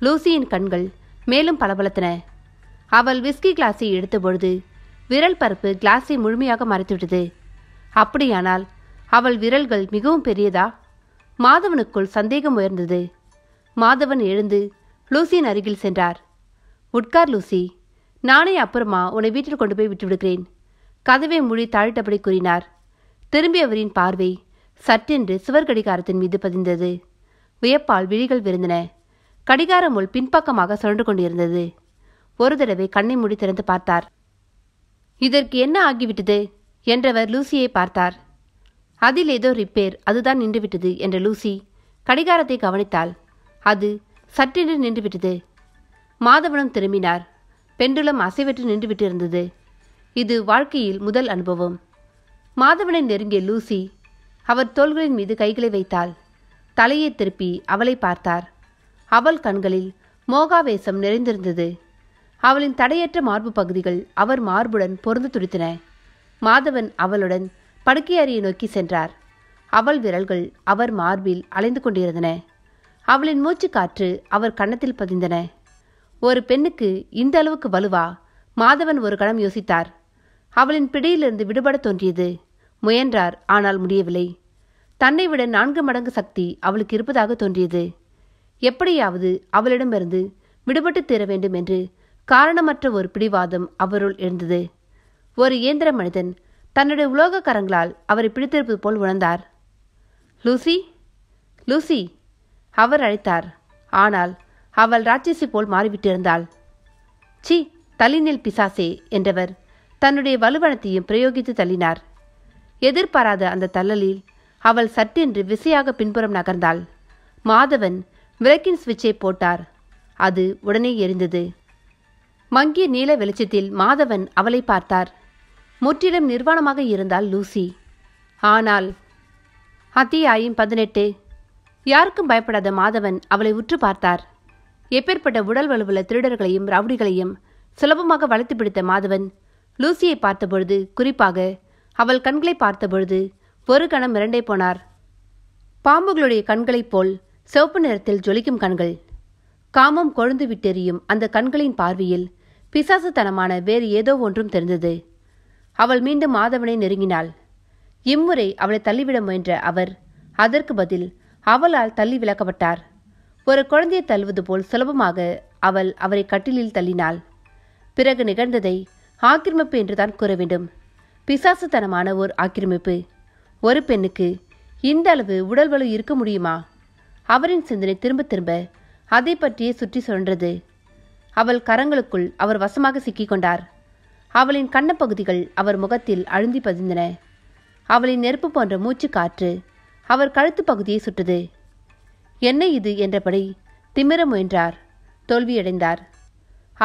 லூசியின் கண்கள் மேலும் பளபளத்தன அவள் விஸ்கி கிளாஸை எடுத்தபொழுது விரல் பருப்பு கிளாஸை முழுமையாக மறைத்துவிட்டது அப்படியானால் அவள் விரல்கள் மிகவும் பெரியதா மாதவனுக்குள் சந்தேகம் உயர்ந்தது மாதவன் எழுந்து லூசியின் அருகில் சென்றார் உட்கார் லூசி நானே அப்புறமா உன்னை வீட்டில் கொண்டு போய் விட்டுவிடுகிறேன் கதவை மொழி தாழ்த்தபடி கூறினார் திரும்பியவரின் பார்வை சற்றென்று சுவர் கடிகாரத்தின் மீது பதிந்தது வியப்பால் விழிகள் விருந்தன கடிகாரம் முள் பின்பக்கமாக சுழன்று கொண்டிருந்தது ஒரு தடவை கண்ணை மூடி திறந்து பார்த்தார் இதற்கு என்ன ஆகிவிட்டது என்றவர் லூசியை பார்த்தார் அதில் ஏதோ ரிப்பேர் அதுதான் நின்றுவிட்டது என்ற லூசி கடிகாரத்தை கவனித்தாள் அது சட்டென்று நின்றுவிட்டது மாதவனும் திரும்பினார் பெண்டுலம் அசைவற்று நின்றுவிட்டிருந்தது இது வாழ்க்கையில் முதல் அனுபவம் மாதவனை நெருங்கிய லூசி அவர் தோள்களின் மீது கைகளை வைத்தாள் தலையை திருப்பி அவளை பார்த்தார் அவள் கண்களில் மோகாவேசம் நிறைந்திருந்தது அவளின் தடையற்ற மார்பு பகுதிகள் அவர் மார்புடன் பொருந்து துடித்தன மாதவன் அவளுடன் படுக்கை அறையை நோக்கி சென்றார் அவள் விரல்கள் அவர் மார்பில் அலைந்து கொண்டிருந்தன அவளின் மூச்சு காற்று அவர் கன்னத்தில் பதிந்தன ஒரு பெண்ணுக்கு இந்த அளவுக்கு வலுவா மாதவன் ஒரு கணம் யோசித்தார் அவளின் பிடியிலிருந்து விடுபட தோன்றியது முயன்றார் ஆனால் முடியவில்லை தன்னை விட நான்கு மடங்கு சக்தி அவளுக்கு இருப்பதாக தோன்றியது எப்படியாவது அவளிடமிருந்து விடுபட்டு தீர வேண்டும் என்று காரணமற்ற ஒரு பிடிவாதம் அவருள் இருந்தது ஒரு இயந்திர மனிதன் தன்னுடைய உலோக கரங்களால் அவரை பிடித்திருப்பது போல் உணர்ந்தார் லூசி லூசி அவர் அழைத்தார் ஆனால் அவள் ராட்சசி போல் மாறிவிட்டிருந்தாள் சி தள்ளினில் பிசாசே என்றவர் தன்னுடைய வலுவனத்தையும் பிரயோகித்து தள்ளினார் எதிர்பாராத அந்த தள்ளலில் அவள் சட்டென்று விசையாக பின்புறம் நகர்ந்தாள் மாதவன் விளக்கின் சுவிட்சை போட்டார் அது உடனே எரிந்தது மங்கிய நீல வெளிச்சத்தில் மாதவன் அவளை பார்த்தார் முற்றிலும் நிர்வாணமாக இருந்தால் லூசி ஆனால் அத்தியாயம் பதினெட்டு யாருக்கும் பயப்படாத மாதவன் அவளை உற்று பார்த்தார் எப்பேற்பட்ட உடல் வலுவுள்ள திருடர்களையும் ரவுடிகளையும் சுலபமாக வளர்த்து பிடித்த மாதவன் லூசியை பார்த்தபொழுது குறிப்பாக அவள் கண்களை பார்த்தபொழுது ஒரு கணம் மிரண்டே போனார் பாம்புகளுடைய கண்களைப் போல் சிவப்பு நிறத்தில் ஜொலிக்கும் கண்கள் காமம் கொழுந்து விட்டெறியும் அந்த கண்களின் பார்வையில் பிசாசுத்தனமான வேறு ஏதோ ஒன்றும் தெரிந்தது அவள் மீண்டும் மாதவனை நெருங்கினாள் இம்முறை அவளை தள்ளிவிட முயன்ற அவர் அதற்கு பதில் அவளால் தள்ளி விளக்கப்பட்டார் ஒரு குழந்தையை தள்ளுவது போல் சுலபமாக அவள் அவரை கட்டிலில் தள்ளினாள் பிறகு நிகழ்ந்ததை ஆக்கிரமிப்பு என்றுதான் கூற வேண்டும் பிசாசுத்தனமான ஓர் ஆக்கிரமிப்பு ஒரு பெண்ணுக்கு இந்த அளவு உடல் வலு இருக்க முடியுமா அவரின் சிந்தனை திரும்ப திரும்ப அதை பற்றியே சுற்றி சுழன்றது அவள் கரங்களுக்குள் அவர் வசமாக சிக்கிக்கொண்டார் அவளின் கண்ணப்பகுதிகள் அவர் முகத்தில் அழுந்தி பதிந்தன அவளின் நெருப்பு போன்ற மூச்சு காற்று அவர் கழுத்து பகுதியை சுட்டது என்ன இது என்றபடி திமிர முயன்றார் தோல்வியடைந்தார்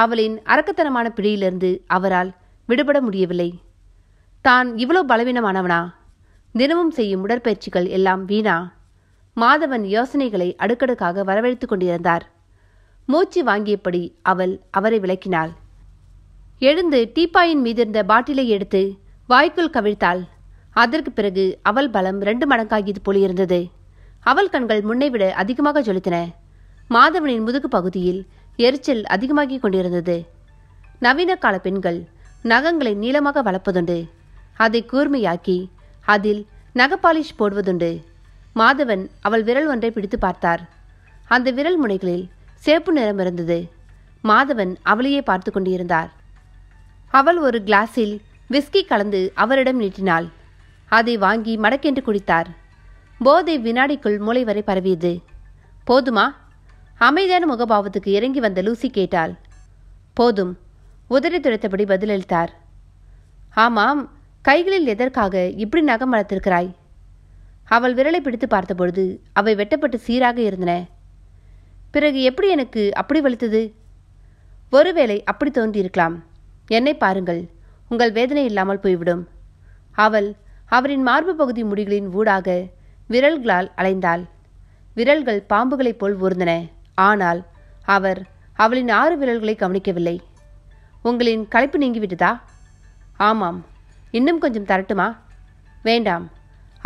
அவளின் அரக்கத்தனமான பிடியிலிருந்து அவரால் விடுபட முடியவில்லை தான் இவ்வளோ பலவீனமானவனா தினமும் செய்யும் உடற்பயிற்சிகள் எல்லாம் வீணா மாதவன் யோசனைகளை அடுக்கடுக்காக வரவழைத்துக் கொண்டிருந்தார் மூச்சு வாங்கியபடி அவள் அவரை விளக்கினாள் எழுந்து டீப்பாயின் மீதிருந்த பாட்டிலை எடுத்து வாய்க்குள் கவிழ்த்தாள் அதற்கு பிறகு அவள் பலம் ரெண்டு மடங்காகியது போல் இருந்தது அவள் கண்கள் முன்னை விட அதிகமாக ஜொலித்தன மாதவனின் முதுகு பகுதியில் எரிச்சல் அதிகமாகிக் கொண்டிருந்தது நவீன கால பெண்கள் நகங்களை நீளமாக வளர்ப்பதுண்டு அதை கூர்மையாக்கி அதில் நகப்பாலிஷ் போடுவதுண்டு மாதவன் அவள் விரல் ஒன்றை பிடித்து பார்த்தார் அந்த விரல் முனைகளில் சிவப்பு நிறம் இருந்தது மாதவன் அவளையே பார்த்து கொண்டிருந்தார் அவள் ஒரு கிளாஸில் விஸ்கி கலந்து அவரிடம் நீட்டினாள் அதை வாங்கி மடக்கென்று குடித்தார் போதை வினாடிக்குள் மூளை வரை பரவியது போதுமா அமைதியான முகபாவத்துக்கு இறங்கி வந்த லூசி கேட்டாள் போதும் உதறி துடைத்தபடி பதிலளித்தார் ஆமாம் கைகளில் எதற்காக இப்படி நகம் வளர்த்திருக்கிறாய் அவள் விரலை பிடித்து பார்த்தபொழுது அவை வெட்டப்பட்டு சீராக இருந்தன பிறகு எப்படி எனக்கு அப்படி வலித்தது ஒருவேளை அப்படி தோன்றியிருக்கலாம் என்னை பாருங்கள் உங்கள் வேதனை இல்லாமல் போய்விடும் அவள் அவரின் மார்பு பகுதி முடிகளின் ஊடாக விரல்களால் அலைந்தாள் விரல்கள் பாம்புகளைப் போல் ஊர்ந்தன ஆனால் அவர் அவளின் ஆறு விரல்களை கவனிக்கவில்லை உங்களின் களைப்பு நீங்கிவிட்டதா ஆமாம் இன்னும் கொஞ்சம் தரட்டுமா வேண்டாம்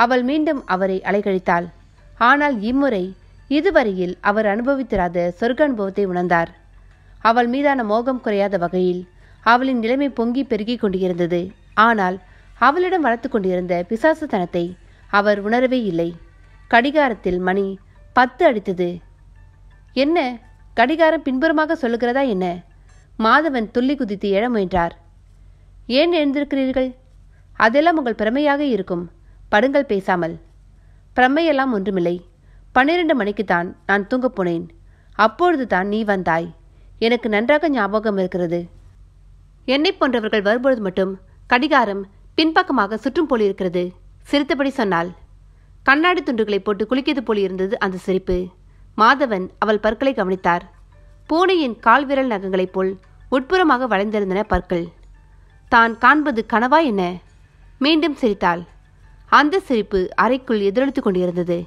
அவள் மீண்டும் அவரை அலைகழித்தாள் ஆனால் இம்முறை இதுவரையில் அவர் அனுபவித்திராத சொர்க்க அனுபவத்தை உணர்ந்தார் அவள் மீதான மோகம் குறையாத வகையில் அவளின் நிலைமை பொங்கி பெருகிக் கொண்டிருந்தது ஆனால் அவளிடம் வளர்த்து கொண்டிருந்த பிசாசுத்தனத்தை அவர் உணரவே இல்லை கடிகாரத்தில் மணி பத்து அடித்தது என்ன கடிகாரம் பின்புறமாக சொல்லுகிறதா என்ன மாதவன் துள்ளி குதித்து எழ முயன்றார் ஏன் எழுந்திருக்கிறீர்கள் அதெல்லாம் உங்கள் பிரமையாக இருக்கும் படுங்கள் பேசாமல் பிரமையெல்லாம் ஒன்றுமில்லை பன்னிரண்டு மணிக்கு தான் நான் தூங்கப் போனேன் அப்பொழுது தான் நீ வந்தாய் எனக்கு நன்றாக ஞாபகம் இருக்கிறது என்னை போன்றவர்கள் வரும்பொழுது மட்டும் கடிகாரம் பின்பக்கமாக சுற்றும் போலிருக்கிறது சிரித்தபடி சொன்னால் கண்ணாடி துண்டுகளை போட்டு குளிக்கியது போலிருந்தது அந்த சிரிப்பு மாதவன் அவள் பற்களை கவனித்தார் பூனையின் கால் விரல் நகங்களைப் போல் உட்புறமாக வளைந்திருந்தன பற்கள் தான் காண்பது கனவா என்ன மீண்டும் சிரித்தாள் அந்த சிரிப்பு அறைக்குள் எதிரொலித்துக் கொண்டிருந்தது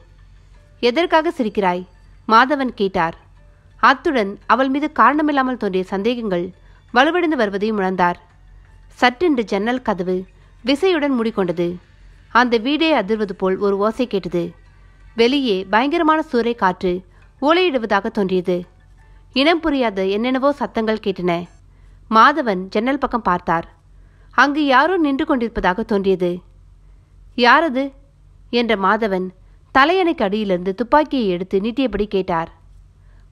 எதற்காக சிரிக்கிறாய் மாதவன் கேட்டார் அத்துடன் அவள் மீது காரணமில்லாமல் தோன்றிய சந்தேகங்கள் வலுவடைந்து வருவதையும் உணர்ந்தார் சற்றென்று ஜன்னல் கதவு விசையுடன் மூடிக்கொண்டது அந்த வீடே அதிர்வது போல் ஒரு ஓசை கேட்டது வெளியே பயங்கரமான சூறை காற்று ஓலையிடுவதாக தோன்றியது இனம் புரியாத என்னென்னவோ சத்தங்கள் கேட்டன மாதவன் ஜன்னல் பக்கம் பார்த்தார் அங்கு யாரோ நின்று கொண்டிருப்பதாக தோன்றியது யாரது என்ற மாதவன் தலையணைக்கு அடியிலிருந்து துப்பாக்கியை எடுத்து நீட்டியபடி கேட்டார்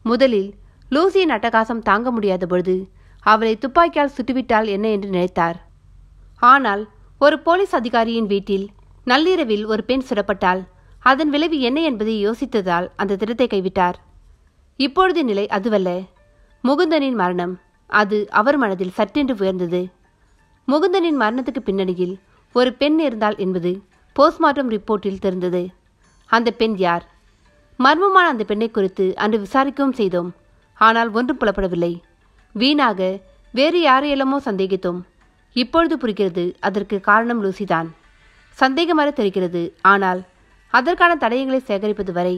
முதலில் லூசியின் அட்டகாசம் தாங்க முடியாத பொழுது அவளை துப்பாக்கியால் சுட்டுவிட்டால் என்ன என்று நினைத்தார் ஆனால் ஒரு போலீஸ் அதிகாரியின் வீட்டில் நள்ளிரவில் ஒரு பெண் சுடப்பட்டால் அதன் விளைவு என்ன என்பதை யோசித்ததால் அந்த திட்டத்தை கைவிட்டார் இப்பொழுது நிலை அதுவல்ல முகுந்தனின் மரணம் அது அவர் மனதில் சட்டென்று உயர்ந்தது முகுந்தனின் மரணத்துக்கு பின்னணியில் ஒரு பெண் இருந்தால் என்பது போஸ்ட்மார்ட்டம் ரிப்போர்ட்டில் தெரிந்தது அந்த பெண் யார் மர்மமான அந்த பெண்ணை குறித்து அன்று விசாரிக்கவும் செய்தோம் ஆனால் ஒன்றும் புலப்படவில்லை வீணாக வேறு யாரையெல்லாமோ சந்தேகித்தோம் இப்பொழுது புரிகிறது அதற்கு காரணம் லூசிதான் சந்தேகமாக தெரிகிறது ஆனால் அதற்கான தடயங்களை சேகரிப்பது வரை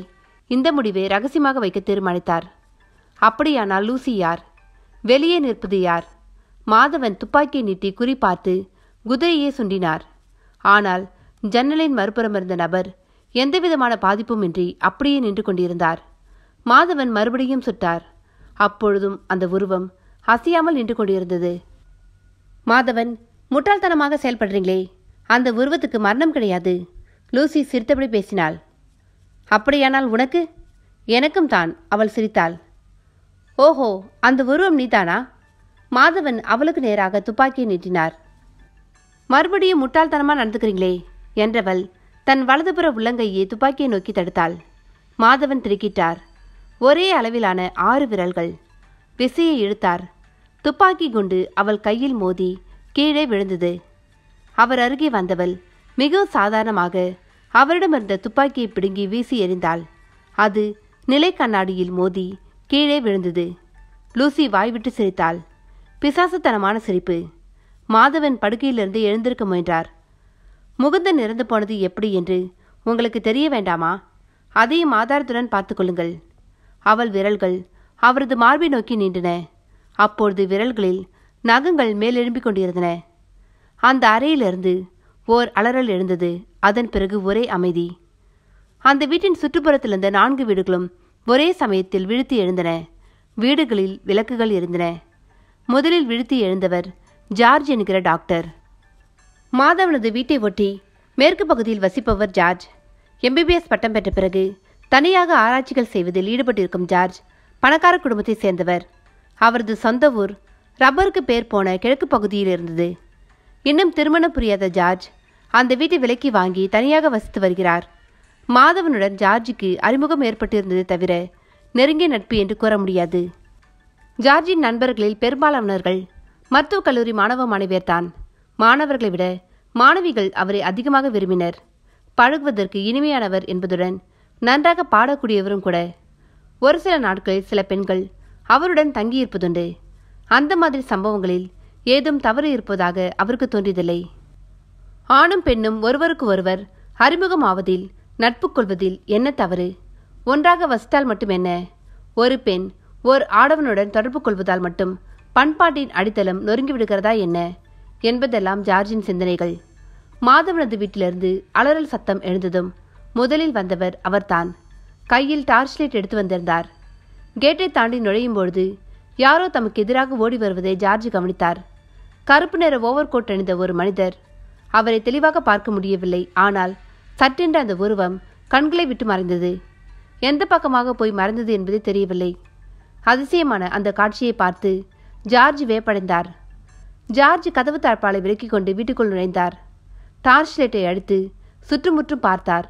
இந்த முடிவை ரகசியமாக வைக்க தீர்மானித்தார் அப்படியானால் லூசி யார் வெளியே நிற்பது யார் மாதவன் துப்பாக்கியை நீட்டி குறி பார்த்து சுண்டினார் ஆனால் ஜன்னலின் மறுபுறம் இருந்த நபர் எந்தவிதமான பாதிப்பும் இன்றி அப்படியே நின்று கொண்டிருந்தார் மாதவன் மறுபடியும் சுட்டார் அப்பொழுதும் அந்த உருவம் அசையாமல் நின்று கொண்டிருந்தது மாதவன் முட்டாள்தனமாக செயல்படுறீங்களே அந்த உருவத்துக்கு மரணம் கிடையாது லூசி சிரித்தபடி பேசினாள் அப்படியானால் உனக்கு எனக்கும் தான் அவள் சிரித்தாள் ஓஹோ அந்த உருவம் நீதானா மாதவன் அவளுக்கு நேராக துப்பாக்கியை நீட்டினார் மறுபடியும் முட்டாள்தனமாக நடந்துக்கிறீங்களே என்றவள் தன் வலதுபுற உள்ளங்கையை துப்பாக்கியை நோக்கி தடுத்தாள் மாதவன் திருக்கிட்டார் ஒரே அளவிலான ஆறு விரல்கள் விசையை இழுத்தார் துப்பாக்கி குண்டு அவள் கையில் மோதி கீழே விழுந்தது அவர் அருகே வந்தவள் மிகவும் சாதாரணமாக அவரிடமிருந்த துப்பாக்கியை பிடுங்கி வீசி எறிந்தாள் அது நிலை கண்ணாடியில் மோதி கீழே விழுந்தது லூசி வாய்விட்டு சிரித்தாள் பிசாசுத்தனமான சிரிப்பு மாதவன் படுக்கையிலிருந்து எழுந்திருக்க முயன்றார் முகுந்தன் இறந்து போனது எப்படி என்று உங்களுக்கு தெரிய வேண்டாமா அதையும் ஆதாரத்துடன் பார்த்து கொள்ளுங்கள் அவள் விரல்கள் அவரது மார்பை நோக்கி நீண்டன அப்பொழுது விரல்களில் நகங்கள் மேலெழும்பிக் கொண்டிருந்தன அந்த அறையிலிருந்து ஓர் அலறல் எழுந்தது அதன் பிறகு ஒரே அமைதி அந்த வீட்டின் இருந்த நான்கு வீடுகளும் ஒரே சமயத்தில் விழுத்தி எழுந்தன வீடுகளில் விளக்குகள் இருந்தன முதலில் விழுத்தி எழுந்தவர் ஜார்ஜ் என்கிற டாக்டர் மாதவனது வீட்டை ஒட்டி மேற்கு பகுதியில் வசிப்பவர் ஜார்ஜ் எம்பிபிஎஸ் பட்டம் பெற்ற பிறகு தனியாக ஆராய்ச்சிகள் செய்வதில் ஈடுபட்டிருக்கும் ஜார்ஜ் பணக்கார குடும்பத்தை சேர்ந்தவர் அவரது சொந்த ஊர் ரப்பருக்கு பேர் போன கிழக்கு பகுதியில் இருந்தது இன்னும் திருமணம் புரியாத ஜார்ஜ் அந்த வீட்டை விலைக்கு வாங்கி தனியாக வசித்து வருகிறார் மாதவனுடன் ஜார்ஜுக்கு அறிமுகம் ஏற்பட்டிருந்தது தவிர நெருங்கிய நட்பு என்று கூற முடியாது ஜார்ஜின் நண்பர்களில் பெரும்பாலானவர்கள் மருத்துவக் கல்லூரி மாணவ மாணவியர்தான் மாணவர்களை விட மாணவிகள் அவரை அதிகமாக விரும்பினர் பழகுவதற்கு இனிமையானவர் என்பதுடன் நன்றாக பாடக்கூடியவரும் கூட ஒரு சில நாட்களில் சில பெண்கள் அவருடன் தங்கியிருப்பதுண்டு அந்த மாதிரி சம்பவங்களில் ஏதும் தவறு இருப்பதாக அவருக்கு தோன்றியதில்லை ஆணும் பெண்ணும் ஒருவருக்கு ஒருவர் அறிமுகம் ஆவதில் நட்பு கொள்வதில் என்ன தவறு ஒன்றாக வசித்தால் மட்டும் என்ன ஒரு பெண் ஓர் ஆடவனுடன் தொடர்பு கொள்வதால் மட்டும் பண்பாட்டின் அடித்தளம் நொறுங்கிவிடுகிறதா என்ன என்பதெல்லாம் ஜார்ஜின் சிந்தனைகள் மாதவனது வீட்டிலிருந்து அலறல் சத்தம் எழுந்ததும் முதலில் வந்தவர் அவர்தான் கையில் டார்ச் லைட் எடுத்து வந்திருந்தார் கேட்டை தாண்டி நுழையும் பொழுது யாரோ தமக்கு எதிராக ஓடி வருவதை ஜார்ஜ் கவனித்தார் கருப்பு நிற ஓவர் கோட் அணிந்த ஒரு மனிதர் அவரை தெளிவாக பார்க்க முடியவில்லை ஆனால் சட்டென்ற அந்த உருவம் கண்களை விட்டு மறைந்தது எந்த பக்கமாக போய் மறைந்தது என்பது தெரியவில்லை அதிசயமான அந்த காட்சியை பார்த்து ஜார்ஜ் வேப்படைந்தார் ஜார்ஜ் கதவு தாழ்பாலை விலக்கிக் கொண்டு வீட்டுக்குள் நுழைந்தார் டார்ச் லைட்டை அடித்து சுற்றுமுற்றும் பார்த்தார்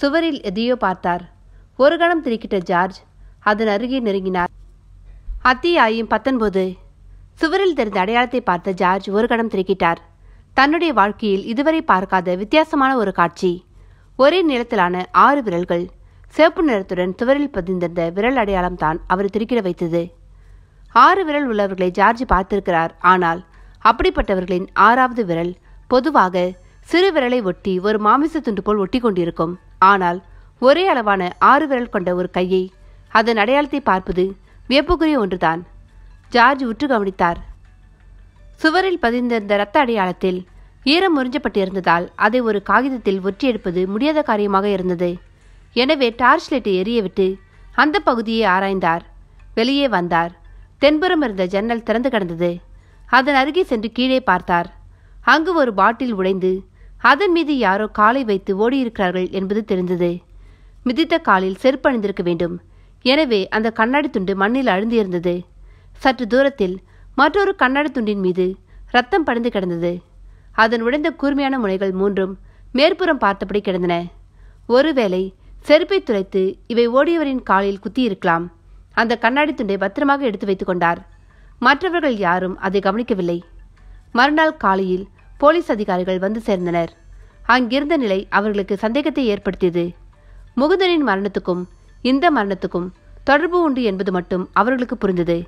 சுவரில் எதையோ பார்த்தார் ஒரு கணம் திருக்கிட்ட ஜார்ஜ் அதன் அருகே நெருங்கினார் அத்தியாயும் பத்தொன்பது சுவரில் தெரிந்த அடையாளத்தை பார்த்த ஜார்ஜ் ஒரு கணம் திருக்கிட்டார் தன்னுடைய வாழ்க்கையில் இதுவரை பார்க்காத வித்தியாசமான ஒரு காட்சி ஒரே நிலத்திலான ஆறு விரல்கள் சிவப்பு நிறத்துடன் சுவரில் பதிந்திருந்த விரல் அடையாளம் தான் அவர் திருக்கிட வைத்தது ஆறு விரல் உள்ளவர்களை ஜார்ஜ் பார்த்திருக்கிறார் ஆனால் அப்படிப்பட்டவர்களின் ஆறாவது விரல் பொதுவாக சிறு விரலை ஒட்டி ஒரு மாமிச துண்டு போல் ஒட்டி கொண்டிருக்கும் ஆனால் ஒரே அளவான ஆறு விரல் கொண்ட ஒரு கையை அதன் அடையாளத்தை பார்ப்பது வியப்புக்குரிய ஒன்றுதான் ஜார்ஜ் உற்று கவனித்தார் சுவரில் பதிந்திருந்த இரத்த அடையாளத்தில் ஈரம் முறிஞ்சப்பட்டிருந்ததால் அதை ஒரு காகிதத்தில் ஒற்றி எடுப்பது முடியாத காரியமாக இருந்தது எனவே டார்ச் லைட்டை எரியவிட்டு அந்த பகுதியை ஆராய்ந்தார் வெளியே வந்தார் தென்புறம் இருந்த ஜன்னல் திறந்து கிடந்தது அதன் அருகே சென்று கீழே பார்த்தார் அங்கு ஒரு பாட்டில் உடைந்து அதன் மீது யாரோ காலை வைத்து ஓடியிருக்கிறார்கள் என்பது தெரிந்தது மிதித்த காலில் செருப்பு அணிந்திருக்க வேண்டும் எனவே அந்த கண்ணாடி துண்டு மண்ணில் அழுந்தியிருந்தது சற்று தூரத்தில் மற்றொரு கண்ணாடி துண்டின் மீது ரத்தம் படிந்து கிடந்தது அதன் உடைந்த கூர்மையான முனைகள் மூன்றும் மேற்புறம் பார்த்தபடி கிடந்தன ஒருவேளை செருப்பை துளைத்து இவை ஓடியவரின் காலில் குத்தியிருக்கலாம் அந்த கண்ணாடி துண்டை பத்திரமாக எடுத்து வைத்துக் கொண்டார் மற்றவர்கள் யாரும் அதை கவனிக்கவில்லை மறுநாள் காலையில் போலீஸ் அதிகாரிகள் வந்து சேர்ந்தனர் அங்கிருந்த நிலை அவர்களுக்கு சந்தேகத்தை ஏற்படுத்தியது முகுந்தனின் மரணத்துக்கும் இந்த மரணத்துக்கும் தொடர்பு உண்டு என்பது மட்டும் அவர்களுக்கு புரிந்தது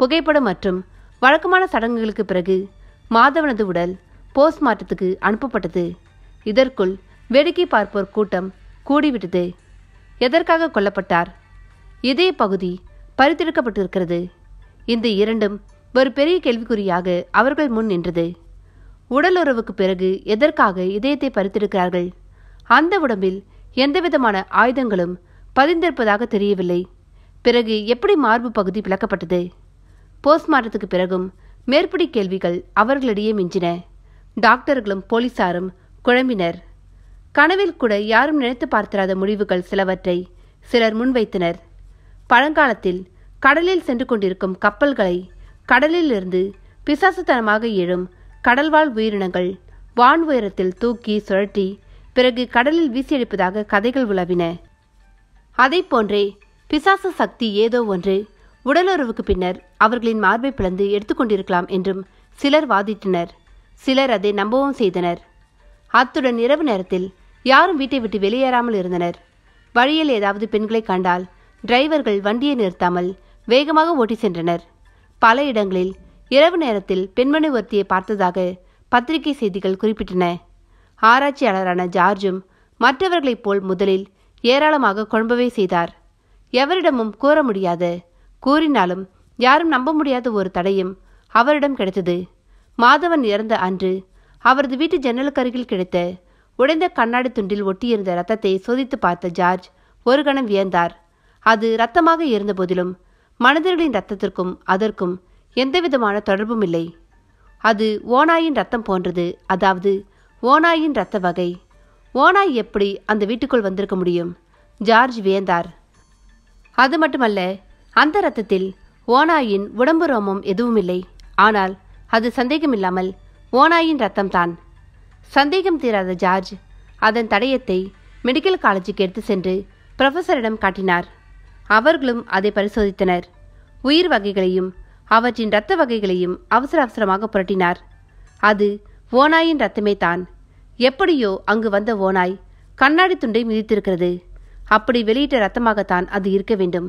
புகைப்படம் மற்றும் வழக்கமான சடங்குகளுக்கு பிறகு மாதவனது உடல் போஸ்ட்மார்ட்டத்துக்கு அனுப்பப்பட்டது இதற்குள் வேடிக்கை பார்ப்போர் கூட்டம் கூடிவிட்டது எதற்காக கொல்லப்பட்டார் இதே பகுதி பரித்தெடுக்கப்பட்டிருக்கிறது இந்த இரண்டும் ஒரு பெரிய கேள்விக்குறியாக அவர்கள் முன் நின்றது உடலுறவுக்கு பிறகு எதற்காக இதயத்தை பறித்திருக்கிறார்கள் அந்த உடம்பில் எந்தவிதமான ஆயுதங்களும் பதிந்திருப்பதாக தெரியவில்லை பிறகு எப்படி மார்பு பகுதி பிளக்கப்பட்டது போஸ்ட்மார்ட்டத்துக்கு பிறகும் மேற்படி கேள்விகள் அவர்களிடையே மிஞ்சின டாக்டர்களும் போலீசாரும் குழம்பினர் கனவில் கூட யாரும் நினைத்து பார்த்திராத முடிவுகள் சிலவற்றை சிலர் முன்வைத்தனர் பழங்காலத்தில் கடலில் சென்று கொண்டிருக்கும் கப்பல்களை கடலிலிருந்து பிசாசுத்தனமாக எழும் கடல்வாழ் உயிரினங்கள் வான் உயரத்தில் தூக்கி சுழட்டி பிறகு கடலில் வீசியடிப்பதாக கதைகள் உலவின அதை போன்றே பிசாசு சக்தி ஏதோ ஒன்று உடலுறவுக்கு பின்னர் அவர்களின் மார்பை பிளந்து எடுத்துக்கொண்டிருக்கலாம் என்றும் சிலர் வாதிட்டனர் சிலர் அதை நம்பவும் செய்தனர் அத்துடன் இரவு நேரத்தில் யாரும் வீட்டை விட்டு வெளியேறாமல் இருந்தனர் வழியில் ஏதாவது பெண்களை கண்டால் டிரைவர்கள் வண்டியை நிறுத்தாமல் வேகமாக ஓட்டி சென்றனர் பல இடங்களில் இரவு நேரத்தில் பெண்மணி ஒருத்தியை பார்த்ததாக பத்திரிகை செய்திகள் குறிப்பிட்டன ஆராய்ச்சியாளரான ஜார்ஜும் மற்றவர்களைப் போல் முதலில் ஏராளமாக குழம்பவே செய்தார் எவரிடமும் கூற முடியாது கூறினாலும் யாரும் நம்ப முடியாத ஒரு தடையும் அவரிடம் கிடைத்தது மாதவன் இறந்த அன்று அவரது வீட்டு ஜன்னலுக்கு அருகில் கிடைத்த உடைந்த கண்ணாடி துண்டில் ஒட்டியிருந்த ரத்தத்தை சோதித்து பார்த்த ஜார்ஜ் ஒரு கணம் வியந்தார் அது ரத்தமாக இருந்த போதிலும் மனிதர்களின் ரத்தத்திற்கும் அதற்கும் எந்தவிதமான தொடர்பும் இல்லை அது ஓனாயின் ரத்தம் போன்றது அதாவது ஓனாயின் ரத்த வகை ஓனாய் எப்படி அந்த வீட்டுக்குள் வந்திருக்க முடியும் ஜார்ஜ் வியந்தார் அது மட்டுமல்ல அந்த ரத்தத்தில் ஓனாயின் உடம்பு ரோமம் எதுவும் இல்லை ஆனால் அது சந்தேகமில்லாமல் ஓனாயின் ரத்தம்தான் சந்தேகம் தீராத ஜார்ஜ் அதன் தடயத்தை மெடிக்கல் காலேஜுக்கு எடுத்து சென்று ப்ரொஃபஸரிடம் காட்டினார் அவர்களும் அதை பரிசோதித்தனர் உயிர் வகைகளையும் அவற்றின் இரத்த வகைகளையும் அவசர அவசரமாக புரட்டினார் அது ஓநாயின் ரத்தமே தான் எப்படியோ அங்கு வந்த ஓநாய் கண்ணாடி துண்டை மிதித்திருக்கிறது அப்படி வெளியிட்ட ரத்தமாகத்தான் அது இருக்க வேண்டும்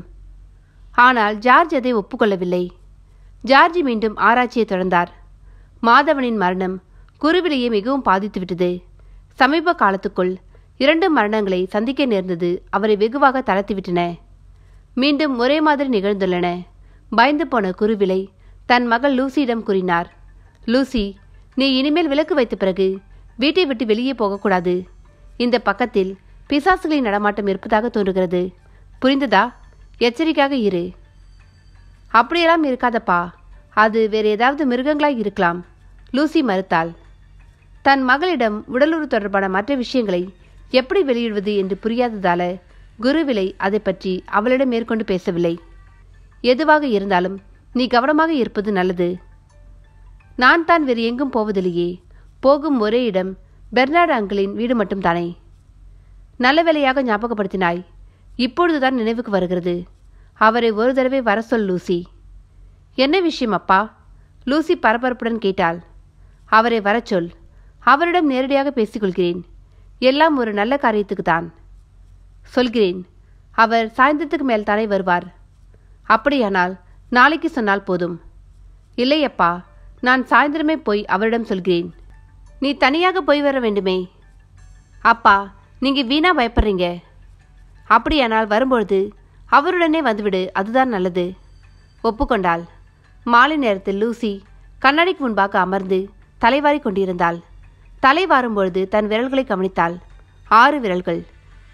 ஆனால் ஜார்ஜ் அதை ஒப்புக்கொள்ளவில்லை ஜார்ஜ் மீண்டும் ஆராய்ச்சியை தொடர்ந்தார் மாதவனின் மரணம் குருவிலேயே மிகவும் பாதித்துவிட்டது சமீப காலத்துக்குள் இரண்டு மரணங்களை சந்திக்க நேர்ந்தது அவரை வெகுவாக தளர்த்திவிட்டன மீண்டும் ஒரே மாதிரி நிகழ்ந்துள்ளன பயந்து போன குருவிலை தன் மகள் லூசியிடம் கூறினார் லூசி நீ இனிமேல் விலக்கு வைத்த பிறகு வீட்டை விட்டு வெளியே போகக்கூடாது இந்த பக்கத்தில் பிசாசுகளின் நடமாட்டம் இருப்பதாக தோன்றுகிறது புரிந்ததா எச்சரிக்கையாக இரு அப்படியெல்லாம் இருக்காதப்பா அது வேறு ஏதாவது மிருகங்களாய் இருக்கலாம் லூசி மறுத்தாள் தன் மகளிடம் உடலுறு தொடர்பான மற்ற விஷயங்களை எப்படி வெளியிடுவது என்று புரியாததால குருவிலை அதை பற்றி அவளிடம் மேற்கொண்டு பேசவில்லை எதுவாக இருந்தாலும் நீ கவனமாக இருப்பது நல்லது நான் தான் வேறு எங்கும் போவதில்லையே போகும் ஒரே இடம் பெர்னாடு அங்கிளின் வீடு மட்டும் தானே நல்ல வேலையாக ஞாபகப்படுத்தினாய் இப்பொழுதுதான் நினைவுக்கு வருகிறது அவரை ஒரு தடவை வர சொல் லூசி என்ன விஷயம் அப்பா லூசி பரபரப்புடன் கேட்டாள் அவரை வரச்சொல் சொல் அவரிடம் நேரடியாக பேசிக்கொள்கிறேன் எல்லாம் ஒரு நல்ல காரியத்துக்கு தான் சொல்கிறேன் அவர் சாயந்தரத்துக்கு மேல் தானே வருவார் அப்படியானால் நாளைக்கு சொன்னால் போதும் இல்லையப்பா நான் சாயந்தரமே போய் அவரிடம் சொல்கிறேன் நீ தனியாக போய் வர வேண்டுமே அப்பா நீங்கள் வீணாக பயப்படுறீங்க அப்படியானால் வரும்பொழுது அவருடனே வந்துவிடு அதுதான் நல்லது ஒப்புக்கொண்டாள் மாலை நேரத்தில் லூசி கண்ணாடிக்கு முன்பாக அமர்ந்து தலைவாரி கொண்டிருந்தாள் தலை வாரும்பொழுது தன் விரல்களை கவனித்தாள் ஆறு விரல்கள்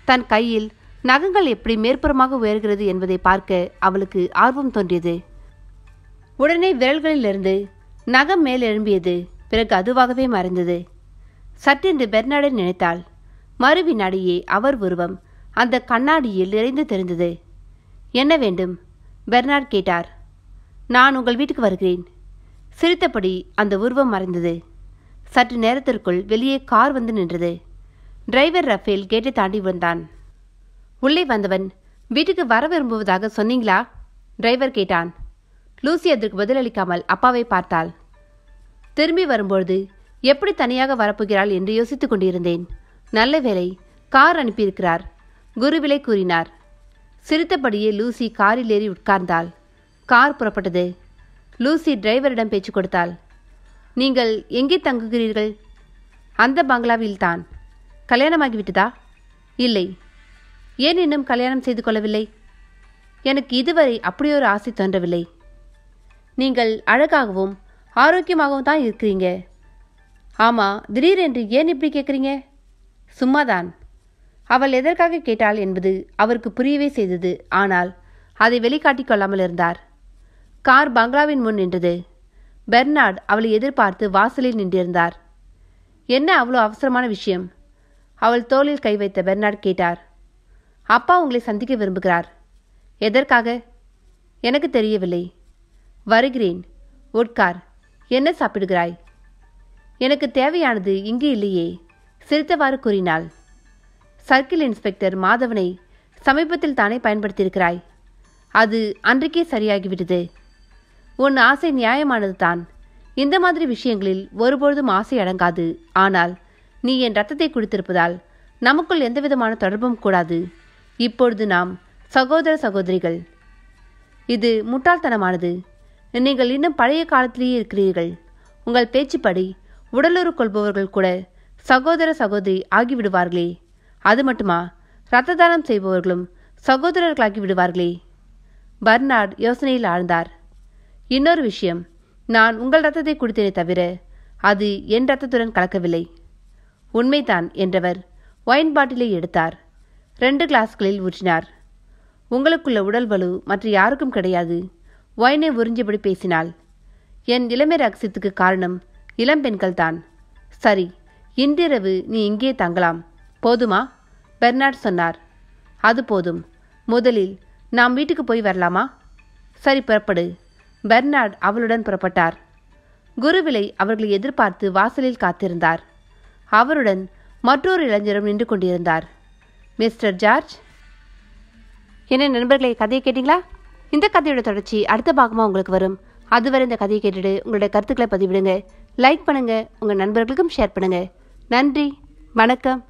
தன் கையில் நகங்கள் எப்படி மேற்புறமாக உயர்கிறது என்பதை பார்க்க அவளுக்கு ஆர்வம் தோன்றியது உடனே விரல்களிலிருந்து நகம் மேல் எழும்பியது பிறகு அதுவாகவே மறைந்தது சற்றென்று பெர்னாடை நினைத்தாள் மறுவி நடியே அவர் உருவம் அந்த கண்ணாடியில் நிறைந்து தெரிந்தது என்ன வேண்டும் பெர்னார்ட் கேட்டார் நான் உங்கள் வீட்டுக்கு வருகிறேன் சிரித்தபடி அந்த உருவம் மறைந்தது சற்று நேரத்திற்குள் வெளியே கார் வந்து நின்றது டிரைவர் ரஃபேல் கேட்டை தாண்டி விழுந்தான் உள்ளே வந்தவன் வீட்டுக்கு வர விரும்புவதாக சொன்னீங்களா டிரைவர் கேட்டான் லூசி அதற்கு பதிலளிக்காமல் அப்பாவை பார்த்தாள் திரும்பி வரும்பொழுது எப்படி தனியாக வரப்போகிறாள் என்று யோசித்துக் கொண்டிருந்தேன் நல்ல வேலை கார் அனுப்பியிருக்கிறார் குருவிலை கூறினார் சிரித்தபடியே லூசி காரில் ஏறி உட்கார்ந்தாள் கார் புறப்பட்டது லூசி டிரைவரிடம் பேச்சு கொடுத்தாள் நீங்கள் எங்கே தங்குகிறீர்கள் அந்த பங்களாவில்தான் கல்யாணமாகிவிட்டதா இல்லை ஏன் இன்னும் கல்யாணம் செய்து கொள்ளவில்லை எனக்கு இதுவரை அப்படியொரு ஆசை தோன்றவில்லை நீங்கள் அழகாகவும் ஆரோக்கியமாகவும் தான் இருக்கிறீங்க ஆமாம் திடீரென்று ஏன் இப்படி கேட்குறீங்க சும்மாதான் அவள் எதற்காக கேட்டாள் என்பது அவருக்கு புரியவே செய்தது ஆனால் அதை வெளிக்காட்டிக் கொள்ளாமல் இருந்தார் கார் பங்களாவின் முன் நின்றது பெர்னார்ட் அவளை எதிர்பார்த்து வாசலில் நின்றிருந்தார் என்ன அவ்வளோ அவசரமான விஷயம் அவள் தோளில் கை வைத்த பெர்னார்ட் கேட்டார் அப்பா உங்களை சந்திக்க விரும்புகிறார் எதற்காக எனக்கு தெரியவில்லை வருகிறேன் உட்கார் என்ன சாப்பிடுகிறாய் எனக்கு தேவையானது இங்கு இல்லையே சிரித்தவாறு கூறினாள் சர்க்கிள் இன்ஸ்பெக்டர் மாதவனை சமீபத்தில் தானே பயன்படுத்தியிருக்கிறாய் அது அன்றைக்கே சரியாகிவிட்டது உன் ஆசை நியாயமானது தான் இந்த மாதிரி விஷயங்களில் ஒருபொழுதும் ஆசை அடங்காது ஆனால் நீ என் ரத்தத்தை குடித்திருப்பதால் நமக்குள் எந்தவிதமான தொடர்பும் கூடாது இப்பொழுது நாம் சகோதர சகோதரிகள் இது முட்டாள்தனமானது நீங்கள் இன்னும் பழைய காலத்திலேயே இருக்கிறீர்கள் உங்கள் பேச்சுப்படி உடலுறு கொள்பவர்கள் கூட சகோதர சகோதரி ஆகிவிடுவார்களே அது மட்டுமா இரத்த தானம் செய்பவர்களும் சகோதரர்களாகி விடுவார்களே பர்னார்ட் யோசனையில் ஆழ்ந்தார் இன்னொரு விஷயம் நான் உங்கள் ரத்தத்தை குடித்தேனே தவிர அது என் ரத்தத்துடன் கலக்கவில்லை உண்மைதான் என்றவர் ஒயின் பாட்டிலை எடுத்தார் ரெண்டு கிளாஸ்களில் ஊற்றினார் உங்களுக்குள்ள உடல் வலு மற்ற யாருக்கும் கிடையாது ஒயினை உறிஞ்சபடி பேசினாள் என் இளமை ரகசியத்துக்கு காரணம் இளம்பெண்கள் தான் சரி இன்றிரவு நீ இங்கே தங்கலாம் போதுமா பெர்னாட் சொன்னார் அது போதும் முதலில் நாம் வீட்டுக்கு போய் வரலாமா சரி புறப்படு பெர்னாட் அவளுடன் புறப்பட்டார் குருவிலை அவர்களை எதிர்பார்த்து வாசலில் காத்திருந்தார் அவருடன் மற்றொரு இளைஞரும் நின்று கொண்டிருந்தார் மிஸ்டர் ஜார்ஜ் என்ன நண்பர்களே கதையை கேட்டிங்களா இந்த கதையோட தொடர்ச்சி அடுத்த பாகமாக உங்களுக்கு வரும் அதுவரை இந்த கதையை கேட்டுட்டு உங்களுடைய கருத்துக்களை பதிவிடுங்க லைக் பண்ணுங்கள் உங்கள் நண்பர்களுக்கும் ஷேர் பண்ணுங்கள் நன்றி வணக்கம்